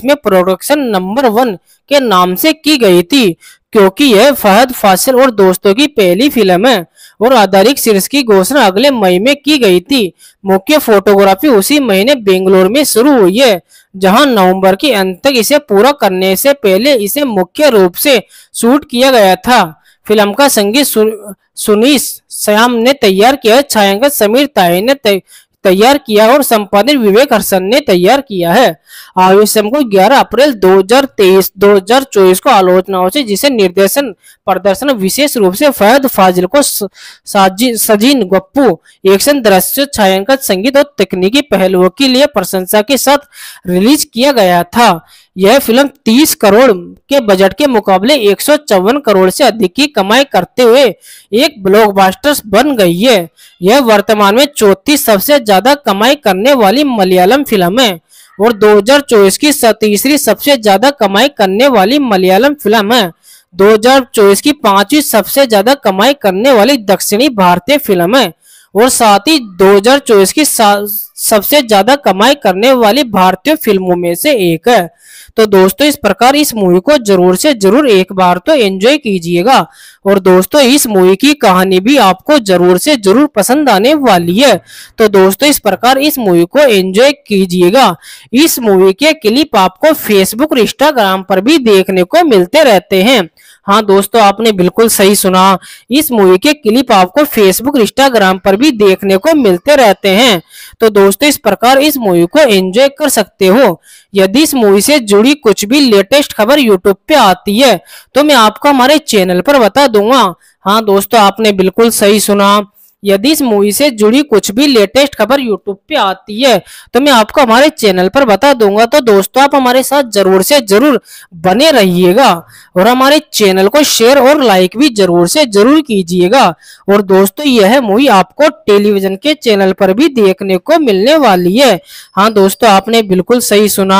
में प्रोडक्शन नंबर वन के नाम से की गई थी क्योंकि यह फहद फासिल और दोस्तों की पहली फिल्म है और आधारित शीर्ष की घोषणा अगले मई में की गई थी मुख्य फोटोग्राफी उसी महीने बेंगलोर में शुरू हुई है जहां नवंबर के अंत तक इसे पूरा करने से पहले इसे मुख्य रूप से शूट किया गया था फिल्म का संगीत सुनीश श्याम ने तैयार किया छायांकन समीर ताहे ने तैयार किया और संपादन विवेक हर्षन ने तैयार किया है आयुषम को 11 अप्रैल 2023 2024 को आलोचनाओं से जिसे निर्देशन प्रदर्शन विशेष रूप से फैद फाजिल को सजीन गप्पू एक्शन दृश्य छायांकन संगीत और तकनीकी पहलुओं के लिए प्रशंसा के साथ रिलीज किया गया था यह फिल्म 30 करोड़ के बजट के मुकाबले एक करोड़ से अधिक की कमाई करते हुए एक ब्लॉकबस्टर बन गई है यह वर्तमान में चौथी सबसे ज्यादा कमाई करने वाली मलयालम फिल्म है और 2024 की तीसरी सबसे ज्यादा कमाई करने वाली मलयालम फिल्म है 2024 की पांचवी सबसे ज्यादा कमाई करने वाली दक्षिणी भारतीय फिल्म है और साथ ही 2024 की सबसे ज्यादा कमाई करने वाली भारतीय फिल्मों में से एक है तो दोस्तों इस प्रकार इस मूवी को जरूर से जरूर एक बार तो एंजॉय कीजिएगा और दोस्तों इस मूवी की कहानी भी आपको जरूर से जरूर पसंद आने वाली है तो दोस्तों इस प्रकार इस मूवी को एंजॉय कीजिएगा इस मूवी के क्लिप आपको फेसबुक और इंस्टाग्राम पर भी देखने को मिलते रहते हैं हाँ दोस्तों आपने बिल्कुल सही सुना इस मूवी के क्लिप आपको फेसबुक इंस्टाग्राम पर भी देखने को मिलते रहते हैं तो दोस्तों इस प्रकार इस मूवी को एंजॉय कर सकते हो यदि इस मूवी से जुड़ी कुछ भी लेटेस्ट खबर यूट्यूब पे आती है तो मैं आपको हमारे चैनल पर बता दूंगा हाँ दोस्तों आपने बिल्कुल सही सुना यदि इस मूवी से जुड़ी कुछ भी लेटेस्ट खबर यूट्यूब पे आती है तो मैं आपको हमारे चैनल पर बता दूंगा तो दोस्तों आप हमारे साथ जरूर से जरूर बने रहिएगा और हमारे चैनल को शेयर और लाइक भी जरूर से जरूर कीजिएगा और दोस्तों यह मूवी आपको टेलीविजन के चैनल पर भी देखने को मिलने वाली है हाँ दोस्तों आपने बिल्कुल सही सुना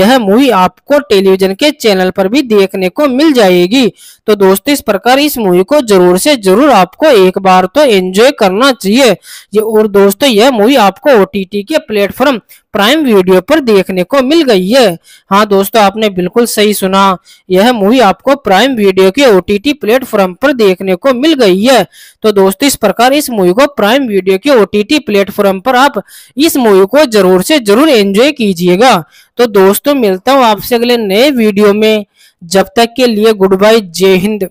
यह मूवी आपको टेलीविजन के चैनल पर भी देखने को मिल जाएगी तो दोस्तों इस प्रकार इस मूवी को जरूर से जरूर आपको एक बार तो एंजॉय करना चाहिए ये और दोस्तों यह मूवी आपको ओ के प्लेटफॉर्म प्राइम वीडियो पर देखने को मिल गई है हाँ दोस्तों आपने बिल्कुल सही सुना यह मूवी आपको प्राइम वीडियो के ओ प्लेटफॉर्म पर देखने को मिल गई है तो दोस्तों इस प्रकार इस मूवी को प्राइम वीडियो के ओ प्लेटफॉर्म पर आप इस मूवी को जरूर से जरूर एंजॉय कीजिएगा तो दोस्तों मिलता हूँ आपसे अगले नए वीडियो में जब तक के लिए गुड बाय जय हिंद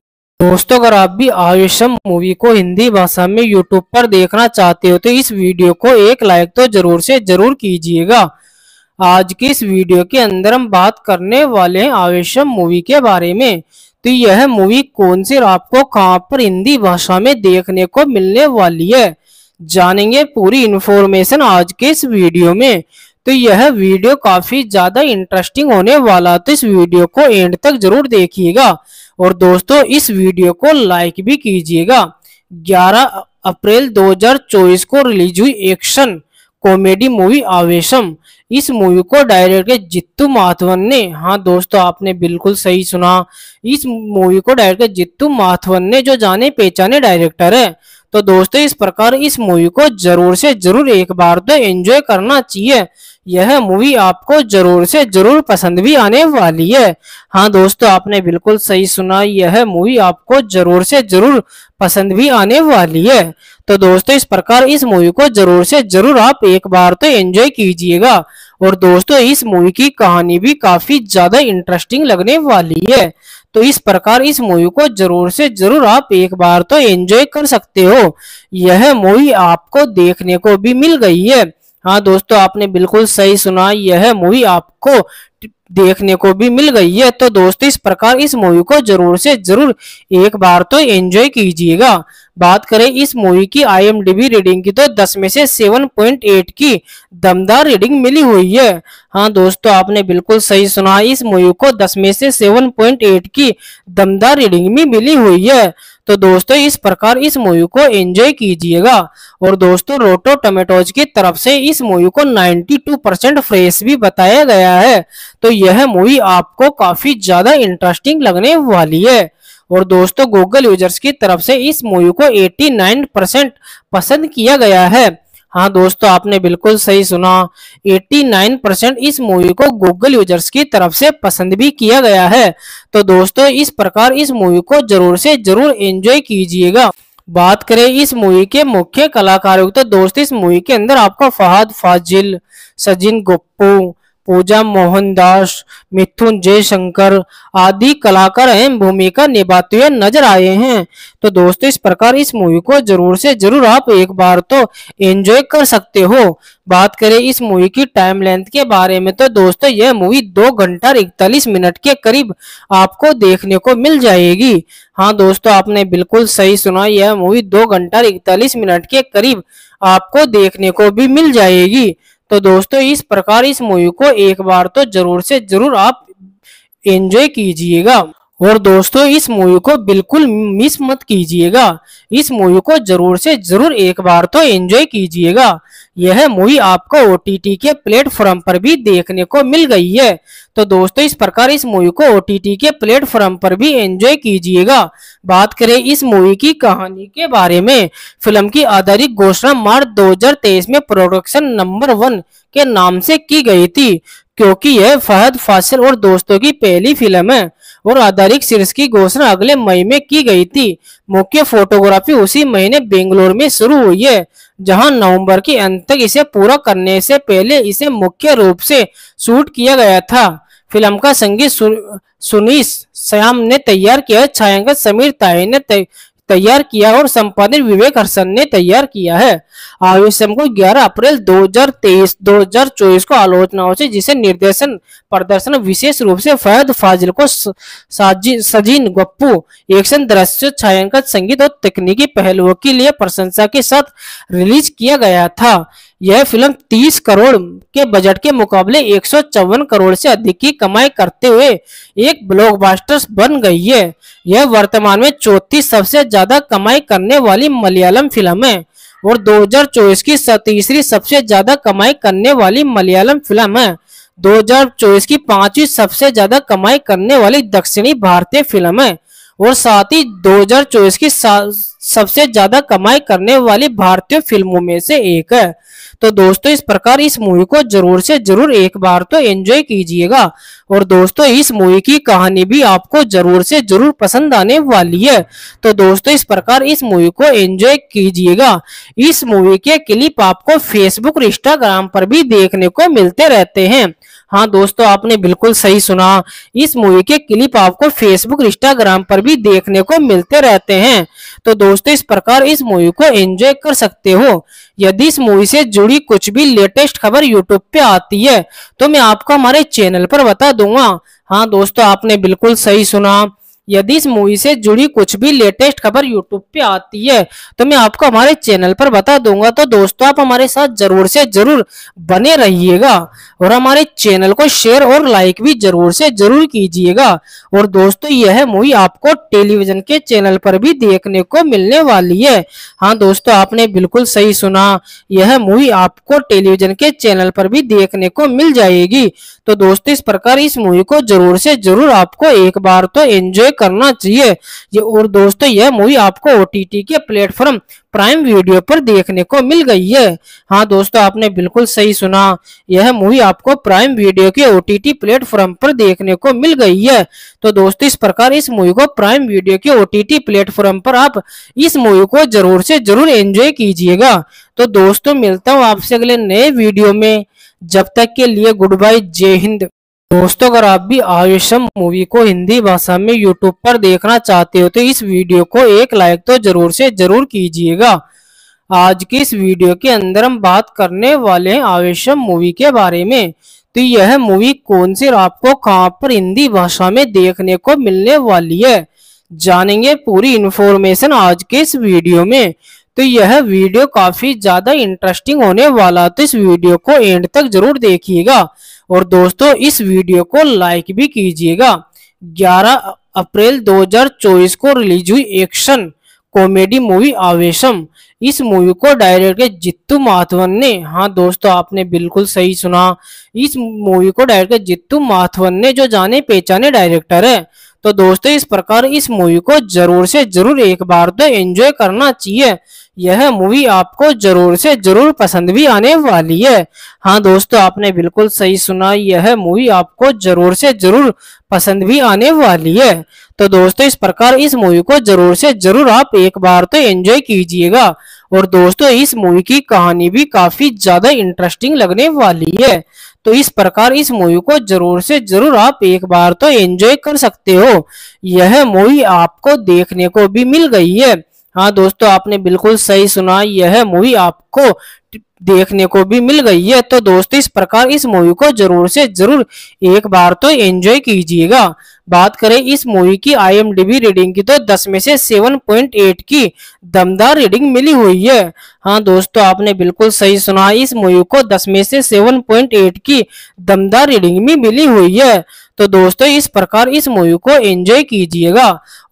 दोस्तों अगर आप भी आयुषम मूवी को हिंदी भाषा में यूट्यूब पर देखना चाहते हो तो इस वीडियो को एक लाइक तो जरूर से जरूर कीजिएगा आज की इस वीडियो के अंदर हम बात करने वाले हैं आयुषम मूवी के बारे में तो यह मूवी कौन सी आपको कहां पर हिंदी भाषा में देखने को मिलने वाली है जानेंगे पूरी इन्फॉर्मेशन आज के इस वीडियो में तो यह वीडियो काफी ज्यादा इंटरेस्टिंग होने वाला तो इस वीडियो को एंड तक जरूर देखिएगा और दोस्तों इस वीडियो को लाइक भी कीजिएगा 11 अप्रैल 2024 को रिलीज हुई एक्शन कॉमेडी मूवी आवेशम इस मूवी को डायरेक्टर जित्तू माथवन ने हाँ दोस्तों आपने बिल्कुल सही सुना इस मूवी को डायरेक्टर जित्तू माथवन ने जो जाने पहचाने डायरेक्टर है तो दोस्तों इस प्रकार इस मूवी को जरूर से जरूर एक बार तो एंजॉय करना चाहिए यह मूवी आपको जरूर से जरूर पसंद भी आने वाली है हाँ दोस्तों आपने बिल्कुल सही सुना यह मूवी आपको जरूर से जरूर पसंद भी आने वाली है तो दोस्तों इस प्रकार इस मूवी को जरूर से जरूर आप एक बार तो एंजॉय कीजिएगा और दोस्तों इस मूवी की कहानी भी काफी ज्यादा इंटरेस्टिंग लगने वाली है तो इस प्रकार इस मूवी को जरूर से जरूर आप एक बार तो एंजॉय कर सकते हो यह मूवी आपको देखने को भी मिल गई है हाँ दोस्तों आपने बिल्कुल सही सुना यह मूवी आपको देखने को भी मिल गई है तो दोस्तों इस प्रकार इस मूवी को जरूर से जरूर एक बार तो एंजॉय कीजिएगा बात करें इस मूवी की आईएमडीबी रीडिंग की तो 10 में से 7.8 की दमदार रीडिंग मिली हुई है हाँ दोस्तों आपने बिल्कुल सही सुना इस मूवी को 10 में से 7.8 की दमदार रीडिंग भी मिली हुई है तो दोस्तों इस प्रकार इस मूवी को एंजॉय कीजिएगा और दोस्तों रोटो टोमेटोज की तरफ से इस मूवी को 92 परसेंट फ्रेश भी बताया गया है तो यह मूवी आपको काफी ज्यादा इंटरेस्टिंग लगने वाली है और दोस्तों गूगल यूजर्स की तरफ से इस मूवी को 89 परसेंट पसंद किया गया है हाँ दोस्तों आपने बिल्कुल सही सुना 89 परसेंट इस मूवी को गूगल यूजर्स की तरफ से पसंद भी किया गया है तो दोस्तों इस प्रकार इस मूवी को जरूर से जरूर एंजॉय कीजिएगा बात करें इस मूवी के मुख्य कलाकारों तो दोस्तों इस मूवी के अंदर आपको फहद फाजिल सजिन गुप्पू पूजा मोहनदास मिथुन जयशंकर आदि कलाकार अहम भूमिका निभाते हुए नजर आए हैं तो दोस्तों इस प्रकार इस मूवी को जरूर से जरूर आप एक बार तो एंजॉय कर सकते हो बात करें इस मूवी की टाइम लेंथ के बारे में तो दोस्तों यह मूवी दो घंटा इकतालीस मिनट के करीब आपको देखने को मिल जाएगी हाँ दोस्तों आपने बिल्कुल सही सुना यह मूवी दो घंटा इकतालीस मिनट के करीब आपको देखने को भी मिल जाएगी तो दोस्तों इस प्रकार इस मूवी को एक बार तो जरूर से जरूर आप एंजॉय कीजिएगा और दोस्तों इस मूवी को बिल्कुल मिस मत कीजिएगा इस मूवी को जरूर से जरूर एक बार तो एंजॉय कीजिएगा यह मूवी आपको ओ के प्लेटफॉर्म पर भी देखने को मिल गई है तो दोस्तों इस प्रकार इस मूवी को ओ के प्लेटफॉर्म पर भी एंजॉय कीजिएगा बात करें इस मूवी की कहानी के बारे में फिल्म की आधारित घोषणा मार्च 2023 में प्रोडक्शन नंबर वन के नाम से की गई थी क्योंकि यह फहद फासिल और दोस्तों की पहली फिल्म है और आधारित शीर्ष की घोषणा अगले मई में की गई थी मुख्य फोटोग्राफी उसी महीने बेंगलोर में शुरू हुई है जहां नवंबर के अंत तक इसे पूरा करने से पहले इसे मुख्य रूप से शूट किया गया था फिल्म का संगीत सुनीश श्याम ने तैयार किया छायांकन समीर ताहे ने तैयार किया और संपादन विवेक हर्षन ने तैयार किया है आयुषम को 11 अप्रैल 2023 2024 को आलोचनाओं से जिसे निर्देशन प्रदर्शन विशेष रूप से फैद फाजिल को सजीन गप्पू एक्शन दृश्य छायांकन संगीत और तकनीकी पहलुओं के लिए प्रशंसा के साथ रिलीज किया गया था यह फिल्म 30 करोड़ के बजट के मुकाबले एक करोड़ से अधिक की कमाई करते हुए एक ब्लॉकबस्टर बन गई है यह वर्तमान में चौथी सबसे ज्यादा कमाई करने वाली मलयालम फिल्म है और 2024 की तीसरी सबसे ज्यादा कमाई करने वाली मलयालम फिल्म है 2024 की पांचवी सबसे ज्यादा कमाई करने वाली दक्षिणी भारतीय फिल्म है और साथ ही 2024 की सबसे ज्यादा कमाई करने वाली भारतीय फिल्मों में से एक है तो दोस्तों इस प्रकार इस मूवी को जरूर से जरूर एक बार तो एंजॉय कीजिएगा और दोस्तों इस मूवी की कहानी भी आपको जरूर से जरूर पसंद आने वाली है तो दोस्तों इस प्रकार इस मूवी को एंजॉय कीजिएगा इस मूवी के क्लिप आपको फेसबुक और इंस्टाग्राम पर भी देखने को मिलते रहते हैं हाँ दोस्तों आपने बिल्कुल सही सुना इस मूवी के क्लिप आपको फेसबुक इंस्टाग्राम पर भी देखने को मिलते रहते हैं तो दोस्तों इस प्रकार इस मूवी को एंजॉय कर सकते हो यदि इस मूवी से जुड़ी कुछ भी लेटेस्ट खबर यूट्यूब पे आती है तो मैं आपको हमारे चैनल पर बता दूंगा हाँ दोस्तों आपने बिल्कुल सही सुना यदि इस मूवी से जुड़ी कुछ भी लेटेस्ट खबर यूट्यूब पे आती है तो मैं आपको हमारे चैनल पर बता दूंगा तो दोस्तों आप हमारे साथ जरूर से जरूर बने रहिएगा और हमारे चैनल को शेयर और लाइक भी जरूर से जरूर कीजिएगा और दोस्तों यह मूवी आपको टेलीविजन के चैनल पर भी देखने को मिलने वाली है हाँ दोस्तों आपने बिल्कुल सही सुना यह मूवी आपको टेलीविजन के चैनल पर भी देखने को मिल जाएगी तो दोस्तों इस प्रकार इस मूवी को जरूर से जरूर आपको एक बार तो एंजॉय करना चाहिए ये और दोस्तों यह मूवी आपको ओ के प्लेटफॉर्म प्राइम वीडियो पर देखने को मिल गई है हाँ दोस्तों आपने बिल्कुल सही सुना यह मूवी आपको प्राइम वीडियो के ओ प्लेटफॉर्म पर देखने को मिल गई है तो दोस्तों इस प्रकार इस मूवी को प्राइम वीडियो के ओ प्लेटफॉर्म पर आप इस मूवी को जरूर से जरूर एंजॉय कीजिएगा तो दोस्तों मिलता हूँ आपसे अगले नए वीडियो में जब तक के लिए गुड बाय जय हिंद दोस्तों अगर आप भी आयुषम मूवी को हिंदी भाषा में यूट्यूब पर देखना चाहते हो तो इस वीडियो को एक लाइक तो जरूर से जरूर कीजिएगा आज की इस वीडियो के अंदर हम बात करने वाले हैं आयुषम मूवी के बारे में तो यह मूवी कौन सी आपको कहां पर हिंदी भाषा में देखने को मिलने वाली है जानेंगे पूरी इन्फॉर्मेशन आज के इस वीडियो में तो यह वीडियो काफी ज्यादा इंटरेस्टिंग होने वाला तो इस वीडियो को एंड तक जरूर देखिएगा और दोस्तों इस वीडियो को लाइक भी कीजिएगा 11 अप्रैल 2024 को रिलीज हुई एक्शन कॉमेडी मूवी आवेशम इस मूवी को डायरेक्टर जित्तू माथवन ने हाँ दोस्तों आपने बिल्कुल सही सुना इस मूवी को डायरेक्टर जित्तू माथवन ने जो जाने पहचाने डायरेक्टर है तो दोस्तों इस प्रकार इस मूवी को जरूर से जरूर एक बार तो एंजॉय करना चाहिए यह मूवी आपको जरूर से जरूर पसंद भी आने वाली है हाँ दोस्तों आपने बिल्कुल सही सुना यह मूवी आपको जरूर से जरूर पसंद भी आने वाली है तो दोस्तों इस प्रकार इस मूवी को जरूर से जरूर आप एक बार तो एंजॉय कीजिएगा और दोस्तों इस मूवी की कहानी भी काफी ज्यादा इंटरेस्टिंग लगने वाली है तो इस प्रकार इस मूवी को जरूर से जरूर आप एक बार तो एंजॉय कर सकते हो यह मूवी आपको देखने को भी मिल गई है हाँ दोस्तों आपने बिल्कुल सही सुना यह मूवी आपको देखने को भी मिल गई है तो दोस्तों इस प्रकार इस मूवी को जरूर से जरूर एक बार तो एंजॉय कीजिएगा बात करें इस मूवी की आईएमडीबी रीडिंग की तो 10 में से 7.8 की दमदार रीडिंग मिली हुई है हाँ दोस्तों आपने बिल्कुल सही सुना इस मूवी को 10 में से 7.8 की दमदार रीडिंग भी मिली हुई है तो दोस्तों इस प्रकार इस मूवी को एंजॉय कीजिएगा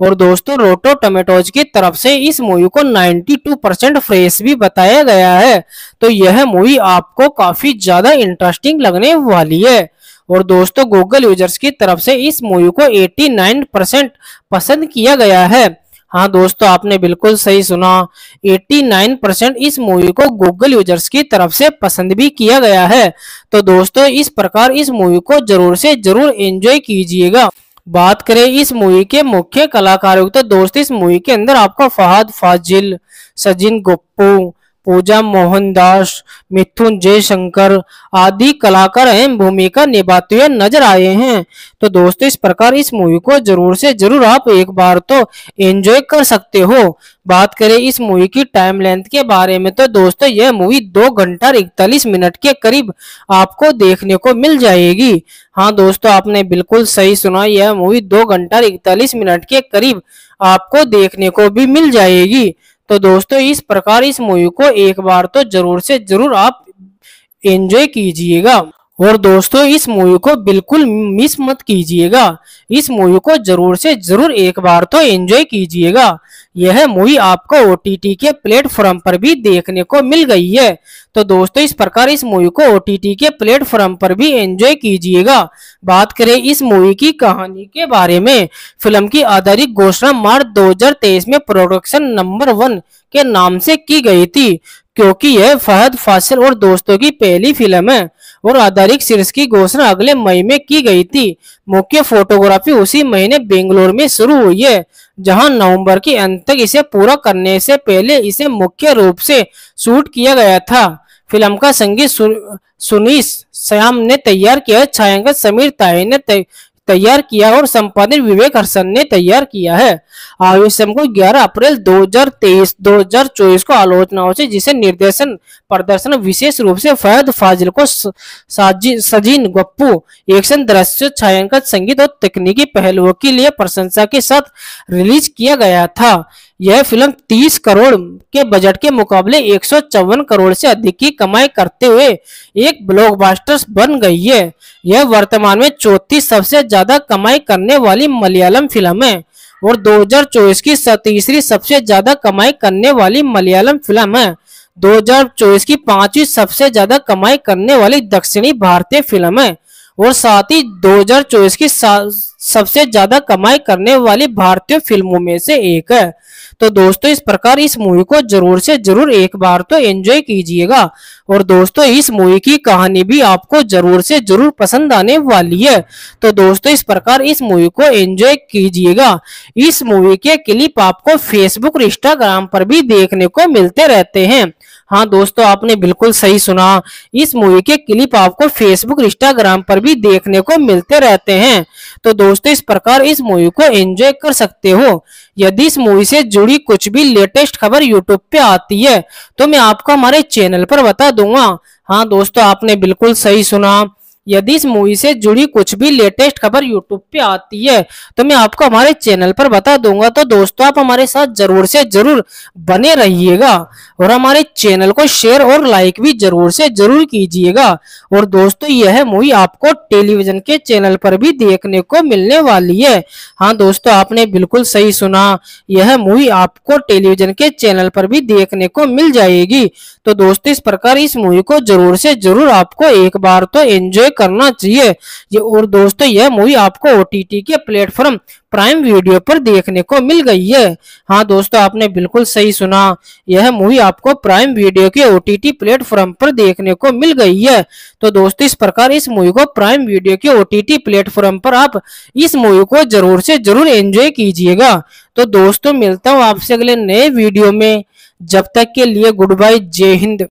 और दोस्तों रोटो टोमेटोज की तरफ से इस मूवी को 92 परसेंट फ्रेश भी बताया गया है तो यह मूवी आपको काफी ज्यादा इंटरेस्टिंग लगने वाली है और दोस्तों गूगल यूजर्स की तरफ से इस मूवी को 89 परसेंट पसंद किया गया है हाँ दोस्तों आपने बिल्कुल सही सुना 89 परसेंट इस मूवी को गूगल यूजर्स की तरफ से पसंद भी किया गया है तो दोस्तों इस प्रकार इस मूवी को जरूर से जरूर एंजॉय कीजिएगा बात करें इस मूवी के मुख्य कलाकारों तो दोस्त इस मूवी के अंदर आपको फहाद फाजिल सजिन गुप्पू पूजा मोहनदास मिथुन जयशंकर आदि कलाकार अहम भूमिका निभाते हुए नजर आए हैं तो दोस्तों इस प्रकार इस मूवी को जरूर से जरूर आप एक बार तो एंजॉय कर सकते हो बात करें इस मूवी की टाइम लेंथ के बारे में तो दोस्तों यह मूवी दो घंटा इकतालीस मिनट के करीब आपको देखने को मिल जाएगी हाँ दोस्तों आपने बिल्कुल सही सुना यह मूवी दो घंटा इकतालीस मिनट के करीब आपको देखने को भी मिल जाएगी तो दोस्तों इस प्रकार इस मूवी को एक बार तो जरूर से जरूर आप एंजॉय कीजिएगा और दोस्तों इस मूवी को बिल्कुल मिस मत कीजिएगा इस मूवी को जरूर से जरूर एक बार तो एंजॉय कीजिएगा यह मूवी आपको ओ के प्लेटफॉर्म पर भी देखने को मिल गई है तो दोस्तों इस प्रकार इस मूवी को ओ के प्लेटफॉर्म पर भी एंजॉय कीजिएगा बात करें इस मूवी की कहानी के बारे में फिल्म की आधारित घोषणा मार्च दो में प्रोडक्शन नंबर वन के नाम से की गई थी क्योंकि यह फहद फासिल और दोस्तों की पहली फिल्म है और आधारित सीरीज की घोषणा अगले मई में की गई थी मुख्य फोटोग्राफी उसी महीने बेंगलोर में शुरू हुई है जहां नवंबर के अंत तक इसे पूरा करने से पहले इसे मुख्य रूप से शूट किया गया था फिल्म का संगीत सुनीश श्याम ने तैयार किया छायांकन समीर ताहे ने तैयार किया और संपादित विवेक हर्षन ने तैयार किया है आवेशम को 11 अप्रैल 2023 2024 को आलोचनाओं से जिसे निर्देशन प्रदर्शन विशेष रूप से फैद फाजिल को सजीन गप्पू एक्शन दृश्य छायांकन संगीत और तकनीकी पहलुओं के लिए प्रशंसा के साथ रिलीज किया गया था यह फिल्म 30 करोड़ के बजट के मुकाबले एक करोड़ से अधिक की कमाई करते हुए एक ब्लॉकबस्टर बन गई है यह वर्तमान में चौथी सबसे ज्यादा कमाई करने वाली मलयालम फिल्म है और 2024 की तीसरी सबसे ज्यादा कमाई करने वाली मलयालम फिल्म है 2024 की पांचवी सबसे ज्यादा कमाई करने वाली दक्षिणी भारतीय फिल्म है और साथ ही 2024 की सबसे ज्यादा कमाई करने वाली भारतीय फिल्मों में से एक है तो दोस्तों इस प्रकार इस मूवी को जरूर से जरूर एक बार तो एंजॉय कीजिएगा और दोस्तों इस मूवी की कहानी भी आपको जरूर से जरूर पसंद आने वाली है तो दोस्तों इस प्रकार इस मूवी को एंजॉय कीजिएगा इस मूवी के क्लिप आपको फेसबुक और इंस्टाग्राम पर भी देखने को मिलते रहते हैं हाँ दोस्तों आपने बिल्कुल सही सुना इस मूवी के क्लिप आपको फेसबुक इंस्टाग्राम पर भी देखने को मिलते रहते हैं तो दोस्तों इस प्रकार इस मूवी को एंजॉय कर सकते हो यदि इस मूवी से जुड़ी कुछ भी लेटेस्ट खबर यूट्यूब पे आती है तो मैं आपको हमारे चैनल पर बता दूंगा हाँ दोस्तों आपने बिल्कुल सही सुना यदि इस मूवी से जुड़ी कुछ भी लेटेस्ट खबर यूट्यूब पे आती है तो मैं आपको हमारे चैनल पर बता दूंगा तो दोस्तों आप हमारे साथ जरूर से जरूर बने रहिएगा और हमारे चैनल को शेयर और लाइक भी जरूर से जरूर कीजिएगा और दोस्तों यह मूवी आपको टेलीविजन के चैनल पर भी देखने को मिलने वाली है हाँ दोस्तों आपने बिल्कुल सही सुना यह मूवी आपको टेलीविजन के चैनल पर भी देखने को मिल जाएगी तो दोस्तों इस प्रकार इस मूवी को जरूर से जरूर आपको एक बार तो एंजॉय करना चाहिए ये और दोस्तों यह मूवी आपको ओ के प्लेटफॉर्म प्राइम वीडियो पर देखने को मिल गई है हाँ दोस्तों आपने बिल्कुल सही सुना यह मूवी आपको प्राइम वीडियो के ओ प्लेटफॉर्म पर देखने को मिल गई है तो दोस्तों इस प्रकार इस मूवी को प्राइम वीडियो के ओ प्लेटफॉर्म पर आप इस मूवी को जरूर से जरूर एंजॉय कीजिएगा तो दोस्तों मिलता हूँ आपसे अगले नए वीडियो में जब तक के लिए गुड बाय जय हिंद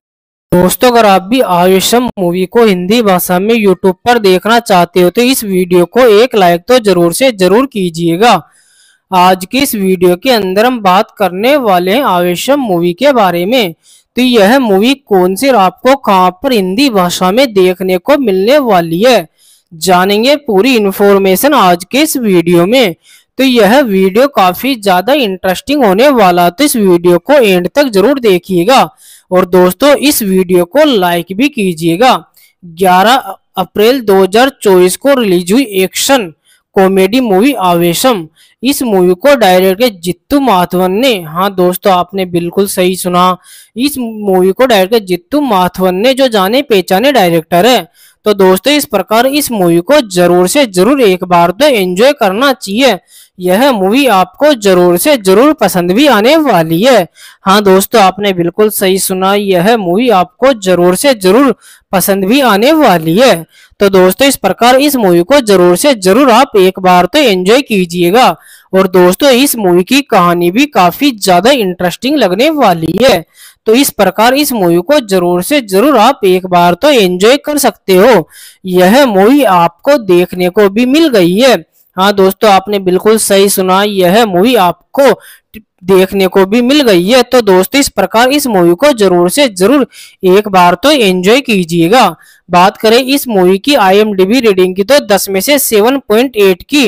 दोस्तों अगर आप भी आयुषम मूवी को हिंदी भाषा में यूट्यूब पर देखना चाहते हो तो इस वीडियो को एक लाइक तो जरूर से जरूर कीजिएगा आज की इस वीडियो के अंदर हम बात करने वाले हैं आयुषम मूवी के बारे में तो यह मूवी कौन सी आपको कहाँ पर हिंदी भाषा में देखने को मिलने वाली है जानेंगे पूरी इन्फॉर्मेशन आज के इस वीडियो में तो यह वीडियो काफी ज्यादा इंटरेस्टिंग होने वाला तो इस वीडियो को एंड तक जरूर देखिएगा और दोस्तों इस वीडियो को लाइक भी कीजिएगा 11 अप्रैल 2024 को रिलीज हुई एक्शन कॉमेडी मूवी आवेशम इस मूवी को डायरेक्टर जित्तू माथवन ने हाँ दोस्तों आपने बिल्कुल सही सुना इस मूवी को डायरेक्टर जित्तू माथवन ने जो जाने पहचाने डायरेक्टर है तो दोस्तों इस प्रकार इस मूवी को जरूर से जरूर एक बार तो एंजॉय करना चाहिए यह मूवी आपको जरूर से जरूर पसंद भी आने वाली है हाँ दोस्तों आपने बिल्कुल सही सुना यह मूवी आपको जरूर से जरूर पसंद भी आने वाली है तो दोस्तों इस प्रकार इस मूवी को जरूर से जरूर आप एक बार तो एंजॉय कीजिएगा और दोस्तों इस मूवी की कहानी भी काफी ज्यादा इंटरेस्टिंग लगने वाली है तो इस प्रकार इस मूवी को जरूर से जरूर आप एक बार तो एंजॉय कर सकते हो यह मूवी आपको देखने को भी मिल गई है हाँ दोस्तों आपने बिल्कुल सही सुना यह मूवी आपको देखने को भी मिल गई है तो दोस्तों इस प्रकार इस मूवी को जरूर से जरूर एक बार तो एंजॉय कीजिएगा बात करें इस मूवी की आईएमडीबी रीडिंग की तो 10 में से 7.8 की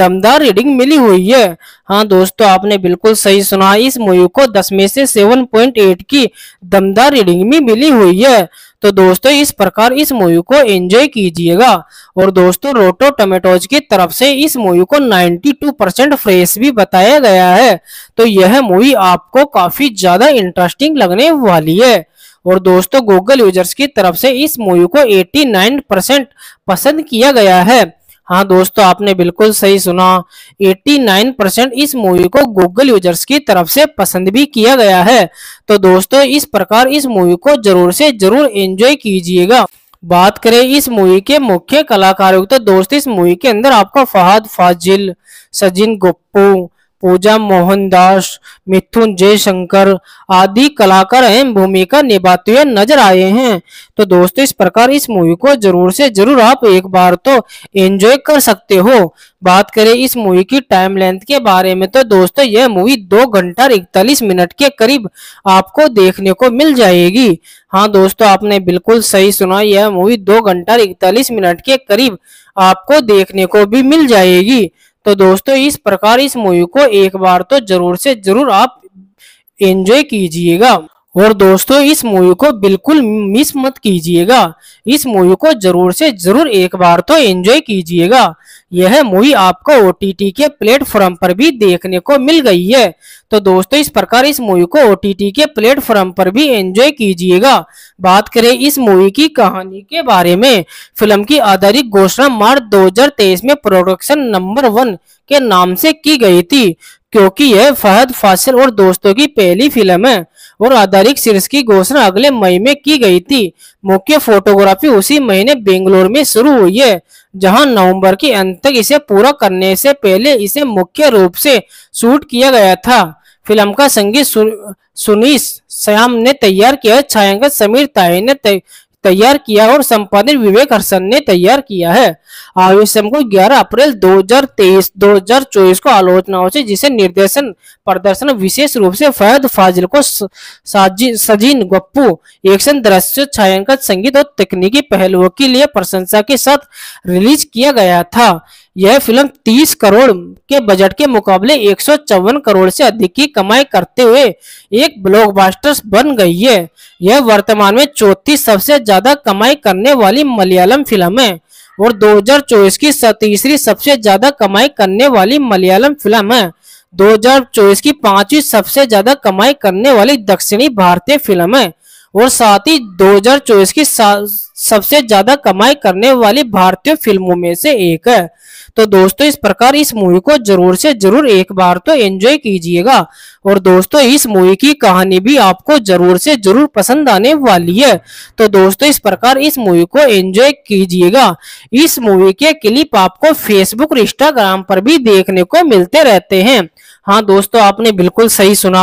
दमदार रीडिंग मिली हुई है हाँ दोस्तों तो आपने बिल्कुल सही सुना इस मूवी को 10 में से 7.8 की दमदार रीडिंग भी मिली हुई है तो दोस्तों इस प्रकार इस मूवी को एंजॉय कीजिएगा और दोस्तों रोटो टोमेटोज की तरफ से इस मूवी को 92 परसेंट फ्रेश भी बताया गया है तो यह मूवी आपको काफी ज्यादा इंटरेस्टिंग लगने वाली है और दोस्तों गूगल यूजर्स की तरफ से इस मूवी को 89 परसेंट पसंद किया गया है हाँ दोस्तों आपने बिल्कुल सही सुना 89 परसेंट इस मूवी को गूगल यूजर्स की तरफ से पसंद भी किया गया है तो दोस्तों इस प्रकार इस मूवी को जरूर से जरूर एंजॉय कीजिएगा बात करें इस मूवी के मुख्य कलाकारों की तो दोस्त इस मूवी के अंदर आपको फहद फाजिल सजिन गुप्पू पूजा मोहनदास मिथुन जयशंकर आदि कलाकार अहम भूमिका निभाते हुए नजर आए हैं तो दोस्तों इस प्रकार इस मूवी को जरूर से जरूर आप एक बार तो एंजॉय कर सकते हो बात करें इस मूवी की टाइम लेंथ के बारे में तो दोस्तों यह मूवी दो घंटा इकतालीस मिनट के करीब आपको देखने को मिल जाएगी हाँ दोस्तों आपने बिल्कुल सही सुना यह मूवी दो घंटा इकतालीस मिनट के करीब आपको देखने को भी मिल जाएगी तो दोस्तों इस प्रकार इस मूवी को एक बार तो जरूर से जरूर आप एंजॉय कीजिएगा और दोस्तों इस मूवी को बिल्कुल मिस मत कीजिएगा इस मूवी को जरूर से जरूर एक बार तो एंजॉय कीजिएगा यह मूवी आपको ओ के प्लेटफॉर्म पर भी देखने को मिल गई है तो दोस्तों इस प्रकार इस मूवी को ओ के प्लेटफॉर्म पर भी एंजॉय कीजिएगा बात करें इस मूवी की कहानी के बारे में फिल्म की आधारित घोषणा मार्च तेईस में प्रोडक्शन नंबर वन के नाम से की गई थी क्योंकि यह फहद फासिल और दोस्तों की पहली फिल्म है और आधारित सीरीज की घोषणा अगले मई में की गई थी मुख्य फोटोग्राफी उसी महीने बेंगलोर में शुरू हुई है जहां नवंबर के अंत तक इसे पूरा करने से पहले इसे मुख्य रूप से शूट किया गया था फिल्म का संगीत सुनीस श्याम ने तैयार किया छायांकन समीर ताई ने तैयार किया और संपादित विवेक हर्षन ने तैयार किया है आवेशम को 11 अप्रैल 2023 2024 को आलोचनाओं से जिसे निर्देशन प्रदर्शन विशेष रूप से फैद फाजिल को सजीन गप्पू एक्शन दृश्य छायांकन संगीत और तकनीकी पहलुओं के लिए प्रशंसा के साथ रिलीज किया गया था यह फिल्म 30 करोड़ के बजट के मुकाबले एक करोड़ से अधिक की कमाई करते हुए एक ब्लॉकबस्टर बन गई है यह वर्तमान में चौथी सबसे ज्यादा कमाई करने वाली मलयालम फिल्म है और 2024 की तीसरी सबसे ज्यादा कमाई करने वाली मलयालम फिल्म है 2024 की पांचवी सबसे ज्यादा कमाई करने वाली दक्षिणी भारतीय फिल्म है और साथ ही 2024 की सबसे ज्यादा कमाई करने वाली भारतीय फिल्मों में से एक है तो दोस्तों इस प्रकार इस मूवी को जरूर से जरूर एक बार तो एंजॉय कीजिएगा और दोस्तों इस मूवी की कहानी भी आपको जरूर से जरूर पसंद आने वाली है तो दोस्तों इस प्रकार इस मूवी को एंजॉय कीजिएगा इस मूवी के क्लिप आपको फेसबुक और इंस्टाग्राम पर भी देखने को मिलते रहते हैं हाँ दोस्तों आपने बिल्कुल सही सुना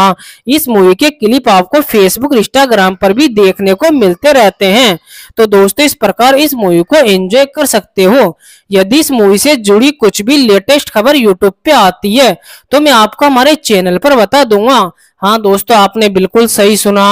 इस मूवी के क्लिप आपको फेसबुक इंस्टाग्राम पर भी देखने को मिलते रहते हैं तो दोस्तों इस प्रकार इस मूवी को एंजॉय कर सकते हो यदि इस मूवी से जुड़ी कुछ भी लेटेस्ट खबर यूट्यूब पे आती है तो मैं आपको हमारे चैनल पर बता दूंगा हाँ दोस्तों आपने बिल्कुल सही सुना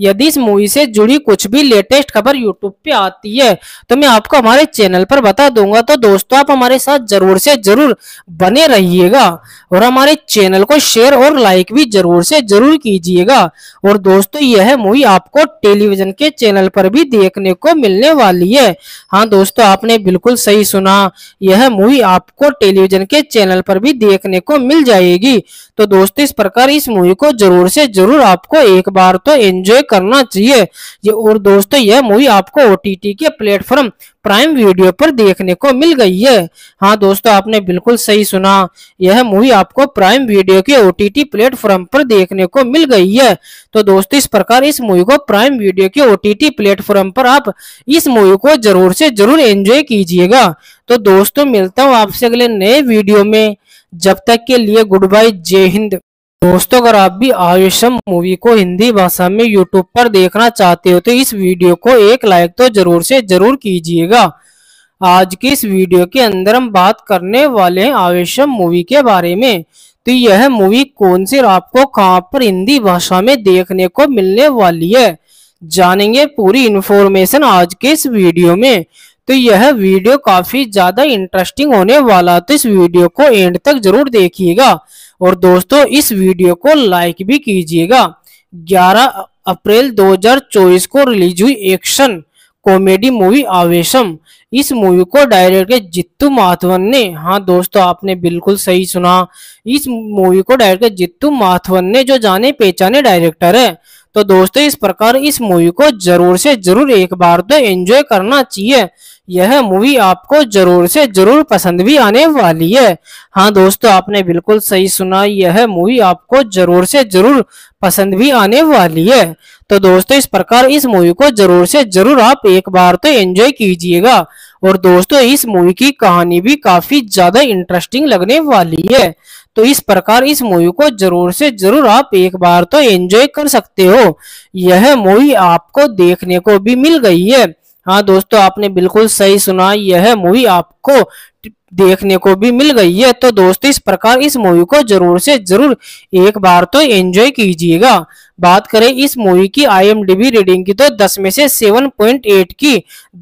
यदि इस मूवी से जुड़ी कुछ भी लेटेस्ट खबर यूट्यूब पे आती है तो मैं आपको हमारे चैनल पर बता दूंगा तो दोस्तों आप हमारे साथ जरूर से जरूर बने रहिएगा और हमारे चैनल को शेयर और लाइक भी जरूर से जरूर कीजिएगा और दोस्तों यह मूवी आपको टेलीविजन के चैनल पर भी देखने को मिलने वाली है हाँ दोस्तों आपने बिल्कुल सही सुना यह मूवी आपको टेलीविजन के चैनल पर भी देखने को मिल जाएगी तो दोस्तों इस प्रकार इस मूवी को जरूर से जरूर आपको एक बार तो एंजॉय करना चाहिए ये और दोस्तों यह मूवी आपको ओ के प्लेटफॉर्म प्राइम वीडियो पर देखने को मिल गई है हाँ दोस्तों आपने बिल्कुल सही सुना यह मूवी आपको प्राइम वीडियो के ओ प्लेटफॉर्म पर देखने को मिल गई है तो दोस्तों इस प्रकार इस मूवी को प्राइम वीडियो के ओ प्लेटफॉर्म पर आप इस मूवी को जरूर से जरूर एंजॉय कीजिएगा तो दोस्तों मिलता हूँ आपसे अगले नए वीडियो में जब तक के लिए गुड बाय जय हिंद दोस्तों अगर आप भी आयुषम मूवी को हिंदी भाषा में यूट्यूब पर देखना चाहते हो तो इस वीडियो को एक लाइक तो जरूर से जरूर कीजिएगा आज की इस वीडियो के अंदर हम बात करने वाले हैं आयुषम मूवी के बारे में तो यह मूवी कौन सी आपको कहां पर हिंदी भाषा में देखने को मिलने वाली है जानेंगे पूरी इन्फॉर्मेशन आज के इस वीडियो में तो यह वीडियो काफी ज्यादा इंटरेस्टिंग होने वाला तो इस वीडियो को एंड तक जरूर देखिएगा और दोस्तों इस वीडियो को लाइक भी कीजिएगा 11 अप्रैल 2024 को रिलीज हुई एक्शन कॉमेडी मूवी आवेशम इस मूवी को डायरेक्टर जित्तू माथवन ने हाँ दोस्तों आपने बिल्कुल सही सुना इस मूवी को डायरेक्टर जित्तू माथवन ने जो जाने पहचाने डायरेक्टर है तो दोस्तों इस प्रकार इस मूवी को जरूर से जरूर एक बार तो एंजॉय करना चाहिए यह मूवी आपको जरूर से जरूर पसंद भी आने वाली है हाँ दोस्तों आपने बिल्कुल सही सुना यह मूवी आपको जरूर से जरूर पसंद भी आने वाली है तो दोस्तों इस प्रकार इस मूवी को जरूर से जरूर आप एक बार तो एंजॉय कीजिएगा और दोस्तों इस मूवी की कहानी भी काफी ज्यादा इंटरेस्टिंग लगने वाली है तो इस प्रकार इस मूवी को जरूर से जरूर आप एक बार तो एंजॉय कर सकते हो यह मूवी आपको देखने को भी मिल गई है हाँ दोस्तों आपने बिल्कुल सही सुना यह मूवी आपको देखने को भी मिल गई है तो दोस्तों इस प्रकार इस मूवी को जरूर से जरूर एक बार तो एंजॉय कीजिएगा बात करें इस मूवी की आईएमडीबी रीडिंग की तो 10 में से 7.8 की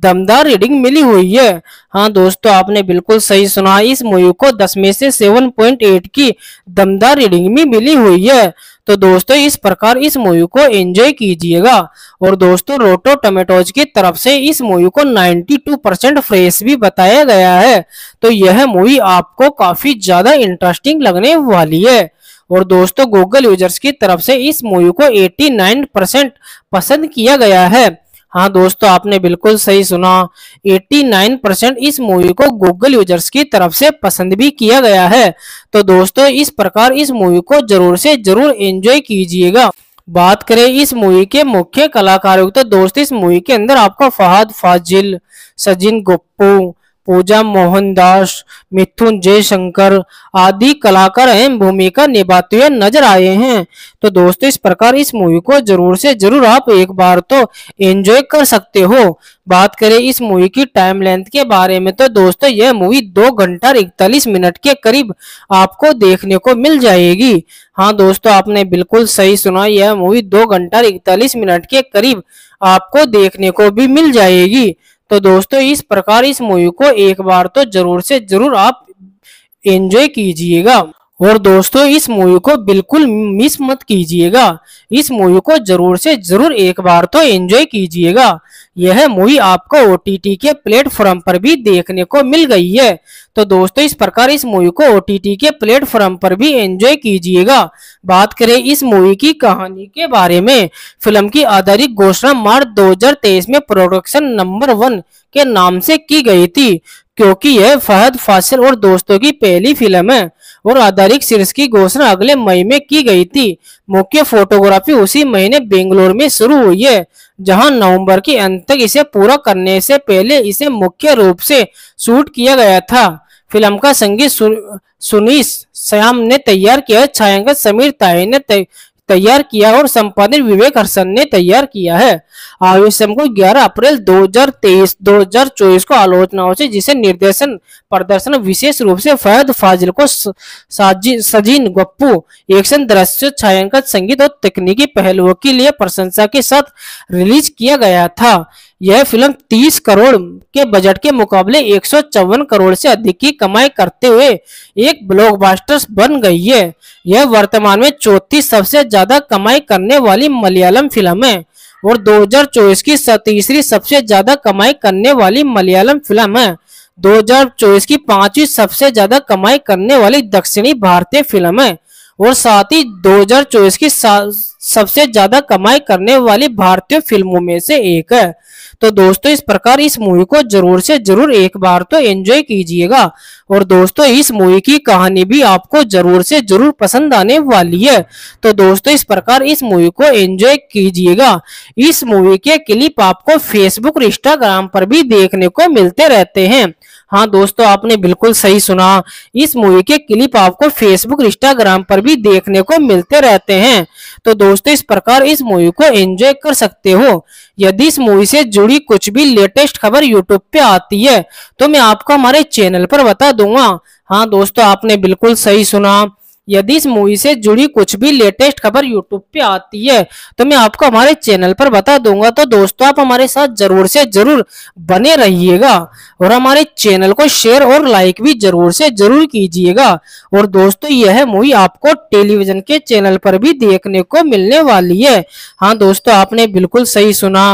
दमदार रीडिंग मिली हुई है हाँ दोस्तों आपने बिल्कुल सही सुना इस मूवी को 10 में से 7.8 की दमदार रीडिंग भी मिली हुई है तो दोस्तों इस प्रकार इस मूवी को एंजॉय कीजिएगा और दोस्तों रोटो टोमेटोज की तरफ से इस मूवी को 92 परसेंट फ्रेश भी बताया गया है तो यह मूवी आपको काफी ज्यादा इंटरेस्टिंग लगने वाली है और दोस्तों गूगल यूजर्स की तरफ से इस मूवी को 89 परसेंट पसंद किया गया है हाँ दोस्तों आपने बिल्कुल सही सुना 89 परसेंट इस मूवी को गूगल यूजर्स की तरफ से पसंद भी किया गया है तो दोस्तों इस प्रकार इस मूवी को जरूर से जरूर एंजॉय कीजिएगा बात करें इस मूवी के मुख्य कलाकारों की तो दोस्त इस मूवी के अंदर आपको फहद फाजिल सजिन गुप्पू पूजा मोहनदास मिथुन जयशंकर आदि कलाकार अहम भूमिका निभाते हुए नजर आए हैं तो दोस्तों इस प्रकार इस मूवी को जरूर से जरूर आप एक बार तो एंजॉय कर सकते हो बात करें इस मूवी की टाइम लेंथ के बारे में तो दोस्तों यह मूवी दो घंटा इकतालीस मिनट के करीब आपको देखने को मिल जाएगी हाँ दोस्तों आपने बिल्कुल सही सुना यह मूवी दो घंटा इकतालीस मिनट के करीब आपको देखने को भी मिल जाएगी तो दोस्तों इस प्रकार इस मूवी को एक बार तो जरूर से जरूर आप एंजॉय कीजिएगा और दोस्तों इस मूवी को बिल्कुल मिस मत कीजिएगा इस मूवी को जरूर से जरूर एक बार तो एंजॉय कीजिएगा यह मूवी आपको ओ के प्लेटफॉर्म पर भी देखने को मिल गई है तो दोस्तों इस प्रकार इस मूवी को ओ के प्लेटफॉर्म पर भी एंजॉय कीजिएगा बात करें इस मूवी की कहानी के बारे में फिल्म की आधारित घोषणा मार्च तेईस में प्रोडक्शन नंबर वन के नाम से की गई थी क्योंकि यह फहद फासिल और दोस्तों की पहली फिल्म है और आधारित सीरीज की घोषणा अगले मई में की गई थी मुख्य फोटोग्राफी उसी महीने बेंगलोर में शुरू हुई है जहां नवंबर के अंत तक इसे पूरा करने से पहले इसे मुख्य रूप से शूट किया गया था फिल्म का संगीत सुनीस श्याम ने तैयार किया छायांकन समीर ताई ने तैयार किया और संपादन विवेक हर्षन ने तैयार किया है आवेश को 11 अप्रैल 2023 2024 को आलोचनाओं से जिसे निर्देशन प्रदर्शन विशेष रूप से फैद फाजिल को सजीन गप्पू एक्शन दृश्य छायांकन संगीत और तकनीकी पहलुओं के लिए प्रशंसा के साथ रिलीज किया गया था यह फिल्म 30 करोड़ के बजट के मुकाबले एक करोड़ से अधिक की कमाई करते हुए एक ब्लॉकबस्टर बन गई है यह वर्तमान में चौथी सबसे ज्यादा कमाई करने वाली मलयालम फिल्म है और 2024 की तीसरी सबसे ज्यादा कमाई करने वाली मलयालम फिल्म है 2024 की पांचवी सबसे ज्यादा कमाई करने वाली दक्षिणी भारतीय फिल्म है और साथ ही 2024 की सबसे ज्यादा कमाई करने वाली भारतीय फिल्मों में से एक है तो दोस्तों इस प्रकार इस मूवी को जरूर से जरूर एक बार तो एंजॉय कीजिएगा और दोस्तों इस मूवी की कहानी भी आपको जरूर से जरूर पसंद आने वाली है तो दोस्तों इस प्रकार इस मूवी को एंजॉय कीजिएगा इस मूवी के क्लिप आपको फेसबुक और इंस्टाग्राम पर भी देखने को मिलते रहते हैं हाँ दोस्तों आपने बिल्कुल सही सुना इस मूवी के क्लिप आपको फेसबुक इंस्टाग्राम पर भी देखने को मिलते रहते हैं तो दोस्तों इस प्रकार इस मूवी को एंजॉय कर सकते हो यदि इस मूवी से जुड़ी कुछ भी लेटेस्ट खबर यूट्यूब पे आती है तो मैं आपको हमारे चैनल पर बता दूंगा हाँ दोस्तों आपने बिल्कुल सही सुना यदि इस मूवी से जुड़ी कुछ भी लेटेस्ट खबर यूट्यूब पे आती है तो मैं आपको हमारे चैनल पर बता दूंगा तो दोस्तों आप हमारे साथ जरूर से जरूर बने रहिएगा और हमारे चैनल को शेयर और लाइक भी जरूर से जरूर कीजिएगा और दोस्तों यह मूवी आपको टेलीविजन के चैनल पर भी देखने को मिलने वाली है हाँ दोस्तों आपने बिल्कुल सही सुना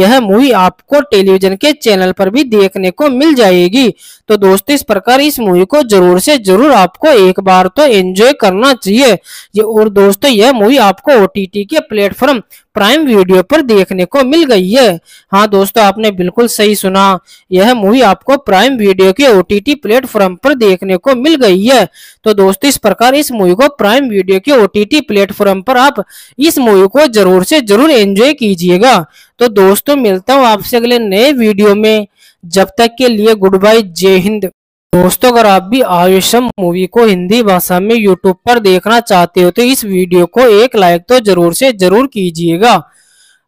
यह मूवी आपको टेलीविजन के चैनल पर भी देखने को मिल जाएगी तो दोस्तों इस प्रकार इस मूवी को जरूर से जरूर आपको एक बार तो एंजॉय करना चाहिए ये और दोस्तों यह मूवी आपको ओ के प्लेटफॉर्म प्राइम वीडियो पर देखने को मिल गई है हाँ दोस्तों आपने बिल्कुल सही सुना यह मूवी आपको प्राइम वीडियो के ओ प्लेटफॉर्म पर देखने को मिल गई है तो दोस्तों इस प्रकार इस मूवी को प्राइम वीडियो के ओ प्लेटफॉर्म पर आप इस मूवी को जरूर से जरूर एंजॉय कीजिएगा तो दोस्तों मिलता हूँ आपसे अगले नए वीडियो में जब तक के लिए गुड बाय जय हिंद दोस्तों अगर आप भी आयुषम मूवी को हिंदी भाषा में यूट्यूब पर देखना चाहते हो तो इस वीडियो को एक लाइक तो जरूर से जरूर कीजिएगा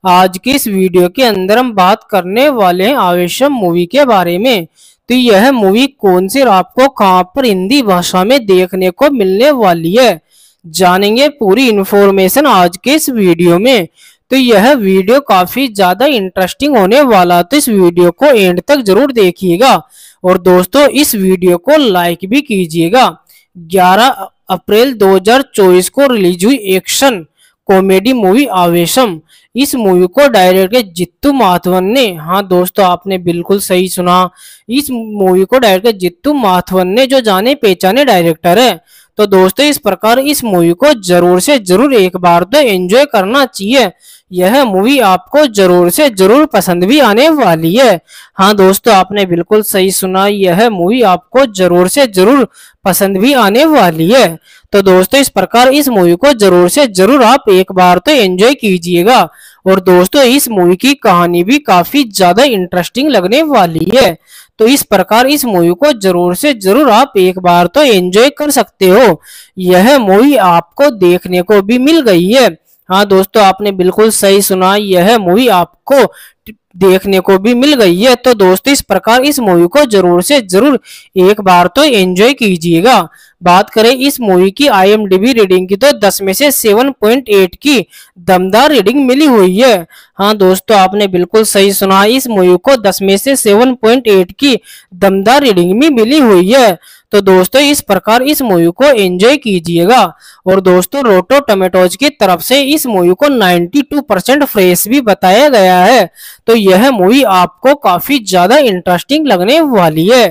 आज की इस वीडियो के अंदर हम बात करने वाले हैं आयुषम मूवी के बारे में तो यह मूवी कौन सी आपको कहां पर हिंदी भाषा में देखने को मिलने वाली है जानेंगे पूरी इन्फॉर्मेशन आज के इस वीडियो में तो यह वीडियो काफी ज्यादा इंटरेस्टिंग होने वाला तो इस वीडियो को एंड तक जरूर देखिएगा और दोस्तों इस वीडियो को लाइक भी कीजिएगा 11 अप्रैल 2024 को रिलीज हुई एक्शन कॉमेडी मूवी आवेशम इस मूवी को डायरेक्टर जित्तू माथवन ने हाँ दोस्तों आपने बिल्कुल सही सुना इस मूवी को डायरेक्टर जित्तू माथवन ने जो जाने पहचाने डायरेक्टर है तो दोस्तों इस प्रकार इस मूवी को जरूर से जरूर एक बार तो एंजॉय करना चाहिए यह मूवी आपको जरूर से जरूर पसंद भी आने वाली है हाँ दोस्तों आपने बिल्कुल सही सुना यह मूवी आपको जरूर से जरूर पसंद भी आने वाली है तो दोस्तों इस प्रकार इस मूवी को जरूर से जरूर आप एक बार तो एंजॉय कीजिएगा और दोस्तों इस मूवी की कहानी भी काफी ज्यादा इंटरेस्टिंग लगने वाली है तो इस प्रकार इस मूवी को जरूर से जरूर आप एक बार तो एंजॉय कर सकते हो यह मूवी आपको देखने को भी मिल गई है हाँ दोस्तों आपने बिल्कुल सही सुना यह मूवी आपको देखने को भी मिल गई है तो दोस्तों इस प्रकार इस मूवी को जरूर से जरूर एक बार तो एंजॉय कीजिएगा बात करें इस मूवी की आईएमडीबी रीडिंग की तो 10 में से 7.8 की दमदार रीडिंग मिली हुई है हाँ दोस्तों आपने बिल्कुल सही सुना इस मूवी को 10 में से 7.8 की दमदार रीडिंग भी मिली हुई है तो दोस्तों इस प्रकार इस मूवी को एंजॉय कीजिएगा और दोस्तों रोटो टोमेटोज की तरफ से इस मूवी को 92 परसेंट फ्रेश भी बताया गया है तो यह मूवी आपको काफी ज्यादा इंटरेस्टिंग लगने वाली है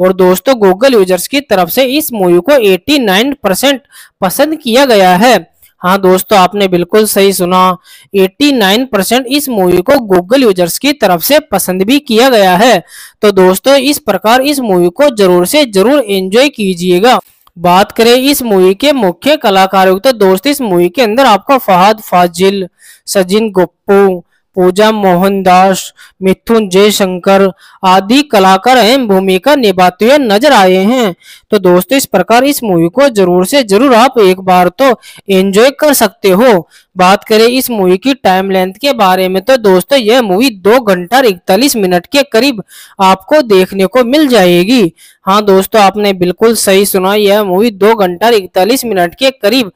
और दोस्तों गूगल यूजर्स की तरफ से इस मूवी को 89 परसेंट पसंद किया गया है हाँ दोस्तों आपने बिल्कुल सही सुना 89 परसेंट इस मूवी को गूगल यूजर्स की तरफ से पसंद भी किया गया है तो दोस्तों इस प्रकार इस मूवी को जरूर से जरूर एंजॉय कीजिएगा बात करें इस मूवी के मुख्य कलाकारों की तो दोस्त इस मूवी के अंदर आपको फहद फाजिल सजिन गुप्पू पूजा मोहनदास मिथुन जयशंकर आदि कलाकार अहम भूमिका निभाते हुए नजर आए हैं तो दोस्तों इस प्रकार इस मूवी को जरूर से जरूर आप एक बार तो एंजॉय कर सकते हो बात करें इस मूवी की टाइम लेंथ के बारे में तो दोस्तों यह मूवी दो घंटा इकतालीस मिनट के करीब आपको देखने को मिल जाएगी हाँ दोस्तों आपने बिल्कुल सही सुना यह मूवी दो घंटा इकतालीस मिनट के करीब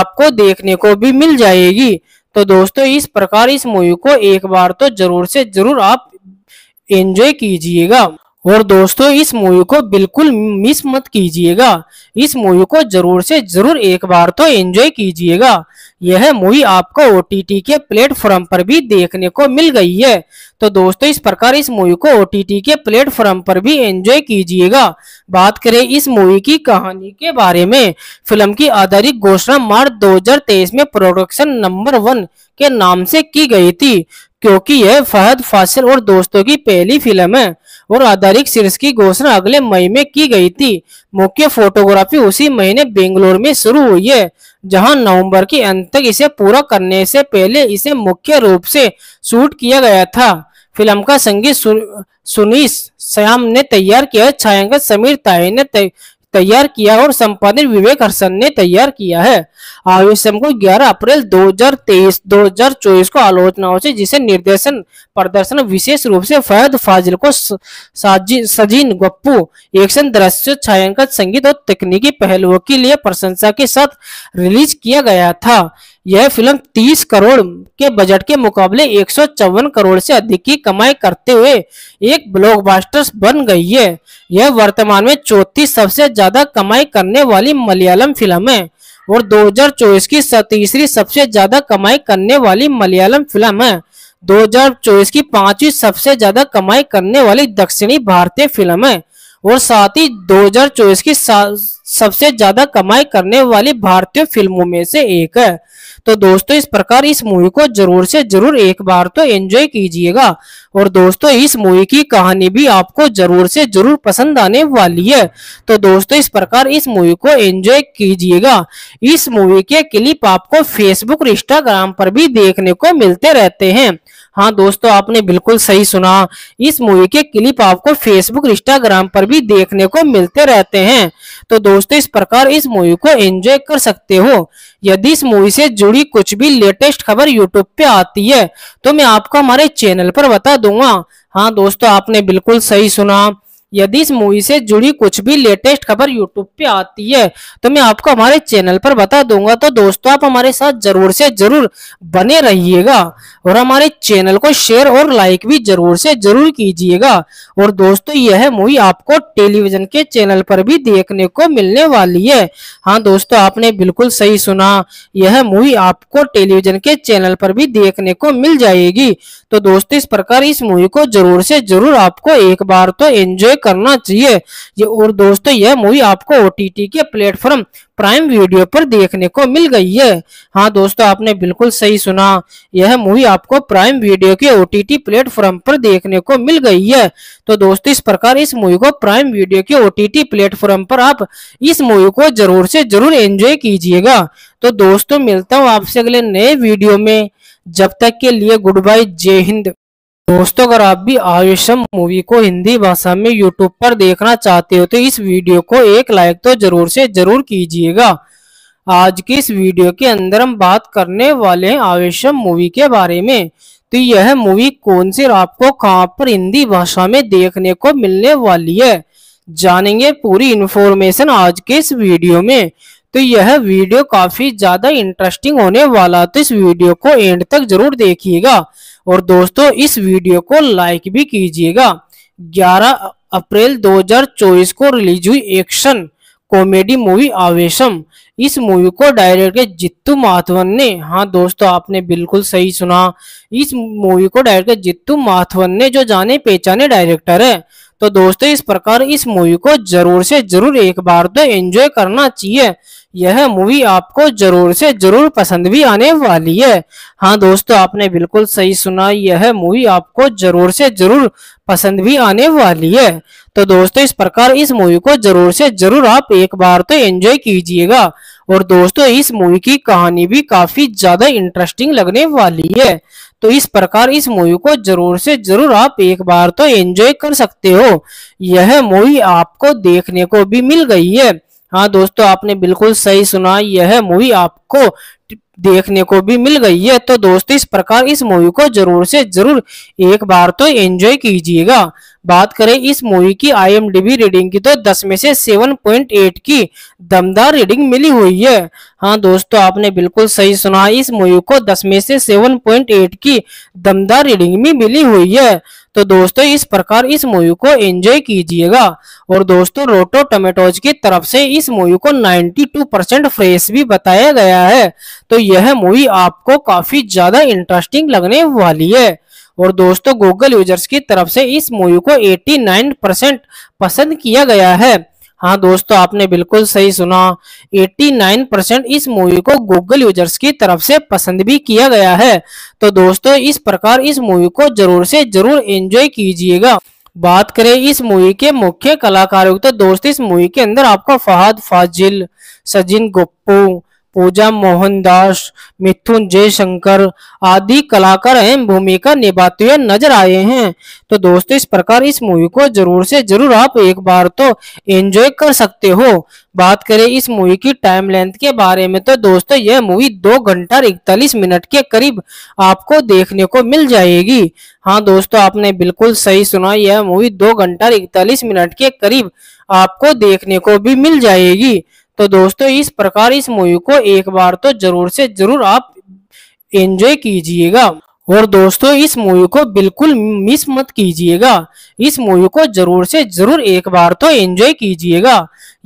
आपको देखने को भी मिल जाएगी तो दोस्तों इस प्रकार इस मूवी को एक बार तो जरूर से जरूर आप एंजॉय कीजिएगा और दोस्तों इस मूवी को बिल्कुल मिस मत कीजिएगा इस मूवी को जरूर से जरूर एक बार तो एंजॉय कीजिएगा यह मूवी आपको ओ के प्लेटफॉर्म पर भी देखने को मिल गई है तो दोस्तों इस प्रकार इस मूवी को ओ के प्लेटफॉर्म पर भी एंजॉय कीजिएगा बात करें इस मूवी की कहानी के बारे में फिल्म की आधारित घोषणा मार्च तेईस में प्रोडक्शन नंबर वन के नाम से की गई थी क्योंकि यह फहद फासिल और दोस्तों की पहली फिल्म है और आधारित सीरीज की घोषणा अगले मई में की गई थी मुख्य फोटोग्राफी उसी महीने बेंगलोर में शुरू हुई है जहां नवंबर के अंत तक इसे पूरा करने से पहले इसे मुख्य रूप से शूट किया गया था फिल्म का संगीत सुनीस श्याम ने तैयार किया छायांकन समीर ताहे ने तैयार किया और संपादन विवेक हर्षन ने तैयार किया है आवेश को 11 अप्रैल 2023 2024 को आलोचनाओं से जिसे निर्देशन प्रदर्शन विशेष रूप से फैद फाजिल को सजीन गप्पू एक्शन दृश्य छायांकन संगीत और तकनीकी पहलुओं के लिए प्रशंसा के साथ रिलीज किया गया था यह फिल्म 30 करोड़ के बजट के मुकाबले एक करोड़ से अधिक की कमाई करते हुए एक ब्लॉकबस्टर बन गई है यह वर्तमान में चौथी सबसे ज्यादा कमाई करने वाली मलयालम फिल्म है और 2024 की तीसरी सबसे ज्यादा कमाई करने वाली मलयालम फिल्म है 2024 की पांचवी सबसे ज्यादा कमाई करने वाली दक्षिणी भारतीय फिल्म है और साथ ही 2024 की सबसे ज्यादा कमाई करने वाली भारतीय फिल्मों में से एक है तो दोस्तों इस प्रकार इस मूवी को जरूर से जरूर एक बार तो एंजॉय कीजिएगा और दोस्तों इस मूवी की कहानी भी आपको जरूर से जरूर पसंद आने वाली है तो दोस्तों इस प्रकार इस मूवी को एंजॉय कीजिएगा इस मूवी के क्लिप आपको फेसबुक और इंस्टाग्राम पर भी देखने को मिलते रहते हैं हाँ दोस्तों आपने बिल्कुल सही सुना इस मूवी के क्लिप आपको फेसबुक इंस्टाग्राम पर भी देखने को मिलते रहते हैं तो दोस्तों इस प्रकार इस मूवी को एंजॉय कर सकते हो यदि इस मूवी से जुड़ी कुछ भी लेटेस्ट खबर यूट्यूब पे आती है तो मैं आपको हमारे चैनल पर बता दूंगा हाँ दोस्तों आपने बिल्कुल सही सुना यदि इस मूवी से जुड़ी कुछ भी लेटेस्ट खबर यूट्यूब पे आती है तो मैं आपको हमारे चैनल पर बता दूंगा तो दोस्तों आप हमारे साथ जरूर से जरूर बने रहिएगा और हमारे चैनल को शेयर और लाइक भी जरूर से जरूर कीजिएगा और दोस्तों यह मूवी आपको टेलीविजन के चैनल पर भी देखने को मिलने वाली है हाँ दोस्तों आपने बिल्कुल सही सुना यह मूवी आपको टेलीविजन के चैनल पर भी देखने को मिल जाएगी तो दोस्तों इस प्रकार इस मूवी को जरूर से जरूर आपको एक बार तो एंजॉय करना चाहिए ये और दोस्तों यह मूवी आपको ओटीटी के प्लेटफॉर्म प्राइम वीडियो पर देखने को मिल गई है हाँ दोस्तों आपने बिल्कुल सही सुना यह मूवी आपको प्राइम वीडियो के ओटीटी प्लेटफॉर्म पर देखने को मिल गई है तो दोस्तों इस प्रकार इस मूवी को प्राइम वीडियो के ओटीटी प्लेटफॉर्म पर आप इस मूवी को जरूर से जरूर एंजॉय कीजिएगा तो दोस्तों मिलता हूँ आपसे अगले नए वीडियो में जब तक के लिए गुड बाय जय हिंद दोस्तों अगर आप भी आयुषम मूवी को हिंदी भाषा में यूट्यूब पर देखना चाहते हो तो इस वीडियो को एक लाइक तो जरूर से जरूर कीजिएगा आज की इस वीडियो के अंदर हम बात करने वाले हैं आयुषम मूवी के बारे में तो यह मूवी कौन सी आपको कहां पर हिंदी भाषा में देखने को मिलने वाली है जानेंगे पूरी इन्फॉर्मेशन आज के इस वीडियो में तो यह वीडियो काफी ज्यादा इंटरेस्टिंग होने वाला तो इस वीडियो को एंड तक जरूर देखिएगा और दोस्तों इस वीडियो को लाइक भी कीजिएगा 11 अप्रैल 2024 को रिलीज हुई एक्शन कॉमेडी मूवी आवेशम इस मूवी को डायरेक्टर जित्तू माथवन ने हाँ दोस्तों आपने बिल्कुल सही सुना इस मूवी को डायरेक्टर जित्तू माथवन ने जो जाने पहचाने डायरेक्टर है तो दोस्तों इस प्रकार इस मूवी को जरूर से जरूर एक बार तो एंजॉय करना चाहिए यह मूवी आपको जरूर से जरूर पसंद भी आने वाली है हाँ दोस्तों आपने बिल्कुल सही सुना यह मूवी आपको जरूर से जरूर पसंद भी आने वाली है तो दोस्तों इस प्रकार इस मूवी को जरूर से जरूर आप एक बार तो एंजॉय कीजिएगा और दोस्तों इस मूवी की कहानी भी काफी ज्यादा इंटरेस्टिंग लगने वाली है तो इस प्रकार इस मूवी को जरूर से जरूर आप एक बार तो एंजॉय कर सकते हो यह मूवी आपको देखने को भी मिल गई है हाँ दोस्तों आपने बिल्कुल सही सुना यह मूवी आपको देखने को भी मिल गई है तो दोस्तों इस प्रकार इस मूवी को जरूर से जरूर एक बार तो एंजॉय कीजिएगा बात करें इस मूवी की आईएमडीबी रीडिंग की तो 10 में से 7.8 की दमदार रीडिंग मिली हुई है हाँ दोस्तों आपने बिल्कुल सही सुना इस मूवी को 10 में से 7.8 की दमदार रीडिंग भी मिली हुई है तो दोस्तों इस प्रकार इस मूवी को एंजॉय कीजिएगा और दोस्तों रोटो टोमेटोज की तरफ से इस मूवी को 92 परसेंट फ्रेश भी बताया गया है तो यह मूवी आपको काफी ज्यादा इंटरेस्टिंग लगने वाली है और दोस्तों गूगल यूजर्स की तरफ से इस मूवी को 89 परसेंट पसंद किया गया है हाँ दोस्तों आपने बिल्कुल सही सुना 89 परसेंट इस मूवी को गूगल यूजर्स की तरफ से पसंद भी किया गया है तो दोस्तों इस प्रकार इस मूवी को जरूर से जरूर एंजॉय कीजिएगा बात करें इस मूवी के मुख्य कलाकारों तो दोस्त इस मूवी के अंदर आपको फहद फाजिल सजिन गुप्पू पूजा मोहनदास मिथुन जयशंकर आदि कलाकार अहम भूमिका निभाते हुए नजर आए हैं तो दोस्तों इस प्रकार इस मूवी को जरूर से जरूर आप एक बार तो एंजॉय कर सकते हो बात करें इस मूवी की टाइम लेंथ के बारे में तो दोस्तों यह मूवी दो घंटा इकतालीस मिनट के करीब आपको देखने को मिल जाएगी हाँ दोस्तों आपने बिल्कुल सही सुना यह मूवी दो घंटा इकतालीस मिनट के करीब आपको देखने को भी मिल जाएगी तो दोस्तों इस प्रकार इस मूवी को एक बार तो जरूर से जरूर आप एंजॉय कीजिएगा और दोस्तों इस मूवी को बिल्कुल मिस मत कीजिएगा इस मूवी को जरूर से जरूर एक बार तो एंजॉय कीजिएगा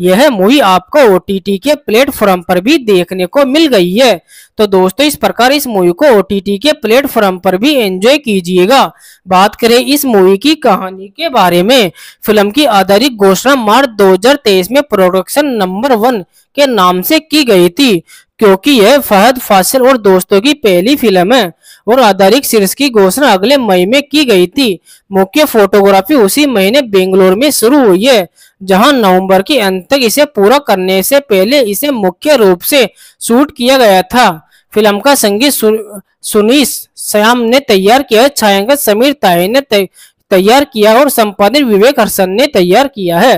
यह मूवी आपको ओ के प्लेटफॉर्म पर भी देखने को मिल गई है तो दोस्तों इस प्रकार इस मूवी को ओ के प्लेटफॉर्म पर भी एंजॉय कीजिएगा बात करें इस मूवी की कहानी के बारे में फिल्म की आधारित घोषणा मार्च दो में प्रोडक्शन नंबर वन के नाम से की गई थी क्योंकि यह फहद फासिल और दोस्तों की पहली फिल्म है और आधारित शीर्ष की घोषणा अगले मई में की गई थी मुख्य फोटोग्राफी उसी महीने बेंगलोर में शुरू हुई है जहां नवंबर के अंत तक इसे पूरा करने से पहले इसे मुख्य रूप से शूट किया गया था फिल्म का संगीत सुनीश श्याम ने तैयार किया छायांकन समीर ताहे ने तैयार किया और संपादन विवेक हर्षन ने तैयार किया है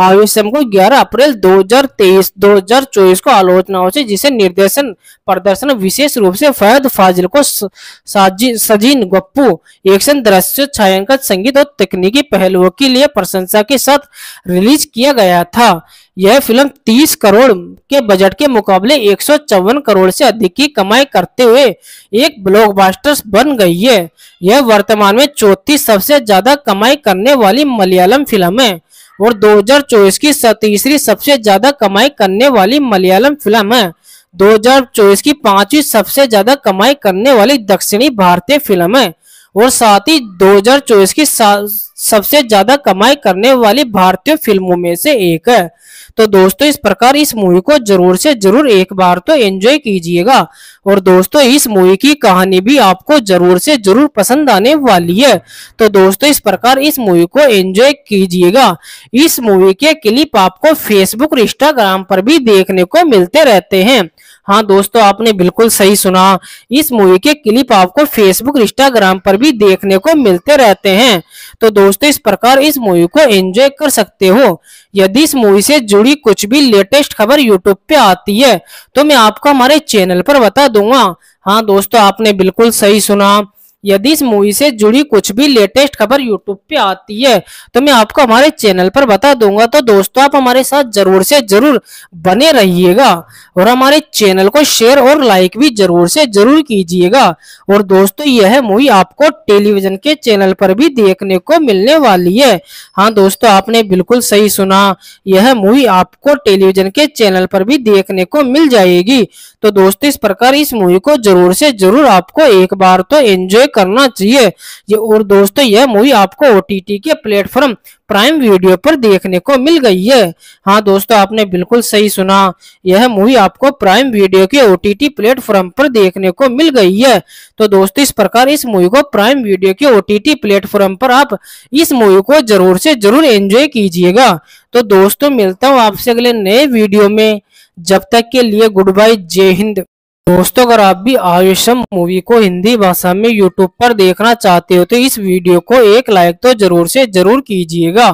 आयुषम को 11 अप्रैल 2023 2024 को आलोचनाओं से जिसे निर्देशन प्रदर्शन विशेष रूप से फैद फाजिल को सजीन गप्पू एक्शन दृश्य छायांकन संगीत और तकनीकी पहलुओं के लिए प्रशंसा के साथ रिलीज किया गया था यह फिल्म 30 करोड़ के बजट के मुकाबले एक करोड़ से अधिक की कमाई करते हुए एक ब्लॉकबस्टर बन गई है यह वर्तमान में चौथी सबसे ज्यादा कमाई करने वाली मलयालम फिल्म है और 2024 की तीसरी सबसे ज्यादा कमाई करने वाली मलयालम फिल्म है 2024 की पांचवी सबसे ज्यादा कमाई करने वाली दक्षिणी भारतीय फिल्म है और साथ ही 2024 की सबसे ज्यादा कमाई करने वाली भारतीय फिल्मों में से एक है तो दोस्तों इस प्रकार इस मूवी को जरूर से जरूर एक बार तो एंजॉय कीजिएगा और दोस्तों इस मूवी की कहानी भी आपको जरूर से जरूर पसंद आने वाली है तो दोस्तों इस प्रकार इस मूवी को एंजॉय कीजिएगा इस मूवी के क्लिप आपको फेसबुक और इंस्टाग्राम पर भी देखने को मिलते रहते हैं हाँ दोस्तों आपने बिल्कुल सही सुना इस मूवी के क्लिप आपको फेसबुक इंस्टाग्राम पर भी देखने को मिलते रहते हैं तो दोस्तों इस प्रकार इस मूवी को एंजॉय कर सकते हो यदि इस मूवी से जुड़ी कुछ भी लेटेस्ट खबर यूट्यूब पे आती है तो मैं आपको हमारे चैनल पर बता दूंगा हाँ दोस्तों आपने बिल्कुल सही सुना यदि इस मूवी से जुड़ी कुछ भी लेटेस्ट खबर यूट्यूब पे आती है तो मैं आपको हमारे चैनल पर बता दूंगा तो दोस्तों आप हमारे साथ जरूर से जरूर बने रहिएगा और हमारे चैनल को शेयर और लाइक भी जरूर से जरूर कीजिएगा और दोस्तों यह मूवी आपको टेलीविजन के चैनल पर भी देखने को मिलने वाली है हाँ दोस्तों आपने बिल्कुल सही सुना यह मूवी आपको टेलीविजन के चैनल पर भी देखने को मिल जाएगी तो दोस्तों इस प्रकार इस मूवी को जरूर से जरूर आपको एक बार तो एंजॉय करना चाहिए ये और दोस्तों यह मूवी आपको ओ के प्लेटफॉर्म प्राइम वीडियो पर देखने को मिल गई है हाँ दोस्तों आपने बिल्कुल सही सुना यह मूवी आपको प्राइम वीडियो के ओ प्लेटफॉर्म पर देखने को मिल गई है तो दोस्तों इस प्रकार इस मूवी को प्राइम वीडियो के ओ प्लेटफॉर्म पर आप इस मूवी को जरूर से जरूर एंजॉय कीजिएगा तो दोस्तों मिलता हूँ आपसे अगले नए वीडियो में जब तक के लिए गुड बाय जय हिंद दोस्तों अगर आप भी आयुषम मूवी को हिंदी भाषा में यूट्यूब पर देखना चाहते हो तो इस वीडियो को एक लाइक तो जरूर से जरूर कीजिएगा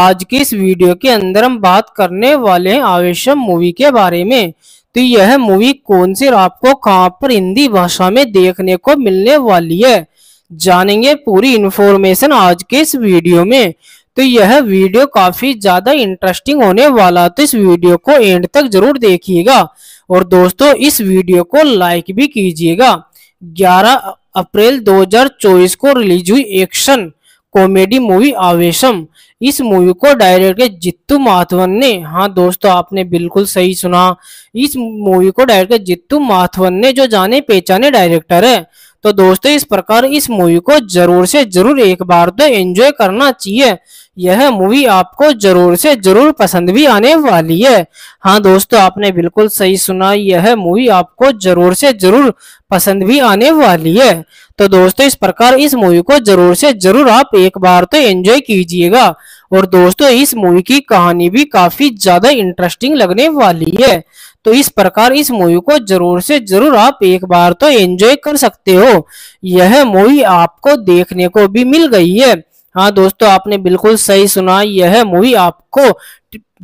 आज की इस वीडियो के अंदर हम बात करने वाले हैं आयुषम मूवी के बारे में तो यह मूवी कौन सी आपको कहां पर हिंदी भाषा में देखने को मिलने वाली है जानेंगे पूरी इन्फॉर्मेशन आज के इस वीडियो में तो यह वीडियो काफी ज्यादा इंटरेस्टिंग होने वाला तो इस वीडियो को एंड तक जरूर देखिएगा और दोस्तों इस वीडियो को लाइक भी कीजिएगा 11 अप्रैल 2024 को रिलीज हुई एक्शन कॉमेडी मूवी आवेशम इस मूवी को किया जित्तू माथवन ने हाँ दोस्तों आपने बिल्कुल सही सुना इस मूवी को डायरेक्टर जित्तू माथवन ने जो जाने पहचाने डायरेक्टर है तो दोस्तों इस प्रकार इस मूवी को जरूर से जरूर एक बार तो एंजॉय करना चाहिए यह मूवी आपको जरूर से जरूर पसंद भी आने वाली है हाँ दोस्तों आपने बिल्कुल सही सुना यह मूवी आपको जरूर से जरूर पसंद भी आने वाली है तो दोस्तों इस प्रकार इस मूवी को जरूर से जरूर आप एक बार तो एंजॉय कीजिएगा और दोस्तों इस मूवी की कहानी भी काफी ज्यादा इंटरेस्टिंग लगने वाली है तो इस प्रकार इस मूवी को जरूर से जरूर आप एक बार तो एंजॉय कर सकते हो यह मूवी आपको देखने को भी मिल गई है हाँ दोस्तों आपने बिल्कुल सही सुना यह मूवी आपको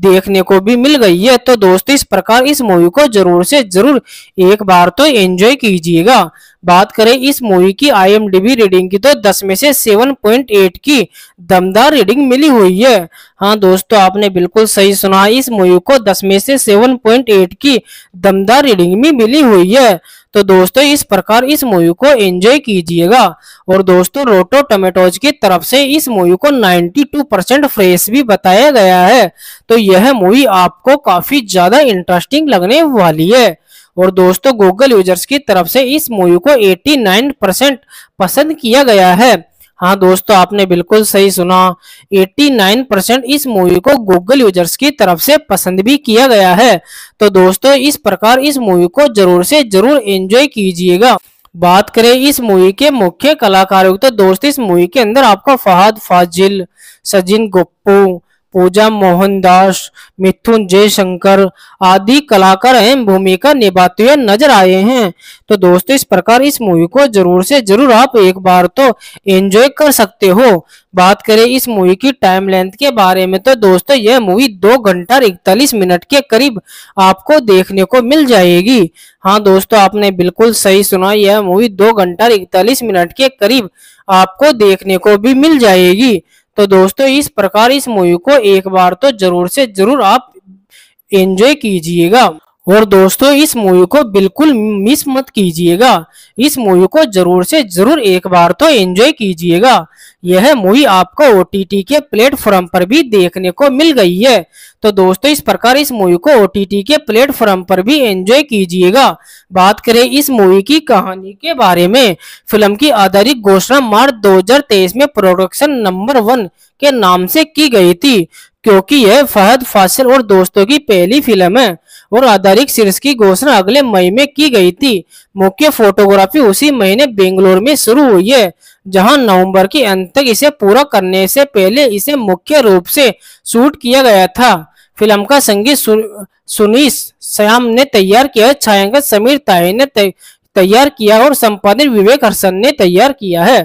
देखने को भी मिल गई है तो दोस्तों इस प्रकार इस मूवी को जरूर से जरूर एक बार तो एंजॉय कीजिएगा बात करें इस मूवी की आईएमडीबी रीडिंग की तो 10 में से 7.8 की दमदार रीडिंग मिली हुई है हाँ दोस्तों आपने बिल्कुल सही सुना इस मूवी को 10 में से 7.8 की दमदार रीडिंग भी मिली हुई है तो दोस्तों इस प्रकार इस मूवी को एंजॉय कीजिएगा और दोस्तों रोटो टोमेटोज की तरफ से इस मूवी को 92 परसेंट फ्रेश भी बताया गया है तो यह मूवी आपको काफी ज्यादा इंटरेस्टिंग लगने वाली है और दोस्तों गूगल यूजर्स की तरफ से इस मूवी को 89 परसेंट पसंद किया गया है हाँ दोस्तों आपने बिल्कुल सही सुना 89 परसेंट इस मूवी को गूगल यूजर्स की तरफ से पसंद भी किया गया है तो दोस्तों इस प्रकार इस मूवी को जरूर से जरूर एंजॉय कीजिएगा बात करें इस मूवी के मुख्य कलाकारों तो दोस्त इस मूवी के अंदर आपको फहद फाजिल सजिन गुप्पू पूजा मोहनदास मिथुन जयशंकर आदि कलाकार अहम भूमिका निभाते हुए नजर आए हैं तो दोस्तों इस प्रकार इस मूवी को जरूर से जरूर आप एक बार तो एंजॉय कर सकते हो बात करें इस मूवी की टाइम लेंथ के बारे में तो दोस्तों यह मूवी दो घंटा इकतालीस मिनट के करीब आपको देखने को मिल जाएगी हाँ दोस्तों आपने बिल्कुल सही सुना यह मूवी दो घंटा इकतालीस मिनट के करीब आपको देखने को भी मिल जाएगी तो दोस्तों इस प्रकार इस मूवी को एक बार तो जरूर से जरूर आप एंजॉय कीजिएगा और दोस्तों इस मूवी को बिल्कुल मिस मत कीजिएगा इस मूवी को जरूर से जरूर एक बार तो एंजॉय कीजिएगा यह मूवी आपको ओ के प्लेटफॉर्म पर भी देखने को मिल गई है तो दोस्तों इस प्रकार इस मूवी को ओ के प्लेटफॉर्म पर भी एंजॉय कीजिएगा बात करें इस मूवी की कहानी के बारे में फिल्म की आधारित घोषणा मार्च 2023 में प्रोडक्शन नंबर वन के नाम से की गई थी क्योंकि यह फहद फासिल और दोस्तों की पहली फिल्म है और आधारित शीर्ष की घोषणा अगले मई में की गई थी मुख्य फोटोग्राफी उसी महीने बेंगलोर में शुरू हुई है जहां नवंबर के अंत तक इसे पूरा करने से पहले इसे मुख्य रूप से शूट किया गया था फिल्म का संगीत सुनीश श्याम ने तैयार किया छायांकन समीर ताहे ने तैयार किया और संपादन विवेक हर्षन ने तैयार किया है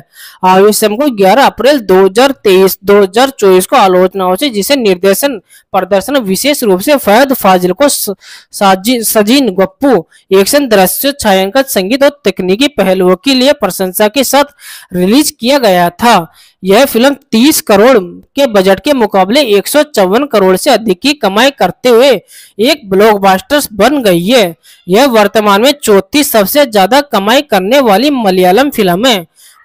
आयुषम को 11 अप्रैल 2023 2024 को आलोचनाओं से जिसे निर्देशन प्रदर्शन विशेष रूप से फैद फाजिल को सजीन गप्पू एक्शन दृश्य छायांकन संगीत और तकनीकी पहलुओं के लिए प्रशंसा के साथ रिलीज किया गया था यह फिल्म 30 करोड़ के बजट के मुकाबले एक करोड़ से अधिक की कमाई करते हुए एक ब्लॉकबस्टर बन गई है यह वर्तमान में चौथी सबसे ज्यादा कमाई करने वाली मलयालम फिल्म है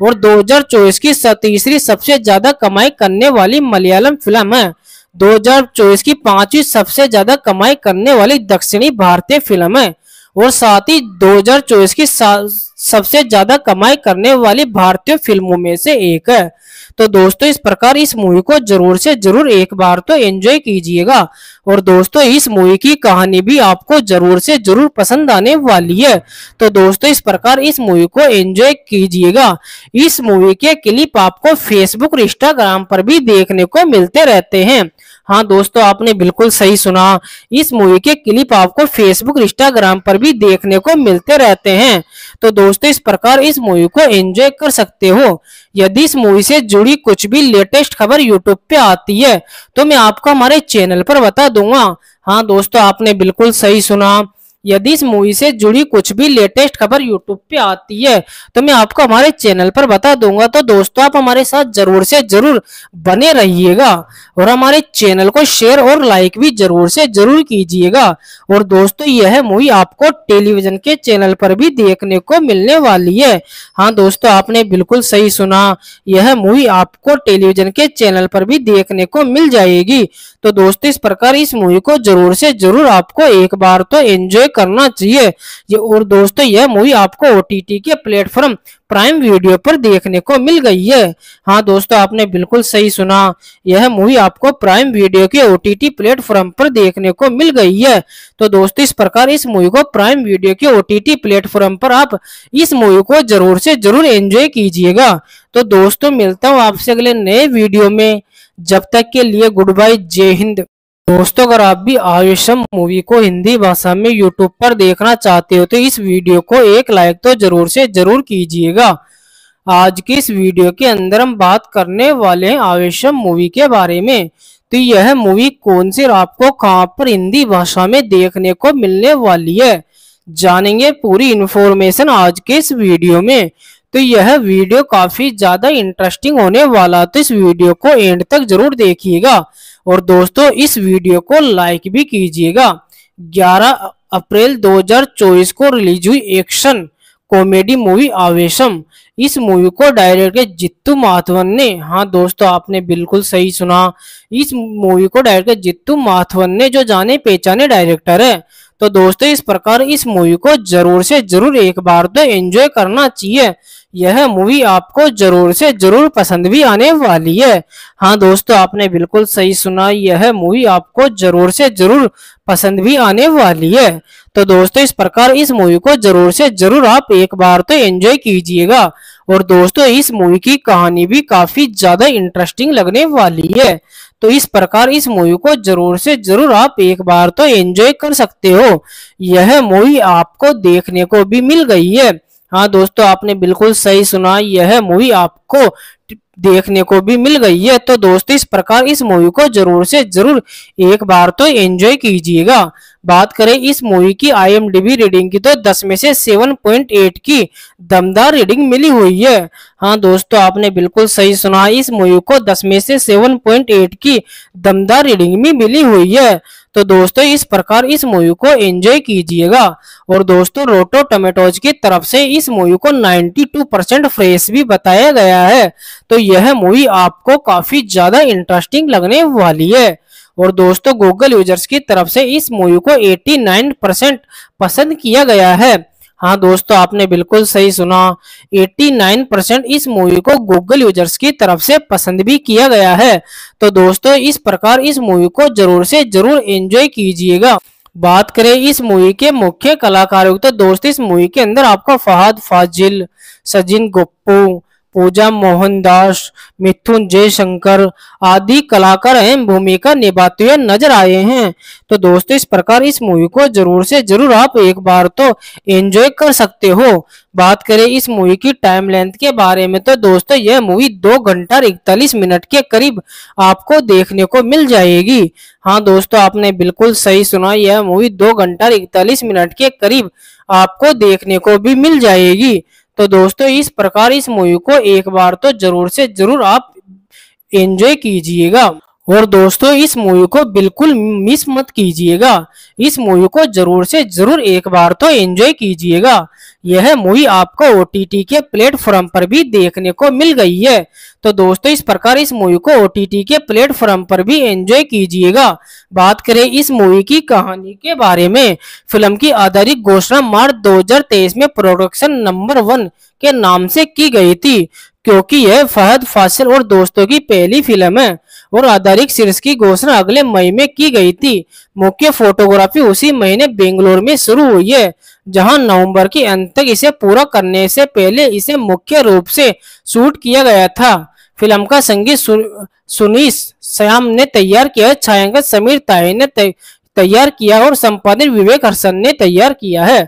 और 2024 की तीसरी सबसे ज्यादा कमाई करने वाली मलयालम फिल्म है 2024 की पांचवी सबसे ज्यादा कमाई करने वाली दक्षिणी भारतीय फिल्म है और साथ ही 2024 की सबसे ज्यादा कमाई करने वाली भारतीय फिल्मों में से एक है तो दोस्तों इस प्रकार इस मूवी को जरूर से जरूर एक बार तो एंजॉय कीजिएगा और दोस्तों इस मूवी की कहानी भी आपको जरूर से जरूर पसंद आने वाली है तो दोस्तों इस प्रकार इस मूवी को एंजॉय कीजिएगा इस मूवी के क्लिप आपको फेसबुक और इंस्टाग्राम पर भी देखने को मिलते रहते हैं हाँ दोस्तों आपने बिल्कुल सही सुना इस मूवी के क्लिप आपको फेसबुक इंस्टाग्राम पर भी देखने को मिलते रहते हैं तो दोस्तों इस प्रकार इस मूवी को एंजॉय कर सकते हो यदि इस मूवी से जुड़ी कुछ भी लेटेस्ट खबर यूट्यूब पे आती है तो मैं आपको हमारे चैनल पर बता दूंगा हाँ दोस्तों आपने बिल्कुल सही सुना यदि इस मूवी से जुड़ी कुछ भी लेटेस्ट खबर यूट्यूब पे आती है तो मैं आपको हमारे चैनल पर बता दूंगा तो दोस्तों आप हमारे साथ जरूर से जरूर बने रहिएगा और हमारे चैनल को शेयर और लाइक भी जरूर से जरूर कीजिएगा और दोस्तों यह मूवी आपको टेलीविजन के चैनल पर भी देखने को मिलने वाली है हाँ दोस्तों आपने बिल्कुल सही सुना यह मूवी आपको टेलीविजन के चैनल पर भी देखने को मिल जाएगी तो दोस्तों इस प्रकार इस मूवी को जरूर से जरूर आपको एक बार तो एंजॉय करना चाहिए ये और दोस्तों यह मूवी आपको ओ के प्लेटफॉर्म प्राइम वीडियो पर देखने को मिल गई है हाँ दोस्तों आपने बिल्कुल सही सुना यह मूवी आपको प्राइम वीडियो के ओ प्लेटफॉर्म पर देखने को मिल गई है तो दोस्तों इस प्रकार इस मूवी को प्राइम वीडियो के ओ प्लेटफॉर्म पर आप इस मूवी को जरूर से जरूर एंजॉय कीजिएगा तो दोस्तों मिलता हूँ आपसे अगले नए वीडियो में जब तक के लिए गुड बाय जय हिंद दोस्तों अगर आप भी आयुषम मूवी को हिंदी भाषा में यूट्यूब पर देखना चाहते हो तो इस वीडियो को एक लाइक तो जरूर से जरूर कीजिएगा आज की इस वीडियो के अंदर हम बात करने वाले हैं आयुषम मूवी के बारे में तो यह मूवी कौन सी आपको कहां पर हिंदी भाषा में देखने को मिलने वाली है जानेंगे पूरी इन्फॉर्मेशन आज के इस वीडियो में तो यह वीडियो काफी ज्यादा इंटरेस्टिंग होने वाला तो इस वीडियो को एंड तक जरूर देखिएगा और दोस्तों इस वीडियो को लाइक भी कीजिएगा 11 अप्रैल 2024 को रिलीज हुई एक्शन कॉमेडी मूवी आवेशम इस मूवी को डायरेक्टर जित्तू माथवन ने हाँ दोस्तों आपने बिल्कुल सही सुना इस मूवी को डायरेक्टर जित्तू माथवन ने जो जाने पहचाने डायरेक्टर है तो दोस्तों इस प्रकार इस मूवी को जरूर से जरूर एक बार तो एंजॉय करना चाहिए यह मूवी आपको जरूर से जरूर पसंद भी आने वाली है हाँ दोस्तों आपने बिल्कुल सही सुना यह मूवी आपको जरूर से जरूर पसंद भी आने वाली है तो दोस्तों इस प्रकार इस मूवी को जरूर से जरूर आप एक बार तो एंजॉय कीजिएगा और दोस्तों इस मूवी की कहानी भी काफी ज्यादा इंटरेस्टिंग लगने वाली है तो इस प्रकार इस मूवी को जरूर से जरूर आप एक बार तो एंजॉय कर सकते हो यह मूवी आपको देखने को भी मिल गई है हाँ दोस्तों आपने बिल्कुल सही सुना यह मूवी आपको देखने को भी मिल गई है तो दोस्तों इस प्रकार इस मूवी को जरूर से जरूर एक बार तो एंजॉय कीजिएगा बात करें इस मूवी की आईएमडीबी रीडिंग की तो 10 में से 7.8 की दमदार रीडिंग मिली हुई है हाँ दोस्तों आपने बिल्कुल सही सुना इस मूवी को 10 में से 7.8 की दमदार रीडिंग भी मिली हुई है तो दोस्तों इस प्रकार इस मूवी को एंजॉय कीजिएगा और दोस्तों रोटो टोमेटोज की तरफ से इस मूवी को 92 परसेंट फ्रेश भी बताया गया है तो यह मूवी आपको काफी ज्यादा इंटरेस्टिंग लगने वाली है और दोस्तों गूगल यूजर्स की तरफ से इस मूवी को 89 परसेंट पसंद किया गया है हाँ दोस्तों आपने बिल्कुल सही सुना 89 परसेंट इस मूवी को गूगल यूजर्स की तरफ से पसंद भी किया गया है तो दोस्तों इस प्रकार इस मूवी को जरूर से जरूर एंजॉय कीजिएगा बात करें इस मूवी के मुख्य कलाकारों तो दोस्तों इस मूवी के अंदर आपको फहाद फाजिल सजिन गुप्पू पूजा मोहनदास मिथुन जयशंकर आदि कलाकार अहम भूमिका निभाते हुए नजर आए हैं तो दोस्तों इस प्रकार इस मूवी को जरूर से जरूर आप एक बार तो एंजॉय कर सकते हो बात करें इस मूवी की टाइम लेंथ के बारे में तो दोस्तों यह मूवी दो घंटा इकतालीस मिनट के करीब आपको देखने को मिल जाएगी हाँ दोस्तों आपने बिल्कुल सही सुना यह मूवी दो घंटा इकतालीस मिनट के करीब आपको देखने को भी मिल जाएगी तो दोस्तों इस प्रकार इस मूवी को एक बार तो जरूर से जरूर आप एंजॉय कीजिएगा और दोस्तों इस मूवी को बिल्कुल मिस मत कीजिएगा इस मूवी को जरूर से जरूर एक बार तो एंजॉय कीजिएगा यह मूवी आपको ओ के प्लेटफॉर्म पर भी देखने को मिल गई है तो दोस्तों इस प्रकार इस मूवी को ओ के प्लेटफॉर्म पर भी एंजॉय कीजिएगा बात करें इस मूवी की कहानी के बारे में फिल्म की आधारित घोषणा मार्च दो में प्रोडक्शन नंबर वन के नाम से की गई थी क्योंकि यह फहद फासिल और दोस्तों की पहली फिल्म है और आधारित शीर्ष की घोषणा अगले मई में की गई थी मुख्य फोटोग्राफी उसी महीने बेंगलोर में शुरू हुई है जहां नवंबर के अंत तक इसे पूरा करने से पहले इसे मुख्य रूप से शूट किया गया था फिल्म का संगीत सुनीश श्याम ने तैयार किया छायांकन समीर ताहे ने तैयार किया और संपादित विवेक हर्षन ने तैयार किया है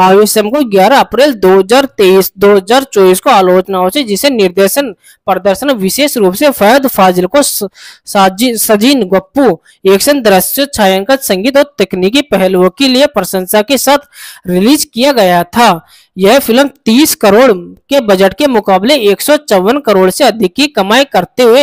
आवेशम को 11 अप्रैल 2023 2024 को आलोचनाओं से जिसे निर्देशन प्रदर्शन विशेष रूप से फैद फाजिल को सजीन गप्पू एक्शन दृश्य छायांकन संगीत और तकनीकी पहलुओं के लिए प्रशंसा के साथ रिलीज किया गया था यह फिल्म 30 करोड़ के बजट के मुकाबले एक करोड़ से अधिक की कमाई करते हुए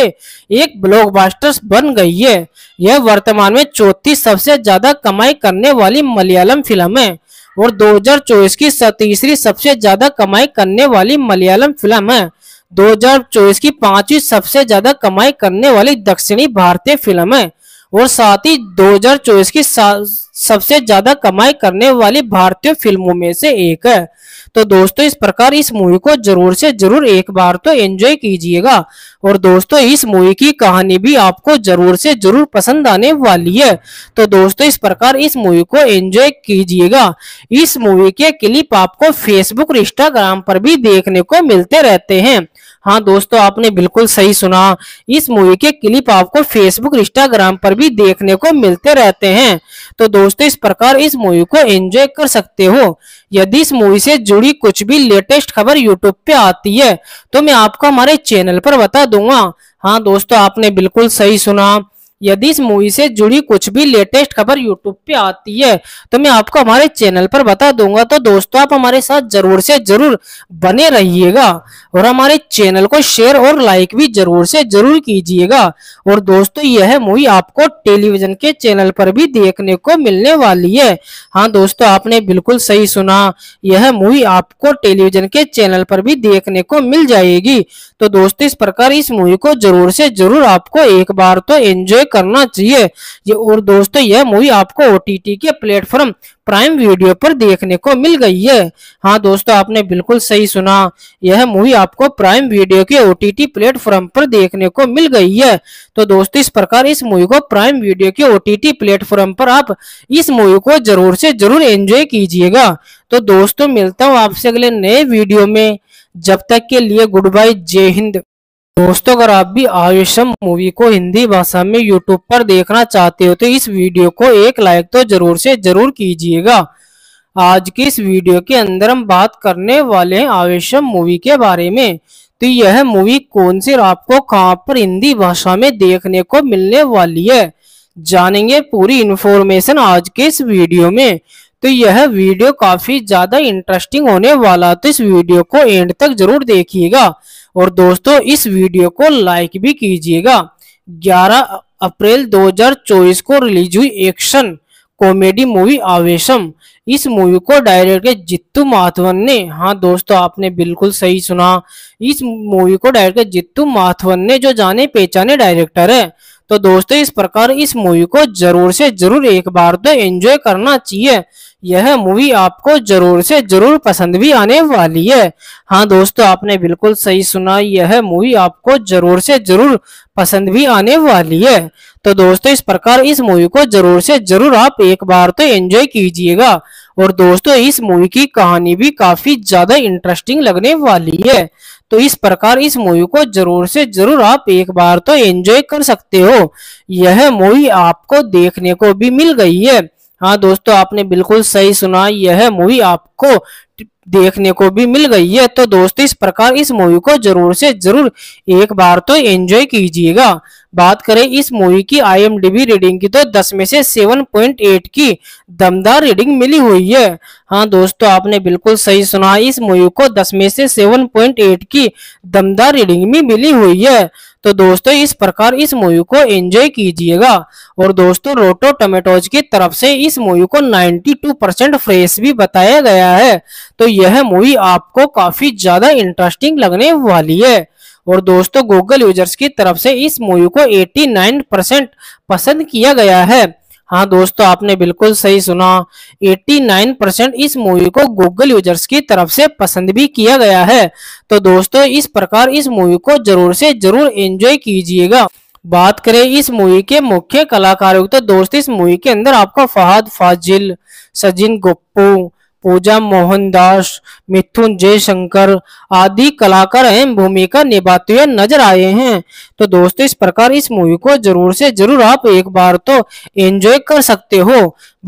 एक ब्लॉकबस्टर बन गई है यह वर्तमान में चौथी सबसे ज्यादा कमाई करने वाली मलयालम फिल्म है और 2024 की तीसरी सबसे ज्यादा कमाई करने वाली मलयालम फिल्म है 2024 की पांचवी सबसे ज्यादा कमाई करने वाली दक्षिणी भारतीय फिल्म है और साथ ही 2024 की सबसे ज्यादा कमाई करने वाली भारतीय फिल्मों में से एक है तो दोस्तों इस प्रकार इस मूवी को जरूर से जरूर एक बार तो एंजॉय कीजिएगा और दोस्तों इस मूवी की कहानी भी आपको जरूर से जरूर पसंद आने वाली है तो दोस्तों इस प्रकार इस मूवी को एंजॉय कीजिएगा इस मूवी के क्लिप आपको फेसबुक और इंस्टाग्राम पर भी देखने को मिलते रहते हैं हाँ दोस्तों आपने बिल्कुल सही सुना इस मूवी के क्लिप आपको फेसबुक इंस्टाग्राम पर भी देखने को मिलते रहते हैं तो दोस्तों इस प्रकार इस मूवी को एंजॉय कर सकते हो यदि इस मूवी से जुड़ी कुछ भी लेटेस्ट खबर यूट्यूब पे आती है तो मैं आपको हमारे चैनल पर बता दूंगा हाँ दोस्तों आपने बिल्कुल सही सुना यदि इस मूवी से जुड़ी कुछ भी लेटेस्ट खबर यूट्यूब पे आती है तो मैं आपको हमारे चैनल पर बता दूंगा तो दोस्तों आप हमारे साथ जरूर से जरूर बने रहिएगा और हमारे चैनल को शेयर और लाइक भी जरूर से जरूर कीजिएगा और दोस्तों यह मूवी आपको टेलीविजन के चैनल पर भी देखने को मिलने वाली है हाँ दोस्तों आपने बिल्कुल सही सुना यह मूवी आपको टेलीविजन के चैनल पर भी देखने को मिल जाएगी तो दोस्तों इस प्रकार इस मूवी को जरूर से जरूर आपको एक बार तो एंजॉय करना चाहिए ये और दोस्तों यह मूवी आपको ओ के प्लेटफॉर्म प्राइम वीडियो पर देखने को मिल गई है हाँ दोस्तों आपने बिल्कुल सही सुना यह मूवी आपको प्राइम वीडियो के ओ प्लेटफॉर्म पर देखने को मिल गई है तो दोस्तों इस प्रकार इस मूवी को प्राइम वीडियो के ओ प्लेटफॉर्म पर आप इस मूवी को जरूर से जरूर एंजॉय कीजिएगा तो दोस्तों मिलता हूँ आपसे अगले नए वीडियो में जब तक के लिए गुड बाय जय हिंद दोस्तों अगर आप भी आयुषम मूवी को हिंदी भाषा में यूट्यूब पर देखना चाहते हो तो इस वीडियो को एक लाइक तो जरूर से जरूर कीजिएगा आज की इस वीडियो के अंदर हम बात करने वाले हैं आयुषम मूवी के बारे में तो यह मूवी कौन सी आपको कहाँ पर हिंदी भाषा में देखने को मिलने वाली है जानेंगे पूरी इन्फॉर्मेशन आज के इस वीडियो में तो यह वीडियो काफी ज्यादा इंटरेस्टिंग होने वाला तो इस वीडियो को एंड तक जरूर देखिएगा और दोस्तों इस वीडियो को लाइक भी कीजिएगा 11 अप्रैल 2024 को रिलीज हुई एक्शन कॉमेडी मूवी आवेशम इस मूवी को डायरेक्ट किया जित्तू माथवन ने हाँ दोस्तों आपने बिल्कुल सही सुना इस मूवी को डायरेक्ट किया जित्तू माथवन ने जो जाने पहचाने डायरेक्टर है तो दोस्तों इस प्रकार इस मूवी को जरूर से जरूर एक बार तो एंजॉय करना चाहिए यह मूवी आपको जरूर से जरूर पसंद भी आने वाली है हाँ दोस्तों आपने बिल्कुल सही सुना यह मूवी आपको जरूर से जरूर पसंद भी आने वाली है तो दोस्तों इस प्रकार इस मूवी को जरूर से जरूर आप एक बार तो एंजॉय कीजिएगा और दोस्तों इस मूवी की कहानी भी काफी ज्यादा इंटरेस्टिंग लगने वाली है तो इस प्रकार इस मूवी को जरूर से जरूर आप एक बार तो एंजॉय कर सकते हो यह मूवी आपको देखने को भी मिल गई है हाँ दोस्तों आपने बिल्कुल सही सुना यह मूवी आपको देखने को भी मिल गई है तो दोस्तों इस प्रकार इस मूवी को जरूर से जरूर एक बार तो एंजॉय कीजिएगा बात करें इस मूवी की आईएमडीबी रीडिंग की तो 10 में से 7.8 की दमदार रीडिंग मिली हुई है हाँ दोस्तों तो आपने बिल्कुल सही सुना इस मूवी को 10 में से 7.8 की दमदार रीडिंग भी मिली हुई है तो दोस्तों इस प्रकार इस मूवी को एंजॉय कीजिएगा और दोस्तों रोटो टमेटोज की तरफ से इस मूवी को 92 परसेंट फ्रेश भी बताया गया है तो यह मूवी आपको काफी ज्यादा इंटरेस्टिंग लगने वाली है और दोस्तों गूगल यूजर्स की तरफ से इस मूवी को 89 परसेंट पसंद किया गया है हाँ दोस्तों आपने बिल्कुल सही सुना 89 परसेंट इस मूवी को गूगल यूजर्स की तरफ से पसंद भी किया गया है तो दोस्तों इस प्रकार इस मूवी को जरूर से जरूर एंजॉय कीजिएगा बात करें इस मूवी के मुख्य कलाकारों की तो दोस्त इस मूवी के अंदर आपको फहद फाजिल सजिन गुप्पू पूजा मोहनदास मिथुन जयशंकर आदि कलाकार अहम भूमिका निभाते हुए नजर आए हैं तो दोस्तों इस प्रकार इस मूवी को जरूर से जरूर आप एक बार तो एंजॉय कर सकते हो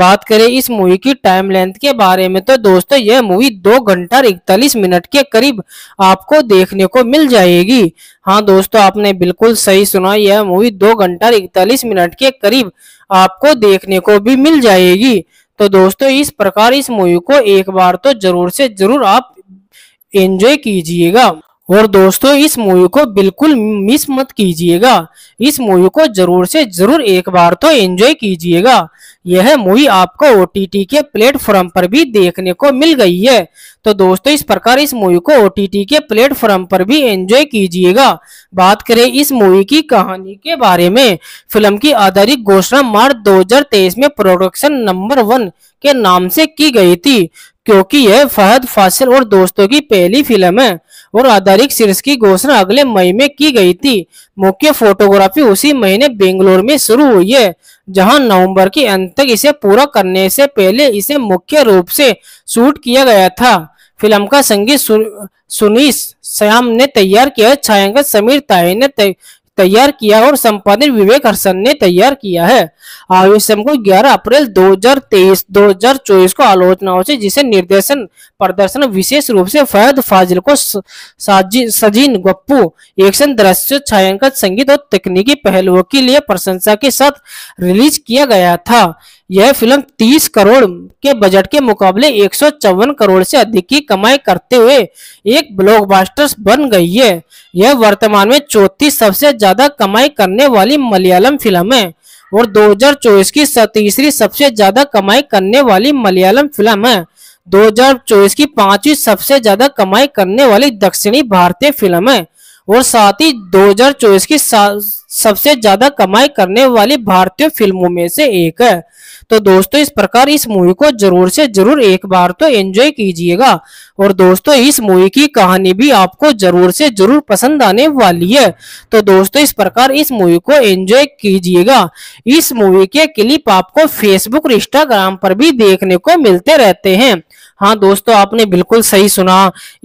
बात करें इस मूवी की टाइम लेंथ के बारे में तो दोस्तों यह मूवी दो घंटा इकतालीस मिनट के करीब आपको देखने को मिल जाएगी हाँ दोस्तों आपने बिल्कुल सही सुना यह मूवी दो घंटा इकतालीस मिनट के करीब आपको देखने को भी मिल जाएगी तो दोस्तों इस प्रकार इस मूवी को एक बार तो जरूर से जरूर आप एंजॉय कीजिएगा और दोस्तों इस मूवी को बिल्कुल मिस मत कीजिएगा इस मूवी को जरूर से जरूर एक बार तो एंजॉय कीजिएगा यह मूवी आपको ओ के प्लेटफॉर्म पर भी देखने को मिल गई है तो दोस्तों इस प्रकार इस मूवी को ओ के प्लेटफॉर्म पर भी एंजॉय कीजिएगा बात करें इस मूवी की कहानी के बारे में फिल्म की आधारित घोषणा मार्च दो में प्रोडक्शन नंबर वन के नाम से की गई थी क्योंकि यह फहद फासिल और दोस्तों की पहली फिल्म है और आधारित सीरीज की घोषणा अगले मई में की गई थी मुख्य फोटोग्राफी उसी महीने बेंगलोर में शुरू हुई है जहां नवंबर के अंत तक इसे पूरा करने से पहले इसे मुख्य रूप से शूट किया गया था फिल्म का संगीत सुनीश श्याम ने तैयार किया छायांकन समीर ताई ने तैयार किया और संपादन विवेक हर्षन ने तैयार किया है आवेशम को 11 अप्रैल 2023 2024 को आलोचनाओं से जिसे निर्देशन प्रदर्शन विशेष रूप से फैद फाजिल को सजीन गप्पू एक्शन दृश्य छायांकन संगीत और तकनीकी पहलुओं के लिए प्रशंसा के साथ रिलीज किया गया था यह फिल्म 30 करोड़ के बजट के मुकाबले एक करोड़ से अधिक की कमाई करते हुए एक ब्लॉकबस्टर बन गई है यह वर्तमान में चौथी सबसे ज्यादा कमाई करने वाली मलयालम फिल्म है और 2024 की तीसरी सबसे ज्यादा कमाई करने वाली मलयालम फिल्म है 2024 की पांचवी सबसे ज्यादा कमाई करने वाली दक्षिणी भारतीय फिल्म है और साथ ही 2024 की सबसे ज्यादा कमाई करने वाली भारतीय फिल्मों में से एक है तो दोस्तों इस प्रकार इस मूवी को जरूर से जरूर एक बार तो एंजॉय कीजिएगा और दोस्तों इस मूवी की कहानी भी आपको जरूर से जरूर पसंद आने वाली है तो दोस्तों इस प्रकार इस मूवी को एंजॉय कीजिएगा इस मूवी के क्लिप आपको फेसबुक और इंस्टाग्राम पर भी देखने को मिलते रहते हैं हाँ दोस्तों आपने बिल्कुल सही सुना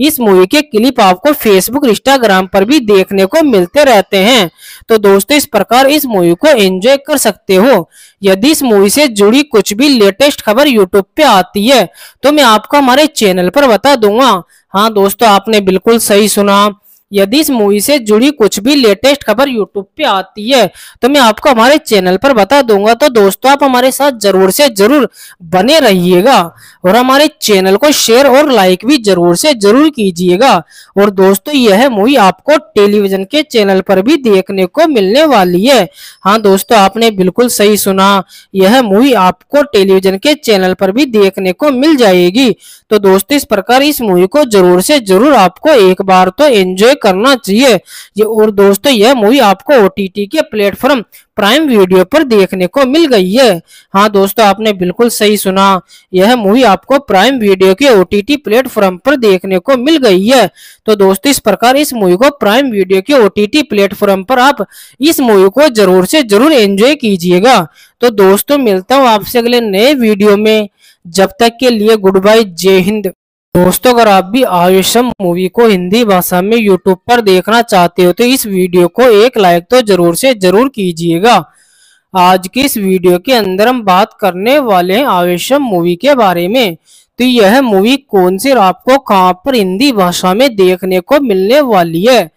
इस मूवी के क्लिप आपको फेसबुक इंस्टाग्राम पर भी देखने को मिलते रहते हैं तो दोस्तों इस प्रकार इस मूवी को एंजॉय कर सकते हो यदि इस मूवी से जुड़ी कुछ भी लेटेस्ट खबर यूट्यूब पे आती है तो मैं आपको हमारे चैनल पर बता दूंगा हाँ दोस्तों आपने बिल्कुल सही सुना यदि इस मूवी से जुड़ी कुछ भी लेटेस्ट खबर यूट्यूब पे आती है तो मैं आपको हमारे चैनल पर बता दूंगा तो दोस्तों आप हमारे साथ जरूर से जरूर बने रहिएगा और हमारे चैनल को शेयर और लाइक भी जरूर से जरूर कीजिएगा और दोस्तों यह मूवी आपको टेलीविजन के चैनल पर भी देखने को मिलने वाली है हाँ दोस्तों आपने बिल्कुल सही सुना यह मूवी आपको टेलीविजन के चैनल पर भी देखने को मिल जाएगी तो दोस्तों इस प्रकार इस मूवी को जरूर से जरूर आपको एक बार तो एंजॉय करना चाहिए ये और दोस्तों यह मूवी आपको ओ के प्लेटफॉर्म प्राइम वीडियो पर देखने को मिल गई है हाँ दोस्तों आपने बिल्कुल सही सुना यह मूवी आपको प्राइम वीडियो के ओ प्लेटफॉर्म पर देखने को मिल गई है तो दोस्तों इस प्रकार इस मूवी को प्राइम वीडियो के ओ प्लेटफॉर्म पर आप इस मूवी को जरूर से जरूर एंजॉय कीजिएगा तो दोस्तों मिलता हूँ आपसे अगले नए वीडियो में जब तक के लिए गुड बाय जय हिंद दोस्तों अगर आप भी आयुषम मूवी को हिंदी भाषा में यूट्यूब पर देखना चाहते हो तो इस वीडियो को एक लाइक तो जरूर से जरूर कीजिएगा आज की इस वीडियो के अंदर हम बात करने वाले हैं आयुषम मूवी के बारे में तो यह मूवी कौन सी आपको कहां पर हिंदी भाषा में देखने को मिलने वाली है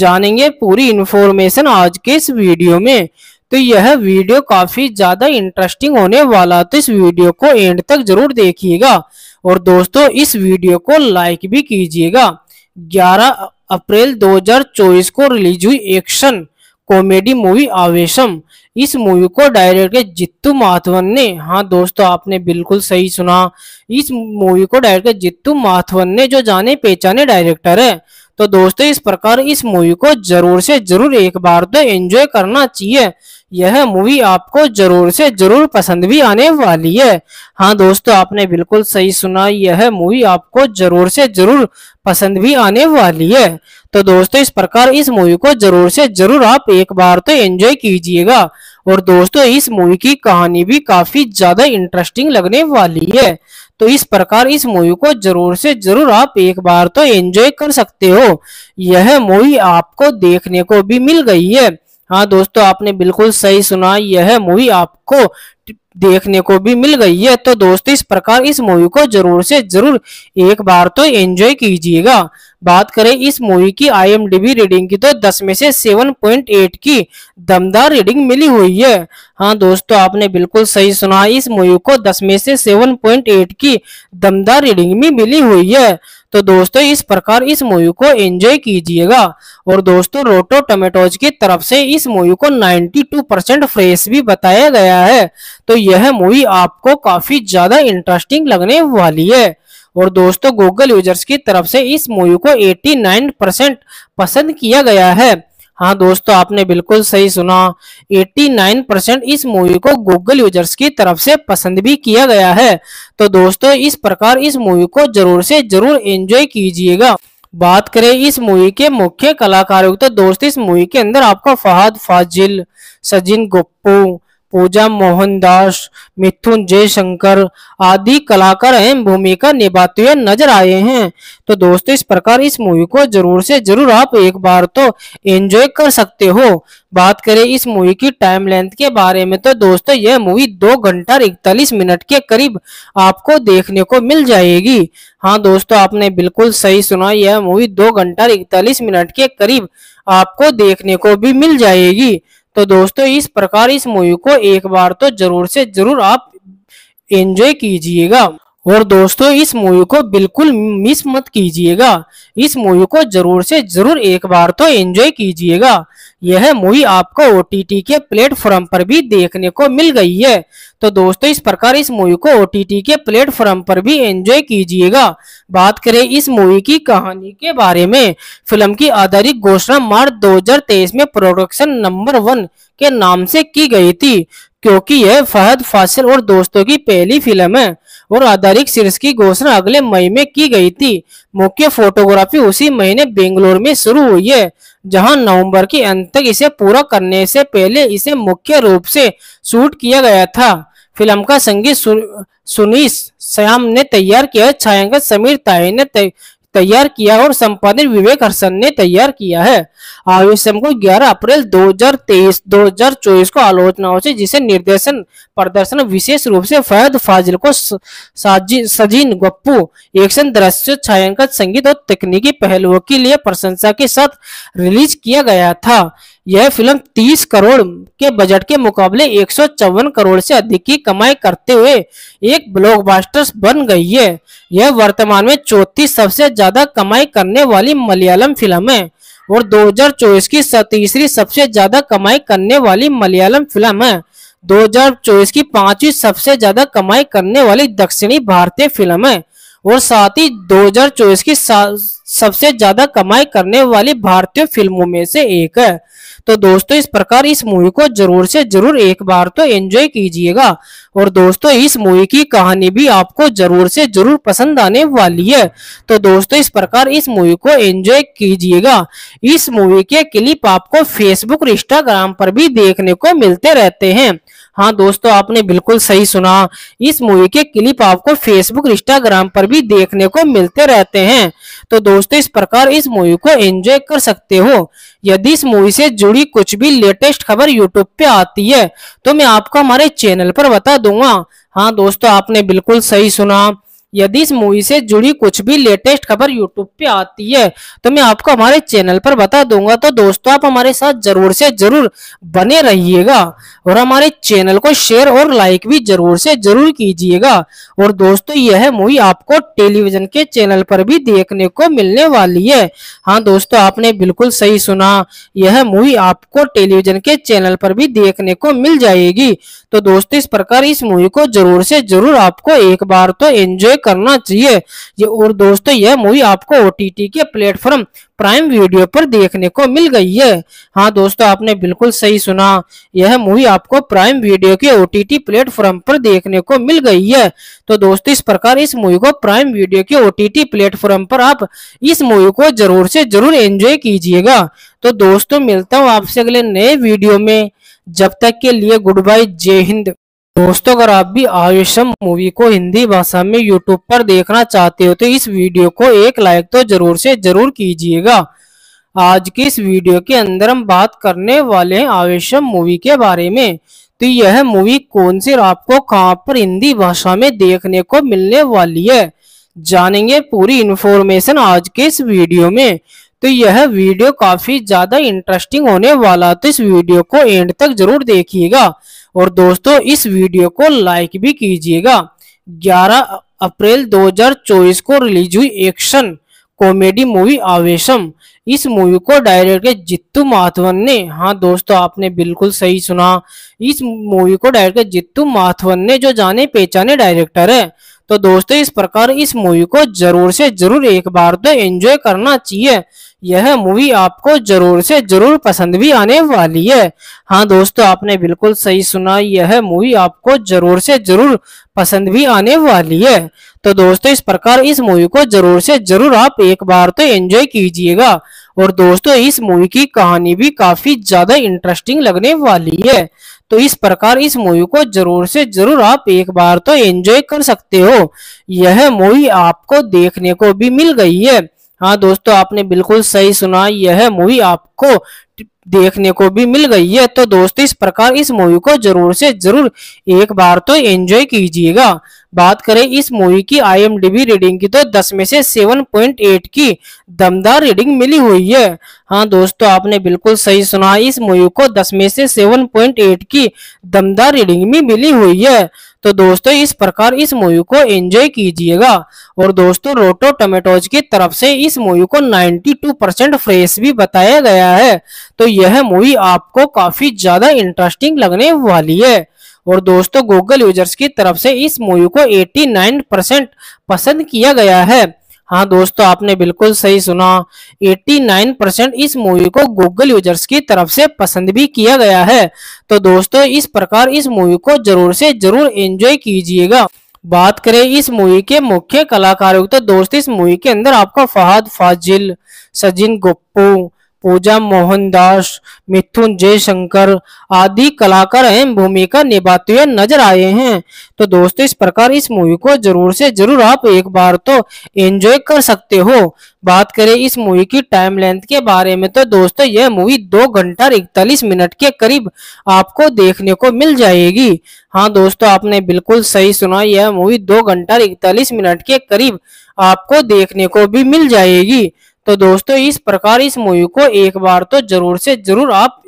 जानेंगे पूरी इन्फॉर्मेशन आज के इस वीडियो में तो यह वीडियो काफी ज्यादा इंटरेस्टिंग होने वाला तो इस वीडियो को एंड तक जरूर देखिएगा और दोस्तों इस वीडियो को लाइक भी कीजिएगा 11 अप्रैल 2024 को रिलीज हुई एक्शन कॉमेडी मूवी आवेशम इस मूवी को डायरेक्टर जित्तू माथवन ने हाँ दोस्तों आपने बिल्कुल सही सुना इस मूवी को डायरेक्टर जित्तू माथवन ने जो जाने पहचाने डायरेक्टर है तो दोस्तों इस प्रकार इस मूवी को जरूर से जरूर एक बार तो एंजॉय करना चाहिए यह मूवी आपको जरूर से जरूर पसंद भी आने वाली है हाँ दोस्तों आपने बिल्कुल सही सुना यह मूवी आपको जरूर से जरूर पसंद भी आने वाली है तो दोस्तों इस प्रकार इस मूवी को जरूर से जरूर आप एक बार तो एंजॉय कीजिएगा और दोस्तों इस मूवी की कहानी भी काफी ज्यादा इंटरेस्टिंग लगने वाली है तो इस प्रकार इस मूवी को जरूर से जरूर आप एक बार तो एंजॉय कर सकते हो यह मूवी आपको देखने को भी मिल गई है हाँ दोस्तों आपने बिल्कुल सही सुना यह मूवी आपको देखने को भी मिल गई है तो दोस्तों इस प्रकार इस मूवी को जरूर से जरूर एक बार तो एंजॉय कीजिएगा बात करें इस मूवी की आईएमडीबी रीडिंग की तो 10 में से 7.8 की दमदार रीडिंग मिली हुई है हाँ दोस्तों आपने बिल्कुल सही सुना इस मूवी को 10 में से 7.8 की दमदार रीडिंग भी मिली हुई है तो दोस्तों इस प्रकार इस मूवी को एंजॉय कीजिएगा और दोस्तों रोटो टोमेटोज की तरफ से इस मूवी को 92 परसेंट फ्रेश भी बताया गया है तो यह मूवी आपको काफी ज्यादा इंटरेस्टिंग लगने वाली है और दोस्तों गूगल यूजर्स की तरफ से इस मूवी को 89 परसेंट पसंद किया गया है हाँ दोस्तों आपने बिल्कुल सही सुना 89 परसेंट इस मूवी को गूगल यूजर्स की तरफ से पसंद भी किया गया है तो दोस्तों इस प्रकार इस मूवी को जरूर से जरूर एंजॉय कीजिएगा बात करें इस मूवी के मुख्य कलाकारों की तो दोस्त इस मूवी के अंदर आपका फहद फाजिल सजिन गुप्पू पूजा मोहनदास मिथुन जयशंकर आदि कलाकार अहम भूमिका निभाते हुए नजर आए हैं तो दोस्तों इस प्रकार इस मूवी को जरूर से जरूर आप एक बार तो एंजॉय कर सकते हो बात करें इस मूवी की टाइम लेंथ के बारे में तो दोस्तों यह मूवी दो घंटा इकतालीस मिनट के करीब आपको देखने को मिल जाएगी हाँ दोस्तों आपने बिल्कुल सही सुना यह मूवी दो घंटा इकतालीस मिनट के करीब आपको देखने को भी मिल जाएगी तो दोस्तों इस प्रकार इस मूवी को एक बार तो जरूर से जरूर आप एंजॉय कीजिएगा और दोस्तों इस मूवी को बिल्कुल मिस मत कीजिएगा इस मूवी को जरूर से जरूर एक बार तो एंजॉय कीजिएगा यह मूवी आपको ओ के प्लेटफॉर्म पर भी देखने को मिल गई है तो दोस्तों इस प्रकार इस मूवी को ओ के प्लेटफॉर्म पर भी एंजॉय कीजिएगा बात करें इस मूवी की कहानी के बारे में फिल्म की आधारित घोषणा मार्च 2023 में प्रोडक्शन नंबर वन के नाम से की गई थी क्योंकि यह फहद फासिल और दोस्तों की पहली फिल्म है और आधारित सीरीज की घोषणा अगले मई में की गई थी मुख्य फोटोग्राफी उसी महीने बेंगलोर में शुरू हुई है जहां नवंबर के अंत तक इसे पूरा करने से पहले इसे मुख्य रूप से शूट किया गया था फिल्म का संगीत सुनीस श्याम ने तैयार किया छायांकन समीर ताई ने तैयार किया और संपादन विवेक हर्षन ने तैयार किया है आवेशम को 11 अप्रैल 2023 2024 को आलोचनाओं से जिसे निर्देशन प्रदर्शन विशेष रूप से फैद फाजिल को सजीन गप्पू एक्शन दृश्य छायांकन संगीत और तकनीकी पहलुओं के लिए प्रशंसा के साथ रिलीज किया गया था यह फिल्म 30 करोड़ के बजट के मुकाबले एक करोड़ से अधिक की कमाई करते हुए एक ब्लॉकबस्टर बन गई है यह वर्तमान में चौथी सबसे ज्यादा कमाई करने वाली मलयालम फिल्म है और 2024 की तीसरी सबसे ज्यादा कमाई करने वाली मलयालम फिल्म है 2024 की पांचवी सबसे ज्यादा कमाई करने वाली दक्षिणी भारतीय फिल्म है और साथ ही 2024 की सबसे ज्यादा कमाई करने वाली भारतीय फिल्मों में से एक है तो दोस्तों इस प्रकार इस मूवी को जरूर से जरूर एक बार तो एंजॉय कीजिएगा और दोस्तों इस मूवी की कहानी भी आपको जरूर से जरूर पसंद आने वाली है तो दोस्तों इस प्रकार इस मूवी को एंजॉय कीजिएगा इस मूवी के क्लिप आपको फेसबुक और इंस्टाग्राम पर भी देखने को मिलते रहते हैं हाँ दोस्तों आपने बिल्कुल सही सुना इस मूवी के क्लिप आपको फेसबुक इंस्टाग्राम पर भी देखने को मिलते रहते हैं तो दोस्तों इस प्रकार इस मूवी को एंजॉय कर सकते हो यदि इस मूवी से जुड़ी कुछ भी लेटेस्ट खबर यूट्यूब पे आती है तो मैं आपको हमारे चैनल पर बता दूंगा हाँ दोस्तों आपने बिल्कुल सही सुना यदि इस मूवी से जुड़ी कुछ भी लेटेस्ट खबर यूट्यूब पे आती है तो मैं आपको हमारे चैनल पर बता दूंगा तो दोस्तों आप हमारे साथ जरूर से जरूर बने रहिएगा और हमारे चैनल को शेयर और लाइक भी जरूर से जरूर कीजिएगा और दोस्तों यह मूवी आपको टेलीविजन के चैनल पर भी देखने को मिलने वाली है हाँ दोस्तों आपने बिल्कुल सही सुना यह मूवी आपको टेलीविजन के चैनल पर भी देखने को मिल जाएगी तो दोस्तों इस प्रकार इस मूवी को जरूर से जरूर आपको एक बार तो एंजॉय करना चाहिए ये और दोस्तों यह मूवी आपको ओ के प्लेटफॉर्म प्राइम वीडियो पर देखने को मिल गई है हाँ दोस्तों आपने बिल्कुल सही सुना यह मूवी आपको प्राइम वीडियो के ओ प्लेटफॉर्म पर देखने को मिल गई है तो दोस्तों इस प्रकार इस मूवी को प्राइम वीडियो के ओ प्लेटफॉर्म पर आप इस मूवी को जरूर से जरूर एंजॉय कीजिएगा तो दोस्तों मिलता हूँ आपसे अगले नए वीडियो में जब तक के लिए गुड बाय जय हिंद दोस्तों अगर आप भी आयुषम मूवी को हिंदी भाषा में यूट्यूब पर देखना चाहते हो तो इस वीडियो को एक लाइक तो जरूर से जरूर कीजिएगा आज की इस वीडियो के अंदर हम बात करने वाले हैं आयुषम मूवी के बारे में तो यह मूवी कौन सी आपको कहां पर हिंदी भाषा में देखने को मिलने वाली है जानेंगे पूरी इन्फॉर्मेशन आज के इस वीडियो में तो यह वीडियो काफी ज्यादा इंटरेस्टिंग होने वाला तो इस वीडियो को एंड तक जरूर देखिएगा और दोस्तों इस वीडियो को लाइक भी कीजिएगा 11 अप्रैल 2024 को रिलीज हुई एक्शन कॉमेडी मूवी आवेशम इस मूवी को किया जित्तू माथवन ने हाँ दोस्तों आपने बिल्कुल सही सुना इस मूवी को डायरेक्टर जित्तू माथवन ने जो जाने पहचाने डायरेक्टर है तो दोस्तों इस प्रकार इस मूवी को जरूर से जरूर एक बार तो एंजॉय करना चाहिए यह मूवी आपको जरूर से जरूर पसंद भी आने वाली है हाँ दोस्तों आपने बिल्कुल सही सुना यह मूवी आपको जरूर से जरूर पसंद भी आने वाली है तो दोस्तों इस प्रकार इस मूवी को जरूर से जरूर आप एक बार तो एंजॉय कीजिएगा और दोस्तों इस मूवी की कहानी भी काफी ज्यादा इंटरेस्टिंग लगने वाली है तो इस प्रकार इस मूवी को जरूर से जरूर आप एक बार तो एंजॉय कर सकते हो यह मूवी आपको देखने को भी मिल गई है हाँ दोस्तों आपने बिल्कुल सही सुना यह मूवी आपको देखने को भी मिल गई है तो दोस्तों इस प्रकार इस मूवी को जरूर से जरूर एक बार तो एंजॉय कीजिएगा बात करें इस मूवी की आईएमडीबी रीडिंग की तो 10 में से 7.8 की दमदार रीडिंग मिली हुई है हाँ दोस्तों आपने बिल्कुल सही सुना इस मूवी को 10 में से 7.8 की दमदार रीडिंग भी मिली हुई है तो दोस्तों इस प्रकार इस मूवी को एंजॉय कीजिएगा और दोस्तों रोटो टोमेटोज की तरफ से इस मूवी को 92 परसेंट फ्रेश भी बताया गया है तो यह मूवी आपको काफी ज्यादा इंटरेस्टिंग लगने वाली है और दोस्तों गूगल यूजर्स की तरफ से इस मूवी को 89 परसेंट पसंद किया गया है हाँ दोस्तों आपने बिल्कुल सही सुना 89 परसेंट इस मूवी को गूगल यूजर्स की तरफ से पसंद भी किया गया है तो दोस्तों इस प्रकार इस मूवी को जरूर से जरूर एंजॉय कीजिएगा बात करें इस मूवी के मुख्य कलाकारों की तो दोस्त इस मूवी के अंदर आपको फहद फाजिल सजिन गुप्पू पूजा मोहनदास मिथुन जयशंकर आदि कलाकार अहम भूमिका निभाते हुए नजर आए हैं तो दोस्तों इस प्रकार इस मूवी को जरूर से जरूर आप एक बार तो एंजॉय कर सकते हो बात करें इस मूवी की टाइम लेंथ के बारे में तो दोस्तों यह मूवी दो घंटा इकतालीस मिनट के करीब आपको देखने को मिल जाएगी हाँ दोस्तों आपने बिल्कुल सही सुना यह मूवी दो घंटा इकतालीस मिनट के करीब आपको देखने को भी मिल जाएगी तो दोस्तों इस प्रकार इस मूवी को एक बार तो जरूर से जरूर आप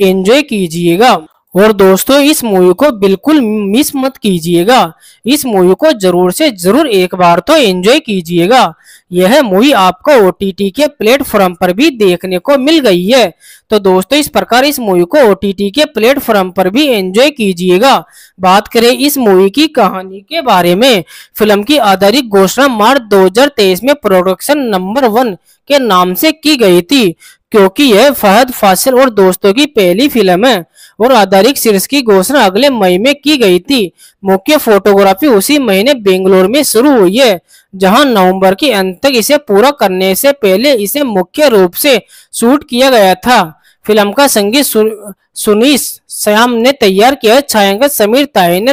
एंजॉय कीजिएगा और दोस्तों इस मूवी को बिल्कुल मिस मत कीजिएगा इस मूवी को जरूर से जरूर एक बार तो एंजॉय कीजिएगा यह मूवी आपको ओ के प्लेटफॉर्म पर भी देखने को मिल गई है तो दोस्तों इस प्रकार इस मूवी को ओ के प्लेटफॉर्म पर भी एंजॉय कीजिएगा बात करें इस मूवी की कहानी के बारे में फिल्म की आधारित घोषणा मार्च तेईस में प्रोडक्शन नंबर वन के नाम से की गई थी क्योंकि यह फहद फासिल और दोस्तों की पहली फिल्म है और आधारित सीरीज की घोषणा अगले मई में की गई थी मुख्य फोटोग्राफी उसी महीने बेंगलोर में शुरू हुई है जहां नवंबर के अंत तक इसे पूरा करने से पहले इसे मुख्य रूप से शूट किया गया था फिल्म का संगीत सुनीश श्याम ने तैयार किया छायांकन समीर ताहे ने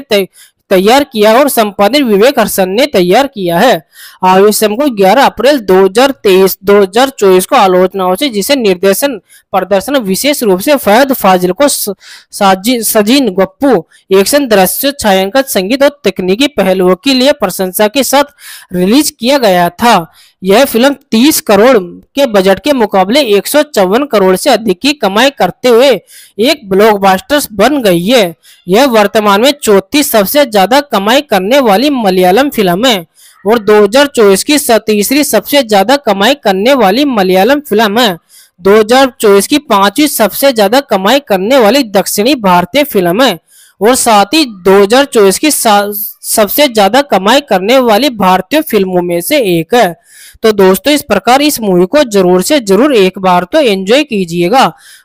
तैयार किया और संपादन विवेक हर्षन ने तैयार किया है आवेशम को 11 अप्रैल 2023 2024 को आलोचनाओं से जिसे निर्देशन प्रदर्शन विशेष रूप से फैद फाजिल को सजीन गप्पू एक्शन दृश्य छायांकन संगीत और तकनीकी पहलुओं के लिए प्रशंसा के साथ रिलीज किया गया था यह फिल्म 30 करोड़ के बजट के मुकाबले एक करोड़ से अधिक की कमाई करते हुए एक ब्लॉकबस्टर बन गई है यह वर्तमान में चौथी सबसे ज्यादा कमाई करने वाली मलयालम फिल्म है और 2024 की तीसरी सबसे ज्यादा कमाई करने वाली मलयालम फिल्म है 2024 की पांचवी सबसे ज्यादा कमाई करने वाली दक्षिणी भारतीय फिल्म है और साथ ही 2024 की सबसे ज्यादा कमाई करने वाली भारतीय फिल्मों में से एक है तो दोस्तों इस प्रकार इस मूवी को जरूर से जरूर एक बार तो एंजॉय कीजिएगा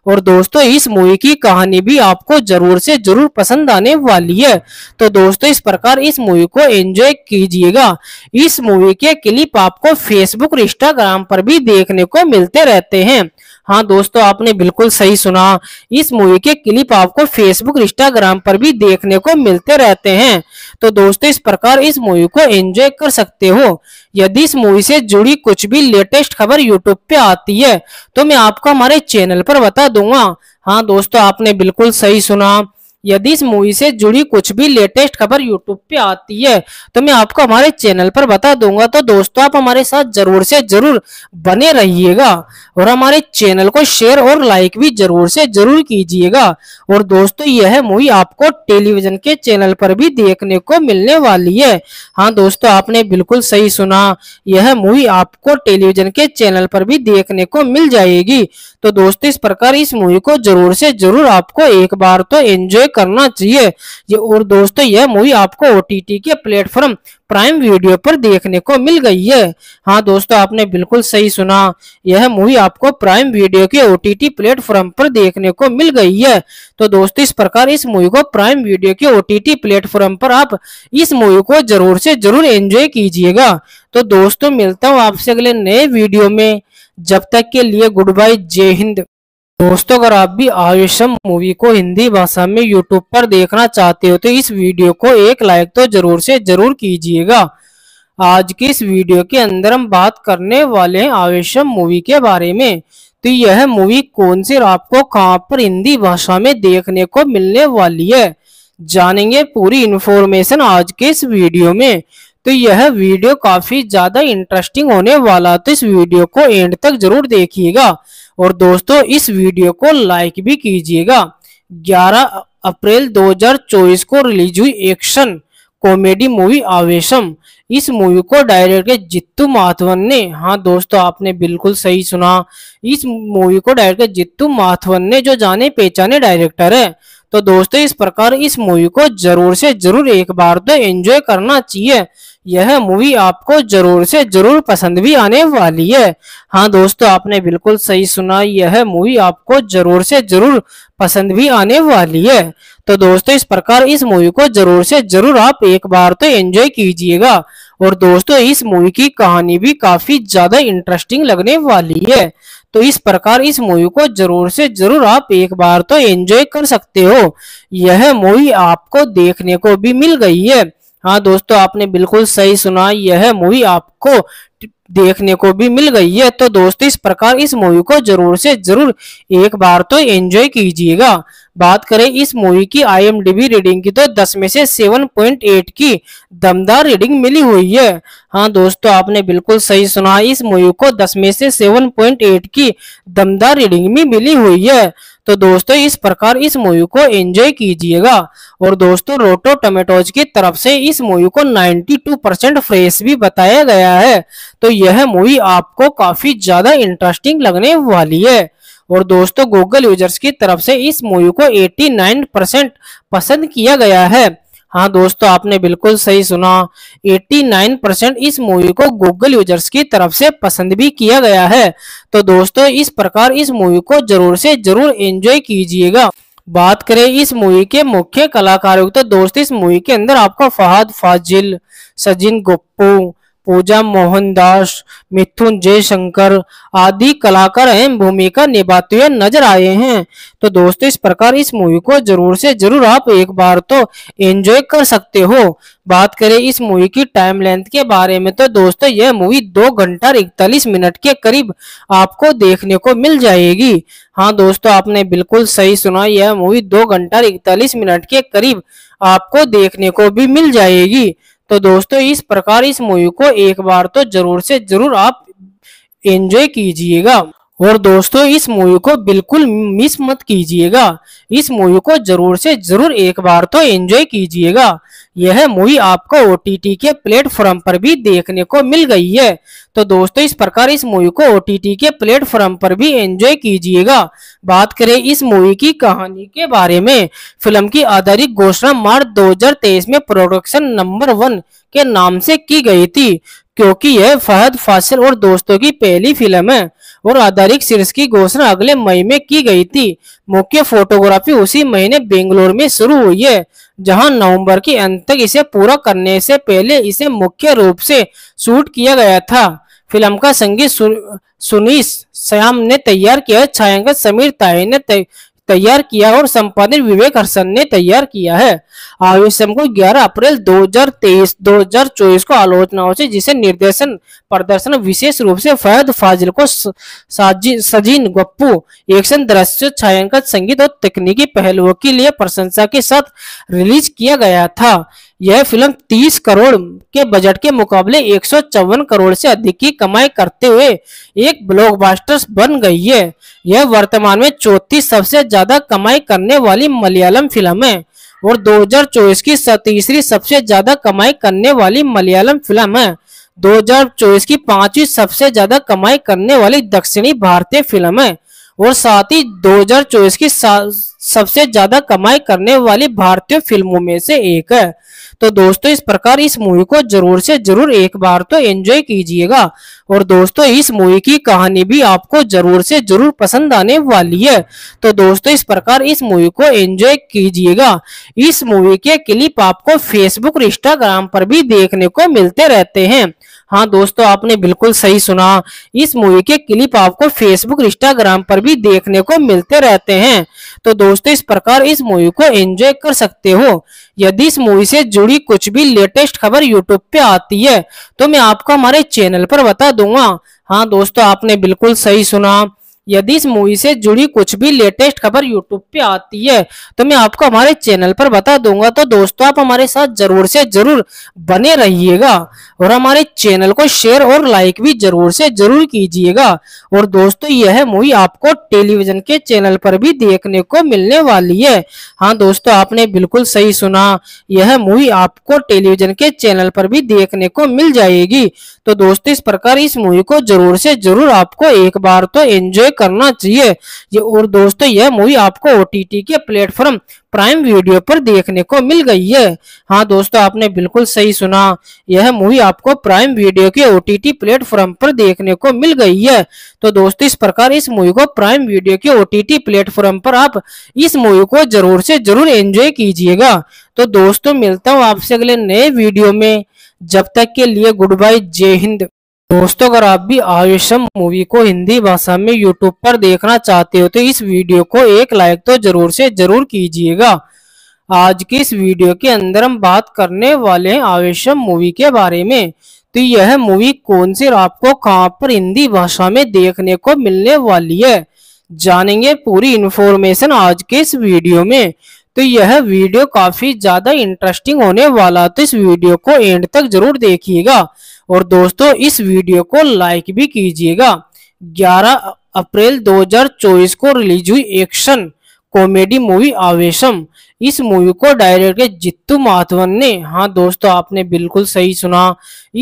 और दोस्तों इस मूवी की कहानी भी आपको जरूर से जरूर पसंद आने वाली है तो दोस्तों इस प्रकार इस मूवी को एंजॉय कीजिएगा इस मूवी के क्लिप आपको फेसबुक और इंस्टाग्राम पर भी देखने को मिलते रहते हैं हाँ दोस्तों आपने बिल्कुल सही सुना इस मूवी के क्लिप आपको फेसबुक इंस्टाग्राम पर भी देखने को मिलते रहते हैं तो दोस्तों इस प्रकार इस मूवी को एंजॉय कर सकते हो यदि इस मूवी से जुड़ी कुछ भी लेटेस्ट खबर यूट्यूब पे आती है तो मैं आपको हमारे चैनल पर बता दूंगा हाँ दोस्तों आपने बिल्कुल सही सुना यदि इस मूवी से जुड़ी कुछ भी लेटेस्ट खबर यूट्यूब पे आती है तो मैं आपको हमारे चैनल पर बता दूंगा तो दोस्तों आप हमारे साथ जरूर से जरूर बने रहिएगा और हमारे चैनल को शेयर और लाइक भी जरूर से जरूर कीजिएगा और दोस्तों यह मूवी आपको टेलीविजन के चैनल पर भी देखने को मिलने वाली है हाँ दोस्तों आपने बिल्कुल सही सुना यह मूवी आपको टेलीविजन के चैनल पर भी देखने को मिल जाएगी तो दोस्तों इस प्रकार इस मूवी को जरूर से जरूर आपको एक बार तो एंजॉय करना चाहिए ये और दोस्तों यह मूवी आपको ओ के प्लेटफॉर्म प्राइम वीडियो पर देखने को मिल गई है हाँ दोस्तों आपने बिल्कुल सही सुना यह मूवी आपको प्राइम वीडियो के ओ प्लेटफॉर्म पर देखने को मिल गई है तो दोस्तों इस प्रकार इस मूवी को प्राइम वीडियो के ओ प्लेटफॉर्म पर आप इस मूवी को जरूर से जरूर एंजॉय कीजिएगा तो दोस्तों मिलता हूँ आपसे अगले नए वीडियो में जब तक के लिए गुड बाय जय हिंद दोस्तों अगर आप भी आयुषम मूवी को हिंदी भाषा में यूट्यूब पर देखना चाहते हो तो इस वीडियो को एक लाइक तो जरूर से जरूर कीजिएगा आज की इस वीडियो के अंदर हम बात करने वाले हैं आवेशम मूवी के बारे में तो यह मूवी कौन सी आपको कहां पर हिंदी भाषा में देखने को मिलने वाली है जानेंगे पूरी इन्फॉर्मेशन आज के इस वीडियो में तो यह वीडियो काफी ज्यादा इंटरेस्टिंग होने वाला तो इस वीडियो को एंड तक जरूर देखिएगा और दोस्तों इस वीडियो को लाइक भी कीजिएगा 11 अप्रैल 2024 को रिलीज हुई एक्शन कॉमेडी मूवी आवेशम इस मूवी को डायरेक्टर जित्तू माथवन ने हाँ दोस्तों आपने बिल्कुल सही सुना इस मूवी को डायरेक्टर जित्तू माथवन ने जो जाने पहचाने डायरेक्टर है तो दोस्तों इस प्रकार इस मूवी को जरूर से जरूर एक बार तो एंजॉय करना चाहिए यह मूवी आपको जरूर से जरूर पसंद भी आने वाली है हाँ दोस्तों आपने बिल्कुल सही सुना यह मूवी आपको जरूर से जरूर पसंद भी आने वाली है तो दोस्तों इस प्रकार इस मूवी को जरूर से जरूर आप एक बार तो एंजॉय कीजिएगा और दोस्तों इस मूवी की कहानी भी काफी ज्यादा इंटरेस्टिंग लगने वाली है तो इस प्रकार इस मूवी को जरूर से जरूर आप एक बार तो एंजॉय कर सकते हो यह मूवी आपको देखने को भी मिल गई है हाँ दोस्तों आपने बिल्कुल सही सुना यह मूवी आपको देखने को भी मिल गई है तो दोस्तों इस प्रकार इस मूवी को जरूर से जरूर एक बार तो एंजॉय कीजिएगा बात करें इस मूवी की आईएमडीबी रीडिंग की तो 10 में से 7.8 की दमदार रीडिंग मिली हुई है हाँ दोस्तों आपने बिल्कुल सही सुना इस मूवी को 10 में से 7.8 की दमदार रीडिंग भी मिली हुई है तो दोस्तों इस प्रकार इस मूवी को एंजॉय कीजिएगा और दोस्तों रोटो टमेटोज की तरफ से इस मूवी को 92 परसेंट फ्रेश भी बताया गया है तो यह मूवी आपको काफी ज्यादा इंटरेस्टिंग लगने वाली है और दोस्तों गूगल यूजर्स की तरफ से इस मूवी को 89 परसेंट पसंद किया गया है हाँ दोस्तों आपने बिल्कुल सही सुना 89 परसेंट इस मूवी को गूगल यूजर्स की तरफ से पसंद भी किया गया है तो दोस्तों इस प्रकार इस मूवी को जरूर से जरूर एंजॉय कीजिएगा बात करें इस मूवी के मुख्य कलाकारों तो दोस्त इस मूवी के अंदर आपका फहद फाजिल सजिन गुप्पू पूजा मोहनदास मिथुन जयशंकर आदि कलाकार अहम भूमिका निभाते हुए नजर आए हैं तो दोस्तों इस प्रकार इस मूवी को जरूर से जरूर आप एक बार तो एंजॉय कर सकते हो बात करें इस मूवी की टाइम लेंथ के बारे में तो दोस्तों यह मूवी दो घंटा इकतालीस मिनट के करीब आपको देखने को मिल जाएगी हाँ दोस्तों आपने बिल्कुल सही सुना यह मूवी दो घंटा इकतालीस मिनट के करीब आपको देखने को भी मिल जाएगी तो दोस्तों इस प्रकार इस मूवी को एक बार तो जरूर से जरूर आप एंजॉय कीजिएगा और दोस्तों इस मूवी को बिल्कुल मिस मत कीजिएगा इस मूवी को जरूर से जरूर एक बार तो एंजॉय कीजिएगा यह मूवी आपको ओ के प्लेटफॉर्म पर भी देखने को मिल गई है तो दोस्तों इस प्रकार इस मूवी को ओ के प्लेटफॉर्म पर भी एंजॉय कीजिएगा बात करें इस मूवी की कहानी के बारे में फिल्म की आधारित घोषणा मार्च तेईस में प्रोडक्शन नंबर वन के नाम से की गई थी क्योंकि यह फहद फासिल और दोस्तों की पहली फिल्म है और आधारित शीर्ष की घोषणा अगले मई में की गई थी मुख्य फोटोग्राफी उसी महीने बेंगलोर में शुरू हुई है जहां नवंबर के अंत तक इसे पूरा करने से पहले इसे मुख्य रूप से शूट किया गया था फिल्म का संगीत सुनीश श्याम ने तैयार किया छायांकन समीर ताहे ने तैयार किया और संपादन विवेक हर्षन ने तैयार किया है आयुषम को 11 अप्रैल 2023 2024 को आलोचनाओं से जिसे निर्देशन प्रदर्शन विशेष रूप से फैद फाजिल को सजीन गप्पू एक्शन दृश्य छायांकन संगीत और तकनीकी पहलुओं के लिए प्रशंसा के साथ रिलीज किया गया था यह फिल्म 30 करोड़ के बजट के मुकाबले एक करोड़ से अधिक की कमाई करते हुए एक ब्लॉकबस्टर बन गई है यह वर्तमान में चौथी सबसे ज्यादा कमाई करने वाली मलयालम फिल्म है और 2024 की तीसरी सबसे ज्यादा कमाई करने वाली मलयालम फिल्म है 2024 की पांचवी सबसे ज्यादा कमाई करने वाली दक्षिणी भारतीय फिल्म है और साथ ही 2024 की सबसे ज्यादा कमाई करने वाली भारतीय फिल्मों में से एक है तो दोस्तों इस प्रकार इस मूवी को जरूर से जरूर एक बार तो एंजॉय कीजिएगा और दोस्तों इस मूवी की कहानी भी आपको जरूर से जरूर पसंद आने वाली है तो दोस्तों इस प्रकार इस मूवी को एंजॉय कीजिएगा इस मूवी के क्लिप आपको फेसबुक और इंस्टाग्राम पर भी देखने को मिलते रहते हैं हाँ दोस्तों आपने बिल्कुल सही सुना इस मूवी के क्लिप आपको फेसबुक इंस्टाग्राम पर भी देखने को मिलते रहते हैं तो दोस्तों इस प्रकार इस मूवी को एंजॉय कर सकते हो यदि इस मूवी से जुड़ी कुछ भी लेटेस्ट खबर यूट्यूब पे आती है तो मैं आपको हमारे चैनल पर बता दूंगा हाँ दोस्तों आपने बिल्कुल सही सुना यदि इस मूवी से जुड़ी कुछ भी लेटेस्ट खबर यूट्यूब पे आती है तो मैं आपको हमारे चैनल पर बता दूंगा तो दोस्तों आप हमारे साथ जरूर से जरूर बने रहिएगा और हमारे चैनल को शेयर और लाइक भी जरूर से जरूर कीजिएगा और दोस्तों यह मूवी आपको टेलीविजन के चैनल पर भी देखने को मिलने वाली है हाँ दोस्तों आपने बिल्कुल सही सुना यह मूवी आपको टेलीविजन के चैनल पर भी देखने को मिल जाएगी तो दोस्तों इस प्रकार इस मूवी को जरूर से जरूर आपको एक बार तो एंजॉय करना चाहिए ये और दोस्तों यह मूवी आपको ओ के प्लेटफॉर्म प्राइम वीडियो पर देखने को मिल गई है हाँ दोस्तों आपने बिल्कुल सही सुना यह मूवी आपको प्राइम वीडियो के ओ प्लेटफॉर्म पर देखने को मिल गई है तो दोस्तों इस प्रकार इस मूवी को प्राइम वीडियो के ओ प्लेटफॉर्म पर आप इस मूवी को जरूर से जरूर एंजॉय कीजिएगा तो दोस्तों मिलता हूँ आपसे अगले नए वीडियो में जब तक के लिए गुड बाय जय हिंद दोस्तों अगर आप भी आयुषम मूवी को हिंदी भाषा में यूट्यूब पर देखना चाहते हो तो इस वीडियो को एक लाइक तो जरूर से जरूर कीजिएगा आज की इस वीडियो के अंदर हम बात करने वाले हैं आयुषम मूवी के बारे में तो यह मूवी कौन सी आपको कहां पर हिंदी भाषा में देखने को मिलने वाली है जानेंगे पूरी इन्फॉर्मेशन आज के इस वीडियो में तो यह वीडियो काफी ज्यादा इंटरेस्टिंग होने वाला तो इस वीडियो को एंड तक जरूर देखिएगा और दोस्तों इस वीडियो को लाइक भी कीजिएगा 11 अप्रैल 2024 को रिलीज हुई एक्शन कॉमेडी मूवी आवेशम इस मूवी को किया जित्तू माथवन ने हाँ दोस्तों आपने बिल्कुल सही सुना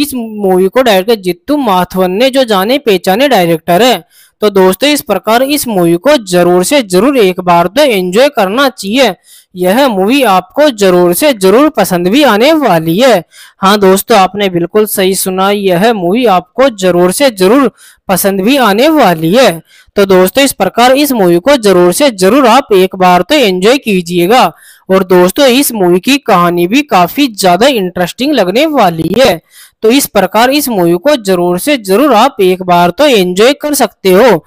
इस मूवी को डायरेक्टर जित्तू माथवन ने जो जाने पहचाने डायरेक्टर है तो दोस्तों इस प्रकार इस मूवी को जरूर से जरूर एक बार तो एंजॉय करना चाहिए यह मूवी आपको जरूर से जरूर पसंद भी आने वाली है हाँ दोस्तों आपने बिल्कुल सही सुना यह मूवी आपको जरूर से जरूर पसंद भी आने वाली है तो दोस्तों इस प्रकार इस मूवी को जरूर से जरूर आप एक बार तो एंजॉय कीजिएगा और दोस्तों इस मूवी की कहानी भी काफी ज्यादा इंटरेस्टिंग लगने वाली है तो इस प्रकार इस मूवी को जरूर से जरूर आप एक बार तो एंजॉय कर सकते हो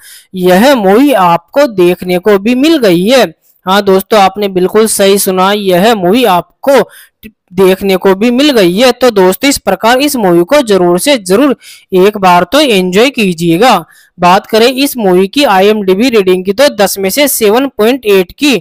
यह मूवी आपको देखने को भी मिल गई है हाँ दोस्तों आपने बिल्कुल सही सुना यह मूवी आपको देखने को भी मिल गई है तो दोस्तों इस प्रकार इस मूवी को जरूर से जरूर एक बार तो एंजॉय कीजिएगा बात करें इस मूवी की आईएमडीबी रीडिंग की तो 10 में से 7.8 की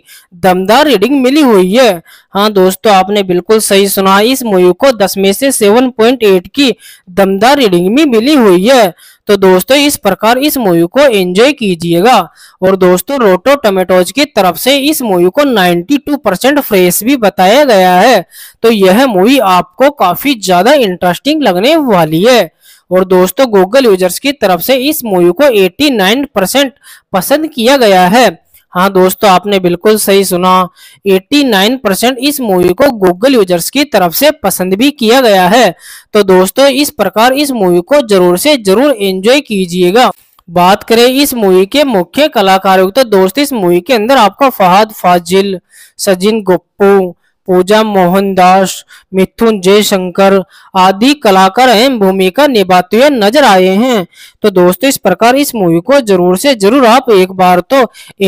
दमदार रीडिंग मिली हुई है हाँ दोस्तों आपने बिल्कुल सही सुना इस मूवी को 10 में से 7.8 की दमदार रीडिंग भी मिली हुई है तो दोस्तों इस प्रकार इस मूवी को एंजॉय कीजिएगा और दोस्तों रोटो टोमेटोज की तरफ से इस मूवी को 92 परसेंट फ्रेश भी बताया गया है तो यह मूवी आपको काफी ज्यादा इंटरेस्टिंग लगने वाली है और दोस्तों गूगल यूजर्स की तरफ से इस मूवी को 89 परसेंट पसंद किया गया है हाँ दोस्तों आपने बिल्कुल सही सुना 89 परसेंट इस मूवी को गूगल यूजर्स की तरफ से पसंद भी किया गया है तो दोस्तों इस प्रकार इस मूवी को जरूर से जरूर एंजॉय कीजिएगा बात करें इस मूवी के मुख्य कलाकारों तो दोस्त इस मूवी के अंदर आपको फहद फाजिल सजिन गुप्पू पूजा मोहनदास मिथुन जयशंकर आदि कलाकार अहम भूमिका निभाते हुए नजर आए हैं तो दोस्तों इस प्रकार इस मूवी को जरूर से जरूर आप एक बार तो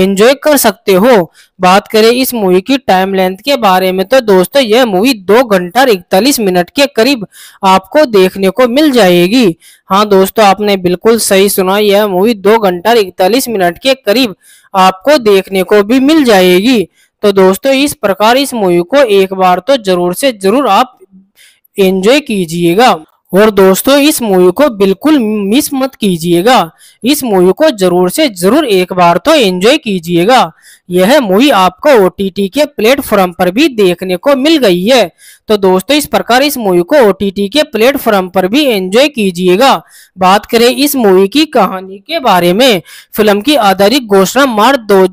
एंजॉय कर सकते हो बात करें इस मूवी की टाइम लेंथ के बारे में तो दोस्तों यह मूवी दो घंटा इकतालीस मिनट के करीब आपको देखने को मिल जाएगी हाँ दोस्तों आपने बिल्कुल सही सुना यह मूवी दो घंटा इकतालीस मिनट के करीब आपको देखने को भी मिल जाएगी तो दोस्तों इस प्रकार इस मूवी को एक बार तो जरूर से जरूर आप एंजॉय कीजिएगा और दोस्तों इस मूवी को बिल्कुल मिस मत कीजिएगा इस मूवी को जरूर से जरूर एक बार तो एंजॉय कीजिएगा यह मूवी आपको ओ के प्लेटफॉर्म पर भी देखने को मिल गई है तो दोस्तों इस प्रकार इस मूवी को ओ के प्लेटफॉर्म पर भी एंजॉय कीजिएगा बात करें इस मूवी की कहानी के बारे में फिल्म की आधारित घोषणा मार्च दो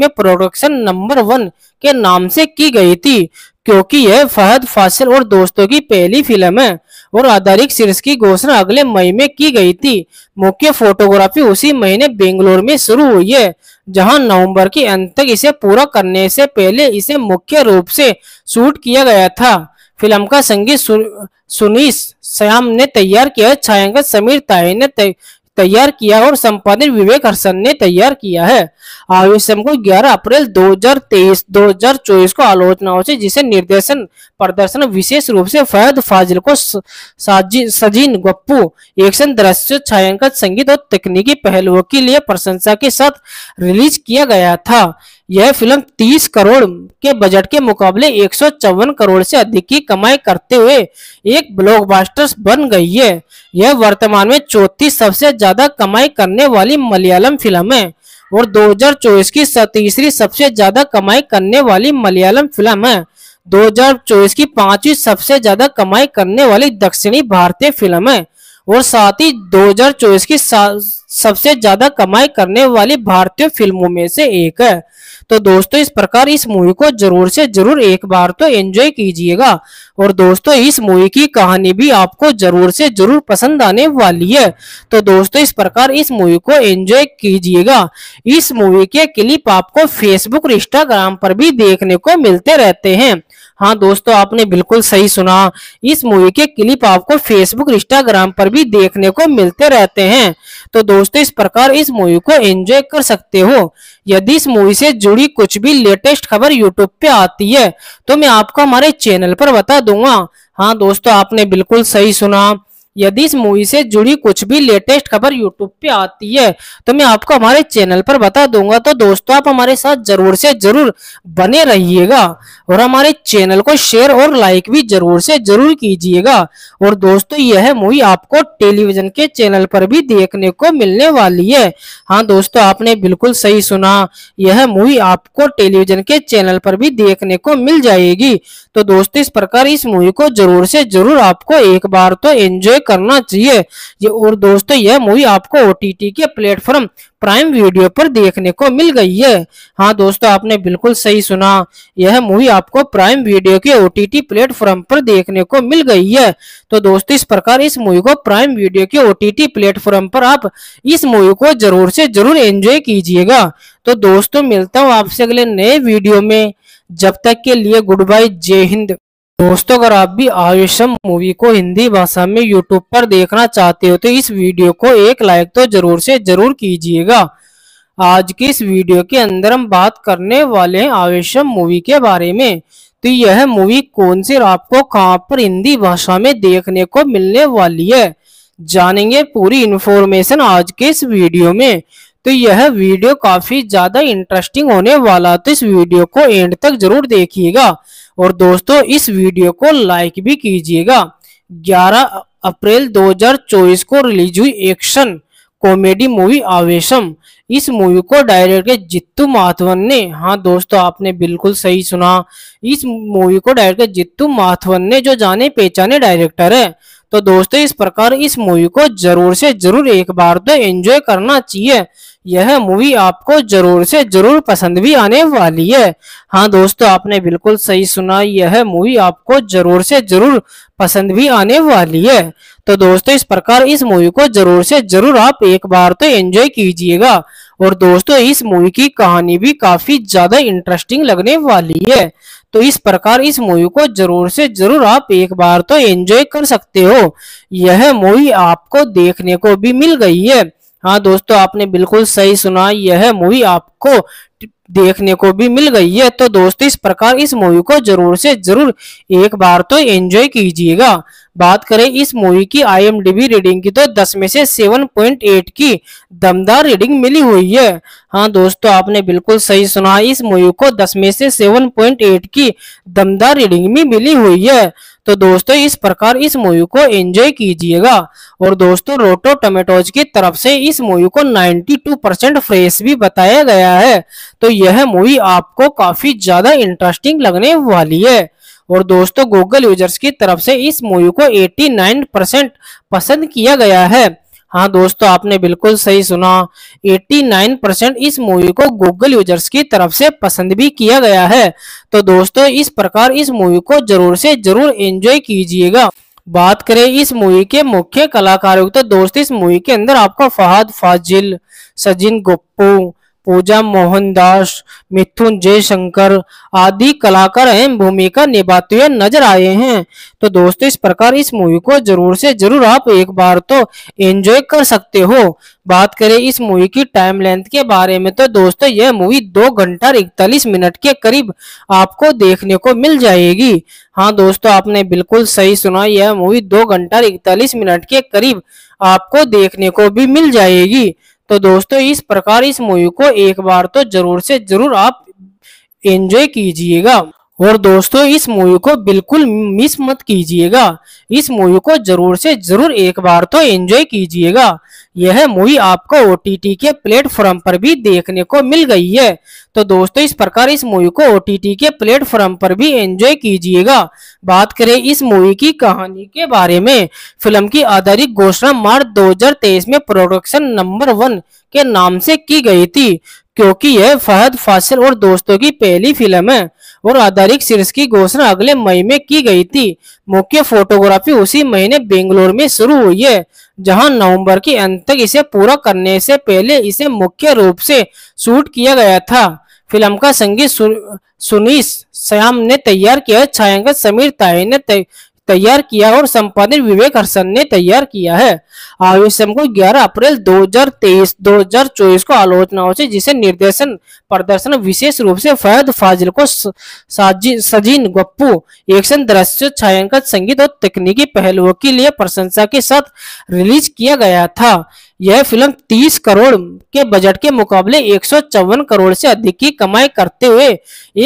में प्रोडक्शन नंबर वन के नाम से की गई थी क्योंकि यह फहद फासिल और दोस्तों की पहली फिल्म है और आधारित शीर्ष की घोषणा अगले मई में की गई थी मुख्य फोटोग्राफी उसी महीने बेंगलोर में शुरू हुई है जहां नवंबर के अंत तक इसे पूरा करने से पहले इसे मुख्य रूप से शूट किया गया था फिल्म का संगीत सुनीश श्याम ने तैयार किया छायांकन समीर ताहे ने तैयार किया और संपादित विवेक हर्षन ने तैयार किया है आयुषम को 11 अप्रैल 2023 2024 को आलोचनाओं से जिसे निर्देशन प्रदर्शन विशेष रूप से फैद फाजिल को सजीन गप्पू एक्शन दृश्य छायांकन संगीत और तकनीकी पहलुओं के लिए प्रशंसा के साथ रिलीज किया गया था यह फिल्म 30 करोड़ के बजट के मुकाबले एक करोड़ से अधिक की कमाई करते हुए एक ब्लॉकबस्टर बन गई है यह वर्तमान में चौथी सबसे ज्यादा कमाई करने वाली मलयालम फिल्म है और 2024 की तीसरी सबसे ज्यादा कमाई करने वाली मलयालम फिल्म है 2024 की पांचवी सबसे ज्यादा कमाई करने वाली दक्षिणी भारतीय फिल्म है और साथ ही 2024 की सबसे ज्यादा कमाई करने वाली भारतीय फिल्मों में से एक है तो दोस्तों इस प्रकार इस मूवी को जरूर से जरूर एक बार तो एंजॉय कीजिएगा और दोस्तों इस मूवी की कहानी भी आपको जरूर से जरूर पसंद आने वाली है तो दोस्तों इस प्रकार इस मूवी को एंजॉय कीजिएगा इस मूवी के क्लिप आपको फेसबुक और इंस्टाग्राम पर भी देखने को मिलते रहते हैं हाँ दोस्तों आपने बिल्कुल सही सुना इस मूवी के क्लिप आपको फेसबुक इंस्टाग्राम पर भी देखने को मिलते रहते हैं तो दोस्तों इस प्रकार इस मूवी को एंजॉय कर सकते हो यदि इस मूवी से जुड़ी कुछ भी लेटेस्ट खबर यूट्यूब पे आती है तो मैं आपको हमारे चैनल पर बता दूंगा हाँ दोस्तों आपने बिल्कुल सही सुना यदि इस मूवी से जुड़ी कुछ भी लेटेस्ट खबर यूट्यूब पे आती है तो मैं आपको हमारे चैनल पर बता दूंगा तो दोस्तों आप हमारे साथ जरूर से जरूर बने रहिएगा और हमारे चैनल को शेयर और लाइक भी जरूर से जरूर कीजिएगा और दोस्तों यह मूवी आपको टेलीविजन के चैनल पर भी देखने को मिलने वाली है हाँ दोस्तों आपने बिल्कुल सही सुना यह मूवी आपको टेलीविजन के चैनल पर भी देखने को मिल जाएगी तो दोस्तों इस प्रकार इस मूवी को जरूर से जरूर आपको एक बार तो एंजॉय करना चाहिए ये और दोस्तों यह मूवी आपको ओ के प्लेटफॉर्म प्राइम वीडियो पर देखने को मिल गई है हाँ दोस्तों आपने बिल्कुल सही सुना यह मूवी आपको प्राइम वीडियो के ओ प्लेटफॉर्म पर देखने को मिल गई है तो दोस्तों इस प्रकार इस मूवी को प्राइम वीडियो के ओ प्लेटफॉर्म पर आप इस मूवी को जरूर से जरूर एंजॉय कीजिएगा तो दोस्तों मिलता हूँ आपसे अगले नए वीडियो में जब तक के लिए गुड बाय जय हिंद दोस्तों अगर आप भी आयुषम मूवी को हिंदी भाषा में यूट्यूब पर देखना चाहते हो तो इस वीडियो को एक लाइक तो जरूर से जरूर कीजिएगा आज की इस वीडियो के अंदर हम बात करने वाले हैं आयुषम मूवी के बारे में तो यह मूवी कौन सी आपको कहां पर हिंदी भाषा में देखने को मिलने वाली है जानेंगे पूरी इन्फॉर्मेशन आज के इस वीडियो में तो यह वीडियो काफी ज्यादा इंटरेस्टिंग होने वाला तो इस वीडियो को एंड तक जरूर देखिएगा और दोस्तों इस वीडियो को लाइक भी कीजिएगा 11 अप्रैल 2024 को रिलीज हुई एक्शन कॉमेडी मूवी आवेशम इस मूवी को डायरेक्टर जित्तू माथवन ने हाँ दोस्तों आपने बिल्कुल सही सुना इस मूवी को डायरेक्टर जित्तू माथवन ने जो जाने पहचाने डायरेक्टर है तो दोस्तों इस प्रकार इस मूवी को जरूर से जरूर एक बार तो एंजॉय करना चाहिए यह मूवी आपको जरूर से जरूर पसंद भी आने वाली है हाँ दोस्तों आपने बिल्कुल सही सुना यह मूवी आपको जरूर से जरूर पसंद भी आने वाली है तो दोस्तों इस प्रकार इस मूवी को जरूर से जरूर आप एक बार तो एंजॉय कीजिएगा और दोस्तों इस मूवी की कहानी भी काफी ज्यादा इंटरेस्टिंग लगने वाली है तो इस प्रकार इस मूवी को जरूर से जरूर आप एक बार तो एंजॉय कर सकते हो यह मूवी आपको देखने को भी मिल गई है हाँ दोस्तों आपने बिल्कुल सही सुना यह मूवी आपको देखने को भी मिल गई है तो दोस्तों इस प्रकार इस मूवी को जरूर से जरूर एक बार तो एंजॉय कीजिएगा बात करें इस मूवी की आईएमडीबी रीडिंग की तो 10 में से 7.8 की दमदार रीडिंग मिली हुई है हाँ दोस्तों आपने बिल्कुल सही सुना इस मूवी को 10 में से 7.8 की दमदार रीडिंग भी मिली हुई है तो दोस्तों इस प्रकार इस मूवी को एंजॉय कीजिएगा और दोस्तों रोटो टोमेटोज की तरफ से इस मूवी को 92 परसेंट फ्रेश भी बताया गया है तो यह मूवी आपको काफी ज्यादा इंटरेस्टिंग लगने वाली है और दोस्तों गूगल यूजर्स की तरफ से इस मूवी को 89 परसेंट पसंद किया गया है हाँ दोस्तों आपने बिल्कुल सही सुना 89 परसेंट इस मूवी को गूगल यूजर्स की तरफ से पसंद भी किया गया है तो दोस्तों इस प्रकार इस मूवी को जरूर से जरूर एंजॉय कीजिएगा बात करें इस मूवी के मुख्य कलाकारों तो दोस्तों इस मूवी के अंदर आपको फहद फाजिल सजिन गुप्पू पूजा मोहनदास मिथुन जयशंकर आदि कलाकार अहम भूमिका निभाते हुए नजर आए हैं तो दोस्तों इस प्रकार इस मूवी को जरूर से जरूर आप एक बार तो एंजॉय कर सकते हो बात करें इस मूवी की टाइम लेंथ के बारे में तो दोस्तों यह मूवी दो घंटा इकतालीस मिनट के करीब आपको देखने को मिल जाएगी हाँ दोस्तों आपने बिल्कुल सही सुना यह मूवी दो घंटा इकतालीस मिनट के करीब आपको देखने को भी मिल जाएगी तो दोस्तों इस प्रकार इस मूवी को एक बार तो जरूर से जरूर आप एंजॉय कीजिएगा और दोस्तों इस मूवी को बिल्कुल मिस मत कीजिएगा इस मूवी को जरूर से जरूर एक बार तो एंजॉय कीजिएगा यह मूवी आपको ओ के प्लेटफॉर्म पर भी देखने को मिल गई है तो दोस्तों इस प्रकार इस मूवी को ओ के प्लेटफॉर्म पर भी एंजॉय कीजिएगा बात करें इस मूवी की कहानी के बारे में फिल्म की आधारित घोषणा मार्च दो में प्रोडक्शन नंबर वन के नाम से की गई थी क्योंकि यह फहद फासिल और दोस्तों की पहली फिल्म है और आधारित शीर्ष की घोषणा अगले मई में की गई थी मुख्य फोटोग्राफी उसी महीने बेंगलोर में शुरू हुई है जहां नवंबर के अंत तक इसे पूरा करने से पहले इसे मुख्य रूप से शूट किया गया था फिल्म का संगीत सुनीश श्याम ने तैयार किया छायांकन समीर ताहे ने तैयार किया और संपादन विवेक हर्षन ने तैयार किया है आयुषम को 11 अप्रैल 2023 2024 को आलोचनाओं से जिसे निर्देशन प्रदर्शन विशेष रूप से फैद फाजिल को सजीन गप्पू एक्शन दृश्य छायांकन संगीत और तकनीकी पहलुओं के लिए प्रशंसा के साथ रिलीज किया गया था यह फिल्म 30 करोड़ के बजट के मुकाबले एक करोड़ से अधिक की कमाई करते हुए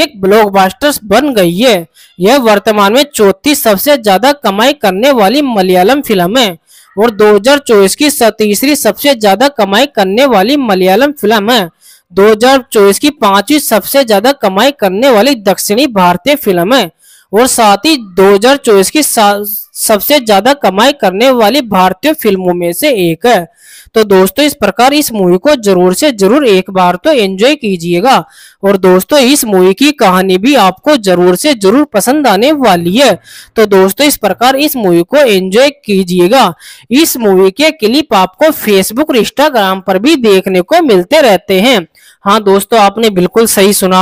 एक ब्लॉकबस्टर बन गई है यह वर्तमान में चौथी सबसे ज्यादा कमाई करने वाली मलयालम फिल्म है और 2024 की तीसरी सबसे ज्यादा कमाई करने वाली मलयालम फिल्म है 2024 की पांचवी सबसे ज्यादा कमाई करने वाली दक्षिणी भारतीय फिल्म है और साथ ही 2024 की सबसे ज्यादा कमाई करने वाली भारतीय फिल्मों में से एक है तो दोस्तों इस प्रकार इस मूवी को जरूर से जरूर एक बार तो एंजॉय कीजिएगा और दोस्तों इस मूवी की कहानी भी आपको जरूर से जरूर पसंद आने वाली है तो दोस्तों इस प्रकार इस मूवी को एंजॉय कीजिएगा इस मूवी के क्लिप आपको फेसबुक और इंस्टाग्राम पर भी देखने को मिलते रहते हैं हाँ दोस्तों आपने बिल्कुल सही सुना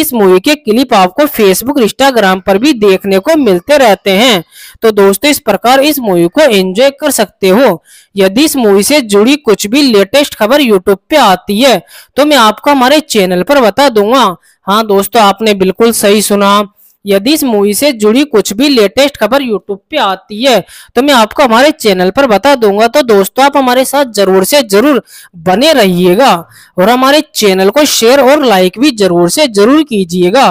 इस मूवी के क्लिप आपको फेसबुक इंस्टाग्राम पर भी देखने को मिलते रहते हैं तो दोस्तों इस प्रकार इस मूवी को एंजॉय कर सकते हो यदि इस मूवी से जुड़ी कुछ भी लेटेस्ट खबर यूट्यूब पे आती है तो मैं आपको हमारे चैनल पर बता दूंगा हाँ दोस्तों आपने बिल्कुल सही सुना यदि इस मूवी से जुड़ी कुछ भी लेटेस्ट खबर यूट्यूब पे आती है तो मैं आपको हमारे चैनल पर बता दूंगा तो दोस्तों आप हमारे साथ जरूर से जरूर बने रहिएगा और हमारे चैनल को शेयर और लाइक भी जरूर से जरूर कीजिएगा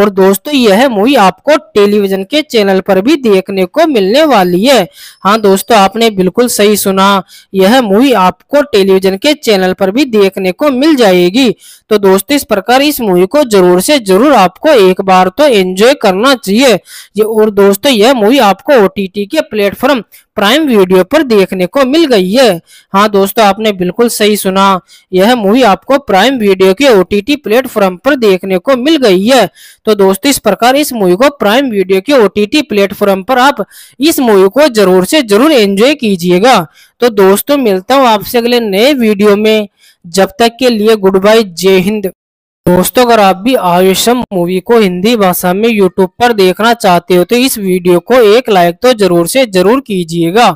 और दोस्तों यह मूवी आपको टेलीविजन के चैनल पर भी देखने को मिलने वाली है हाँ दोस्तों आपने बिल्कुल सही सुना यह मूवी आपको टेलीविजन के चैनल पर भी देखने को मिल जाएगी तो दोस्तों इस प्रकार इस मूवी को जरूर से जरूर आपको एक बार तो एंजॉय करना चाहिए ये और दोस्तों यह मूवी आपको ओ के प्लेटफॉर्म प्राइम वीडियो पर देखने को मिल गई है हाँ दोस्तों आपने बिल्कुल सही सुना यह मूवी आपको प्राइम वीडियो के ओ प्लेटफॉर्म पर देखने को मिल गई है तो दोस्तों इस प्रकार इस मूवी को प्राइम वीडियो के ओ प्लेटफॉर्म पर आप इस मूवी को जरूर से जरूर एंजॉय कीजिएगा तो दोस्तों मिलता हूँ आपसे अगले नए वीडियो में जब तक के लिए गुड बाय जय हिंद दोस्तों अगर आप भी आयुषम मूवी को हिंदी भाषा में यूट्यूब पर देखना चाहते हो तो इस वीडियो को एक लाइक तो जरूर से जरूर कीजिएगा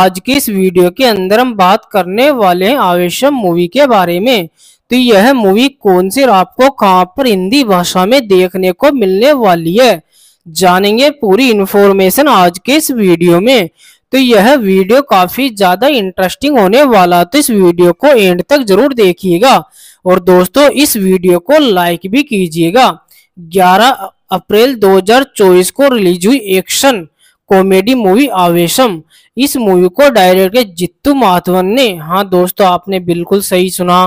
आज की इस वीडियो के अंदर हम बात करने वाले हैं आयुषम मूवी के बारे में तो यह मूवी कौन सी आपको कहाँ पर हिंदी भाषा में देखने को मिलने वाली है जानेंगे पूरी इन्फॉर्मेशन आज के इस वीडियो में तो यह वीडियो काफी ज्यादा इंटरेस्टिंग होने वाला तो इस वीडियो को एंड तक जरूर देखिएगा और दोस्तों इस वीडियो को लाइक भी कीजिएगा 11 अप्रैल 2024 को रिलीज हुई एक्शन कॉमेडी मूवी आवेशम इस मूवी को डायरेक्टर जित्तू माथवन ने हाँ दोस्तों आपने बिल्कुल सही सुना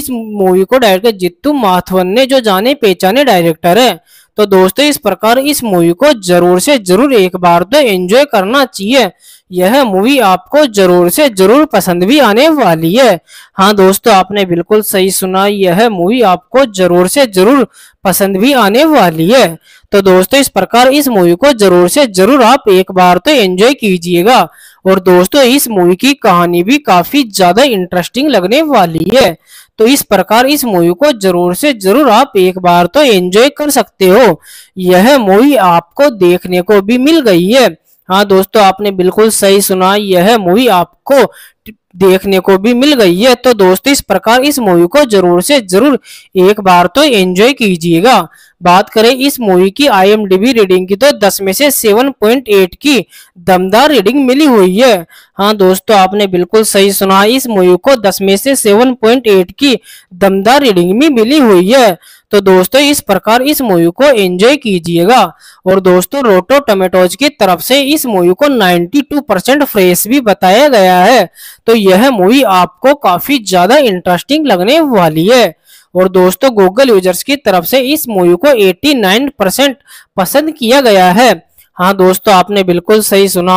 इस मूवी को डायरेक्टर जित्तू माथवन ने जो जाने पहचाने डायरेक्टर है तो दोस्तों इस प्रकार इस मूवी को जरूर से जरूर एक बार तो एंजॉय करना चाहिए यह मूवी आपको जरूर से जरूर पसंद भी आने वाली है हाँ दोस्तों आपने बिल्कुल सही सुना यह मूवी आपको जरूर से जरूर पसंद भी आने वाली है तो दोस्तों इस प्रकार इस मूवी को जरूर से जरूर आप एक बार तो एंजॉय कीजिएगा और दोस्तों इस मूवी की कहानी भी काफी ज्यादा इंटरेस्टिंग लगने वाली है तो इस प्रकार इस मूवी को जरूर से जरूर आप एक बार तो एंजॉय कर सकते हो यह मूवी आपको देखने को भी मिल गई है हाँ दोस्तों आपने बिल्कुल सही सुना यह मूवी आपको देखने को भी मिल गई है तो दोस्तों इस प्रकार इस मूवी को जरूर से जरूर एक बार तो एंजॉय कीजिएगा बात करें इस मूवी की आईएमडीबी रीडिंग की तो 10 में से 7.8 की दमदार रीडिंग मिली हुई है हाँ दोस्तों तो आपने बिल्कुल सही सुना इस मूवी को 10 में से 7.8 की दमदार रीडिंग भी मिली हुई है तो दोस्तों इस प्रकार इस मूवी को एंजॉय कीजिएगा और दोस्तों रोटो टमेटोज की तरफ से इस मूवी को 92 परसेंट फ्रेश भी बताया गया है तो यह मूवी आपको काफी ज्यादा इंटरेस्टिंग लगने वाली है और दोस्तों गूगल यूजर्स की तरफ से इस मूवी को 89 परसेंट पसंद किया गया है हाँ दोस्तों आपने बिल्कुल सही सुना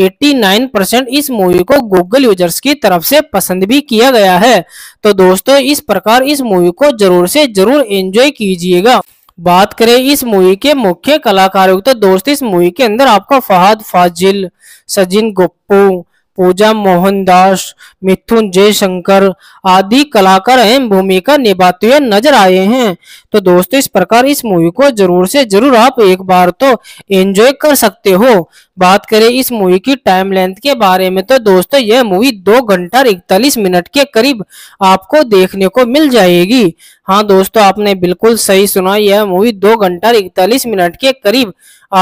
89 परसेंट इस मूवी को गूगल यूजर्स की तरफ से पसंद भी किया गया है तो दोस्तों इस प्रकार इस मूवी को जरूर से जरूर एंजॉय कीजिएगा बात करें इस मूवी के मुख्य कलाकारों की तो दोस्त इस मूवी के अंदर आपको फहद फाजिल सजिन गुप्पू पूजा मोहनदास मिथुन जयशंकर आदि कलाकार अहम भूमिका निभाते हुए नजर आए हैं तो दोस्तों इस प्रकार इस मूवी को जरूर से जरूर आप एक बार तो एंजॉय कर सकते हो बात करें इस मूवी की टाइम लेंथ के बारे में तो दोस्तों यह मूवी दो घंटा इकतालीस मिनट के करीब आपको देखने को मिल जाएगी हाँ दोस्तों आपने बिल्कुल सही सुना यह मूवी दो घंटा इकतालीस मिनट के करीब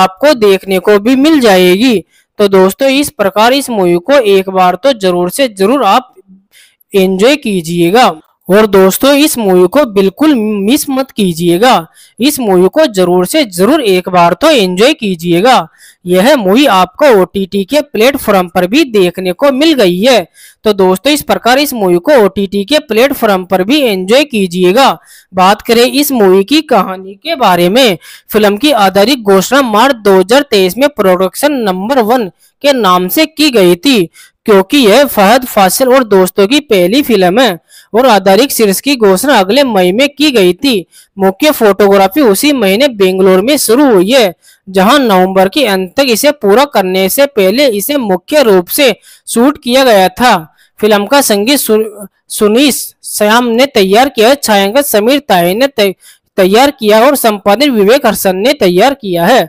आपको देखने को भी मिल जाएगी तो दोस्तों इस प्रकार इस मूवी को एक बार तो जरूर से जरूर आप एंजॉय कीजिएगा और दोस्तों इस मूवी को बिल्कुल मिस मत कीजिएगा इस मूवी को जरूर से जरूर एक बार तो एंजॉय कीजिएगा यह मूवी आपको ओ के प्लेटफॉर्म पर भी देखने को मिल गई है तो दोस्तों इस प्रकार इस मूवी को ओ के प्लेटफॉर्म पर भी एंजॉय कीजिएगा बात करें इस मूवी की कहानी के बारे में फिल्म की आधारित घोषणा मार्च तेईस में प्रोडक्शन नंबर वन के नाम से की गई थी क्योंकि यह फहद फासिल और दोस्तों की पहली फिल्म है और आधारित सीरीज की घोषणा अगले मई में की गई थी मुख्य फोटोग्राफी उसी महीने बेंगलोर में शुरू हुई है जहां नवंबर के अंत तक इसे पूरा करने से पहले इसे मुख्य रूप से शूट किया गया था फिल्म का संगीत सुनीश श्याम ने तैयार किया छायांकन समीर ताहे ने तैयार किया और संपादित विवेक हर्षन ने तैयार किया है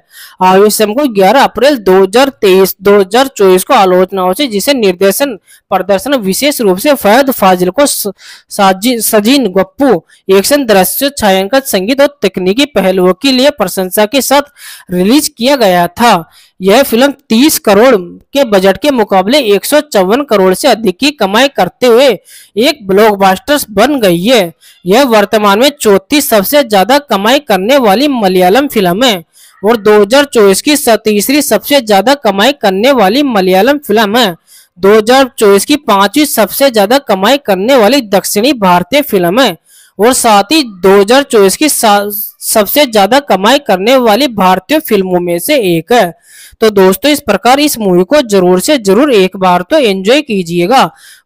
आवेशम को 11 अप्रैल 2023 2024 को आलोचनाओं से जिसे निर्देशन प्रदर्शन विशेष रूप से फैद फाजिल को सजीन गप्पू एक्शन दृश्य छायांकन संगीत और तकनीकी पहलुओं के लिए प्रशंसा के साथ रिलीज किया गया था यह फिल्म 30 करोड़ के बजट के मुकाबले एक करोड़ से अधिक की कमाई करते हुए एक ब्लॉकबस्टर बन गई है यह वर्तमान में चौथी सबसे ज्यादा कमाई करने वाली मलयालम फिल्म है और 2024 की तीसरी सबसे ज्यादा कमाई करने वाली मलयालम फिल्म है 2024 की पांचवी सबसे ज्यादा कमाई करने वाली दक्षिणी भारतीय फिल्म है और साथ ही 2024 की सबसे ज्यादा कमाई करने वाली भारतीय फिल्मों में से एक है तो दोस्तों इस प्रकार इस मूवी को जरूर से जरूर एक बार तो एंजॉय कीजिएगा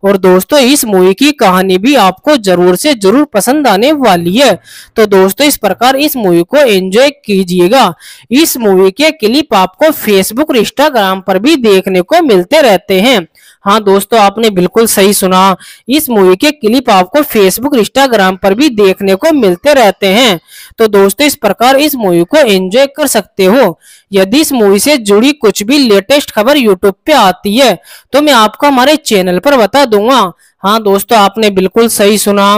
और दोस्तों इस मूवी की कहानी भी आपको जरूर से जरूर पसंद आने वाली है तो दोस्तों इस प्रकार इस मूवी को एंजॉय कीजिएगा इस मूवी के क्लिप आपको फेसबुक और इंस्टाग्राम पर भी देखने को मिलते रहते हैं हाँ दोस्तों आपने बिल्कुल सही सुना इस मूवी के क्लिप आपको फेसबुक इंस्टाग्राम पर भी देखने को मिलते रहते हैं तो दोस्तों इस प्रकार इस मूवी को एंजॉय कर सकते हो यदि इस मूवी से जुड़ी कुछ भी लेटेस्ट खबर यूट्यूब पे आती है तो मैं आपको हमारे चैनल पर बता दूंगा हाँ दोस्तों आपने बिल्कुल सही सुना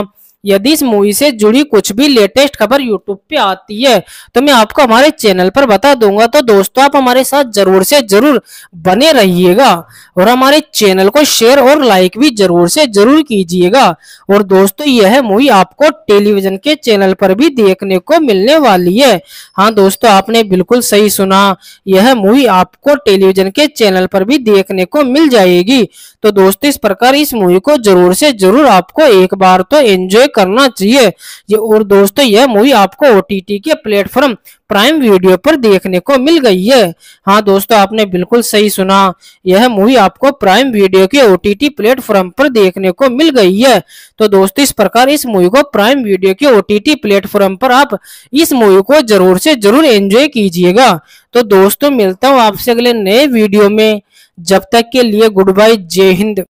यदि इस मूवी से जुड़ी कुछ भी लेटेस्ट खबर यूट्यूब पे आती है तो मैं आपको हमारे चैनल पर बता दूंगा तो दोस्तों आप हमारे साथ जरूर से जरूर बने रहिएगा और हमारे चैनल को शेयर और लाइक भी जरूर से जरूर कीजिएगा और दोस्तों यह मूवी आपको टेलीविजन के चैनल पर भी देखने को मिलने वाली है हाँ दोस्तों आपने बिल्कुल सही सुना यह मूवी आपको टेलीविजन के चैनल पर भी देखने को मिल जाएगी तो दोस्तों इस प्रकार इस मूवी को जरूर से जरूर आपको एक बार तो एंजॉय करना चाहिए ये और दोस्तों यह मूवी आपको ओ के प्लेटफॉर्म प्राइम वीडियो पर देखने को मिल गई है हाँ दोस्तों आपने बिल्कुल सही सुना यह मूवी आपको प्राइम वीडियो के ओ प्लेटफॉर्म पर देखने को मिल गई है तो दोस्तों इस प्रकार इस मूवी को प्राइम वीडियो के ओ प्लेटफॉर्म पर आप इस मूवी को जरूर से जरूर एंजॉय कीजिएगा तो दोस्तों मिलता हूँ आपसे अगले नए वीडियो में जब तक के लिए गुड बाय जय हिंद